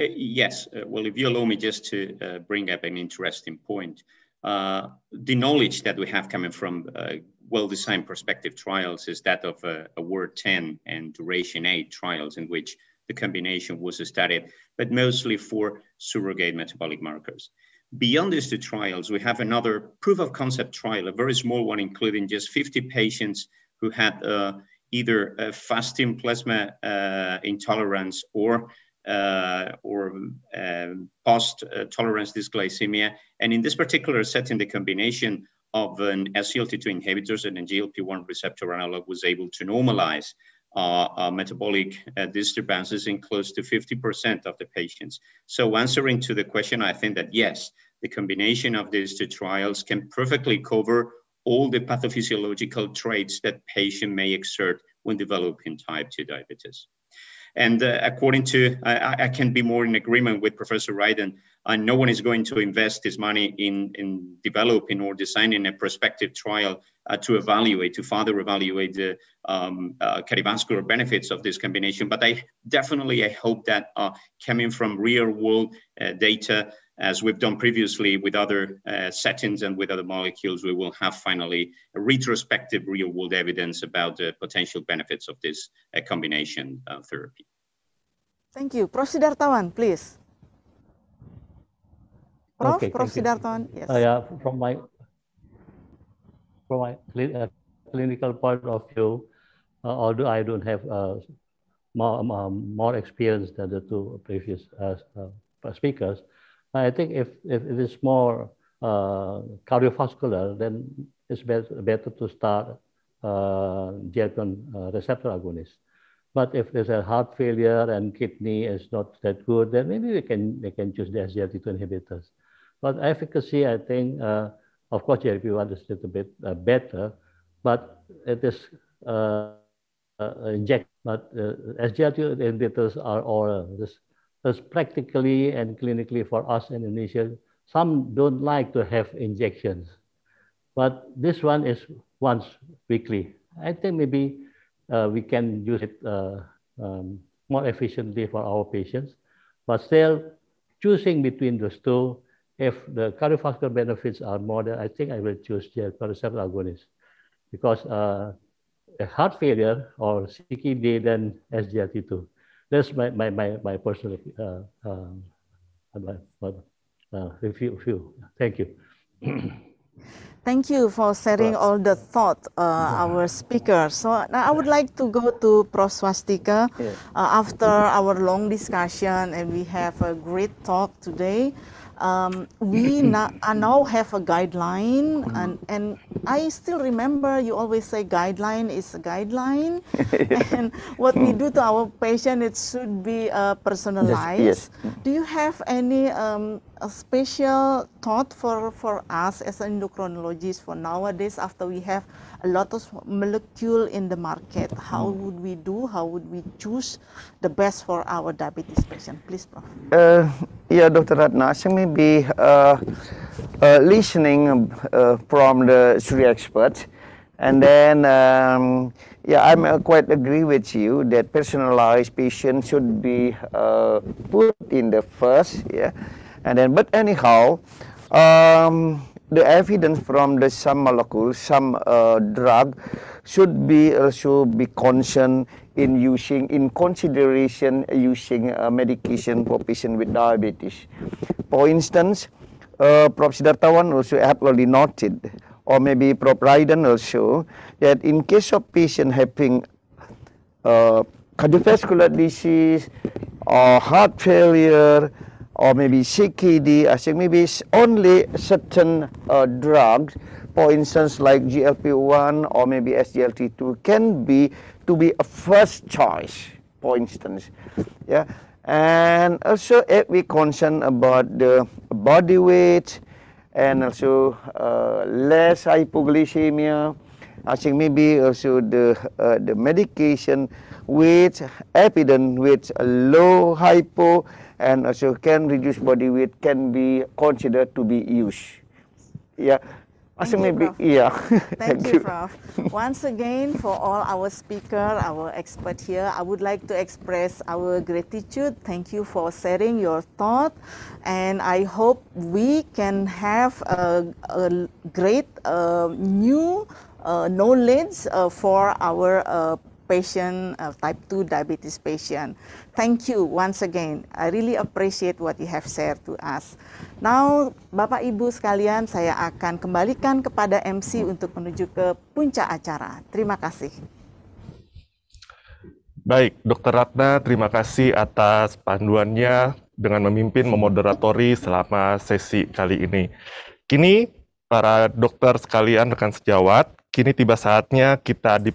Speaker 7: Uh, yes, uh, well, if you allow me just to uh, bring up an interesting point. Uh, the knowledge that we have coming from uh, well-designed prospective trials is that of a, a word 10 and duration 8 trials in which the combination was studied, but mostly for surrogate metabolic markers. Beyond these two trials, we have another proof of concept trial, a very small one, including just 50 patients who had uh, either fasting plasma uh, intolerance or uh, or um, uh, tolerance dysglycemia. And in this particular setting, the combination of an SGLT2 inhibitors and a GLP-1 receptor analog was able to normalize uh, uh, metabolic uh, disturbances in close to 50% of the patients. So answering to the question, I think that yes, the combination of these two trials can perfectly cover all the pathophysiological traits that patient may exert when developing type 2 diabetes. And uh, according to, I, I, can be more in agreement with Professor Ryden. Uh, no one is going to invest his money in, in developing or designing a prospective trial uh, to evaluate, to further evaluate the um, uh, cardiovascular benefits of this combination. But I definitely, I hope that uh, coming from real world uh, data, as we've done previously with other uh, settings and with other molecules, we will have finally retrospective real world evidence about the potential benefits of this uh, combination uh, therapy.
Speaker 5: Thank you. Prof. Sidartawan, please. Prof. Okay, Prof. Sidartawan, yes. Uh, yeah,
Speaker 6: from my, from my cl uh, clinical point of view, uh, although I don't have more, um, more experience than the two previous speakers, I think if, if it is more uh, cardiovascular, then it's better, better to start uh, GLP-1 uh, receptor agonist. But if there's a heart failure and kidney is not that good, then maybe we can we can choose the SGLT2 inhibitors. But efficacy, I think, uh, of course, GLP-1 is a little bit uh, better, but it is uh, uh inject. But uh, SGLT2 inhibitors are oral. This as practically and clinically for us in Indonesia, some don't like to have injections. But this one is once weekly. I think maybe uh, we can use it uh, um, more efficiently for our patients. But still, choosing between those two, if the cardiovascular benefits are more, than, I think I will choose the cordyceps agonist because uh, heart failure or CKD, then SGLT2. That's my my my, my personal uh, um, uh, review, review. Thank you.
Speaker 5: [clears throat] Thank you for sharing uh, all the thought, uh, our speaker. So I would like to go to Prof. Swastika uh, after our long discussion, and we have a great talk today. Um, we [laughs] na- uh, now have a guideline, and, and I still remember you always say guideline is a guideline, yeah. [laughs] and what we do to our patient it should be uh, personalized. Yes, yes. Do you have any um, special thought for for us as endocrinologists for nowadays after we have a lot of molecule in the market. How mm-hmm. would we do? How would we choose the best for our diabetes patient? Please, Prof.
Speaker 3: Uh, yeah, Dr. Ratna, I may maybe uh, uh, listening um, uh, from the three experts, and then um, yeah, I'm uh, quite agree with you that personalized patient should be uh, put in the first. Yeah, and then but anyhow. Um, the evidence from the some molecule, some uh, drug should be also uh, be concerned in using, in consideration using uh, medication for patient with diabetes. For instance, uh, Prof. Siddharthawan also have already noted, or maybe Prof. Raiden also, that in case of patient having uh, cardiovascular disease or heart failure, or maybe CKD, I think maybe only certain uh, drugs, for instance like GLP-1 or maybe SGLT2 can be to be a first choice, for instance. Yeah. And also if we concern about the body weight and also uh, less hypoglycemia, I think maybe also the uh, the medication with evident with low hypo and also uh, can reduce body weight can be considered to be used. Yeah.
Speaker 5: Also Thank maybe, yeah. Thank, [laughs] Thank you, Prof. Once again, for all our speaker, our expert here, I would like to express our gratitude. Thank you for sharing your thought. And I hope we can have a, a great uh, new uh, knowledge uh, for our uh, patient, uh, type 2 diabetes patient. thank you once again. I really appreciate what you have shared to us. Now, Bapak Ibu sekalian, saya akan kembalikan kepada MC untuk menuju ke puncak acara. Terima kasih.
Speaker 1: Baik, Dr. Ratna, terima kasih atas panduannya dengan memimpin memoderatori selama sesi kali ini. Kini, para dokter sekalian rekan sejawat, kini tiba saatnya kita di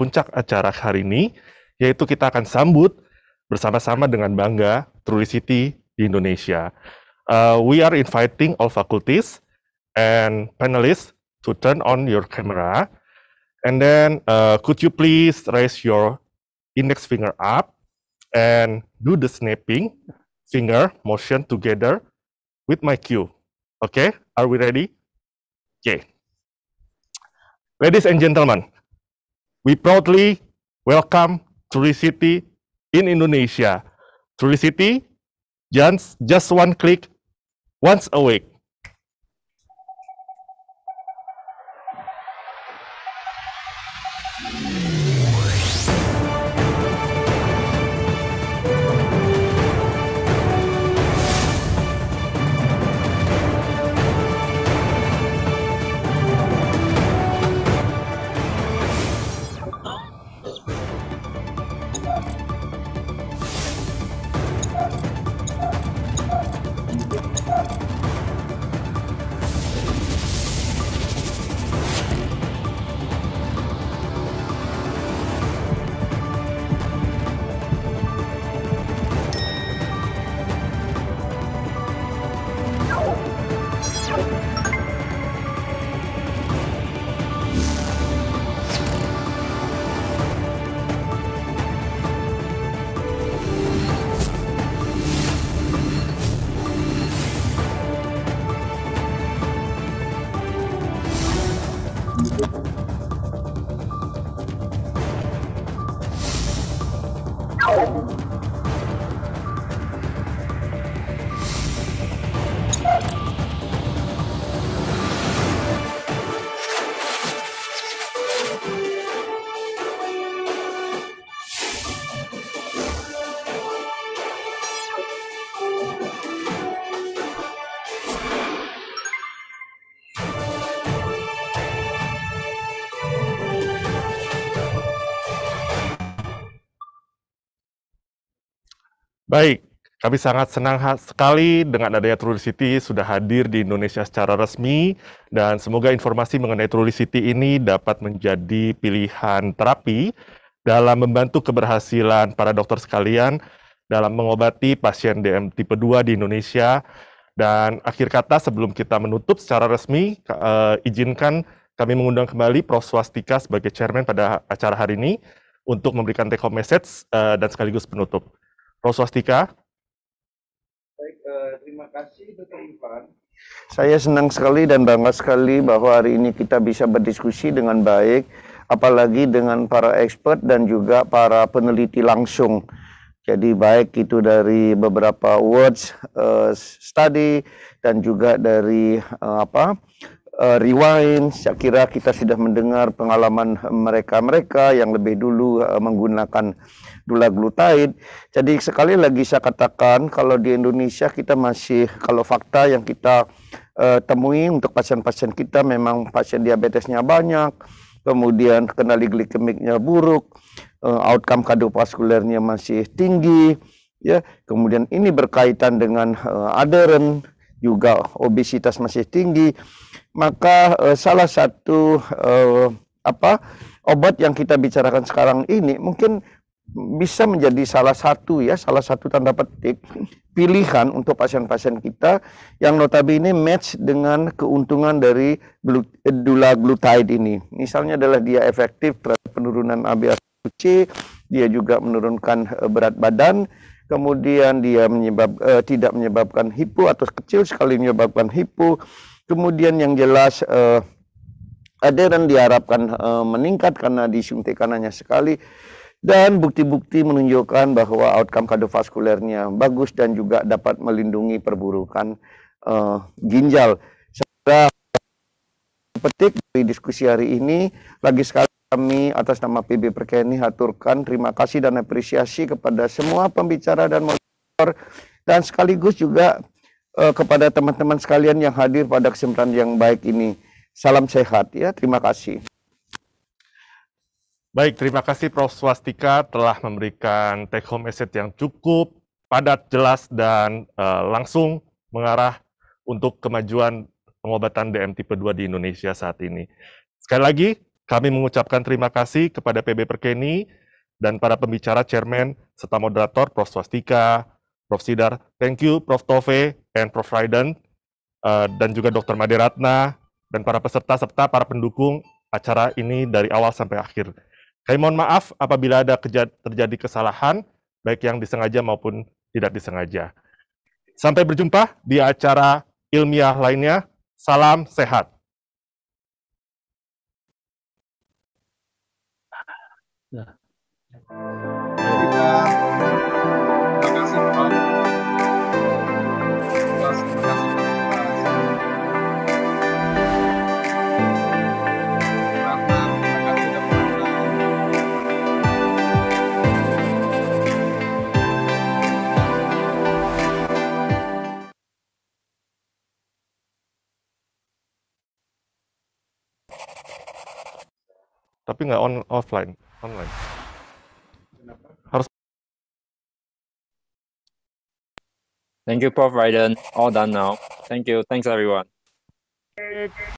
Speaker 1: puncak acara hari ini, yaitu kita akan sambut bersama-sama dengan bangga Truly City di Indonesia. Uh, we are inviting all faculties and panelists to turn on your camera. And then uh, could you please raise your index finger up and do the snapping finger motion together with my cue. Okay, are we ready? Okay. Ladies and gentlemen, we proudly welcome Truly City in Indonesia. Trulicity, just, just one click, once a week. Baik, kami sangat senang sekali dengan adanya Trulicity sudah hadir di Indonesia secara resmi dan semoga informasi mengenai Trulicity ini dapat menjadi pilihan terapi dalam membantu keberhasilan para dokter sekalian dalam mengobati pasien DM tipe 2 di Indonesia. Dan akhir kata sebelum kita menutup secara resmi, uh, izinkan kami mengundang kembali Prof. Swastika sebagai chairman pada acara hari ini untuk memberikan take home message uh, dan sekaligus penutup. Roswastika.
Speaker 3: Baik, uh, terima kasih Dr. Ivan.
Speaker 1: Saya senang sekali dan bangga
Speaker 3: sekali bahwa hari ini kita bisa berdiskusi dengan baik, apalagi dengan para expert dan juga para peneliti langsung. Jadi baik itu dari beberapa words uh, study dan juga dari uh, apa uh, rewind. Saya kira kita sudah mendengar pengalaman mereka-mereka yang lebih dulu uh, menggunakan dulaglutide. Jadi sekali lagi saya katakan kalau di Indonesia kita masih kalau fakta yang kita uh, temui untuk pasien-pasien kita memang pasien diabetesnya banyak, kemudian kendali glikemiknya buruk, uh, outcome kardiovaskulernya masih tinggi, ya. Kemudian ini berkaitan dengan uh, aderen juga obesitas masih tinggi, maka uh, salah satu uh, apa obat yang kita bicarakan sekarang ini mungkin bisa menjadi salah satu ya, salah satu tanda petik pilihan untuk pasien-pasien kita yang notabene match dengan keuntungan dari dula glutide ini. Misalnya adalah dia efektif terhadap penurunan abc dia juga menurunkan eh, berat badan, kemudian dia menyebab, eh, tidak menyebabkan hipo atau kecil sekali menyebabkan hipo. Kemudian yang jelas eh, yang diharapkan eh, meningkat karena disuntikan hanya sekali dan bukti-bukti menunjukkan bahwa outcome kardiovaskulernya bagus dan juga dapat melindungi perburukan uh, ginjal. Saya petik dari diskusi hari ini. Lagi sekali kami atas nama PB Perkeni haturkan terima kasih dan apresiasi kepada semua pembicara dan moderator dan sekaligus juga uh, kepada teman-teman sekalian yang hadir pada kesempatan yang baik ini. Salam sehat ya, terima kasih.
Speaker 1: Baik, terima kasih Prof. Swastika telah memberikan take home message yang cukup padat, jelas, dan uh, langsung mengarah untuk kemajuan pengobatan DM tipe 2 di Indonesia saat ini. Sekali lagi, kami mengucapkan terima kasih kepada PB Perkeni dan para pembicara chairman serta moderator Prof. Swastika, Prof. Sidar. Thank you Prof. Tove and Prof. Raiden uh, dan juga Dr. Madiratna dan para peserta serta para pendukung acara ini dari awal sampai akhir. Kami mohon maaf apabila ada terjadi kesalahan, baik yang disengaja maupun tidak disengaja. Sampai berjumpa di acara ilmiah lainnya. Salam sehat. Nah. tapi nggak on offline online harus
Speaker 7: Thank you, Prof. Ryden All done now. Thank you. Thanks, everyone.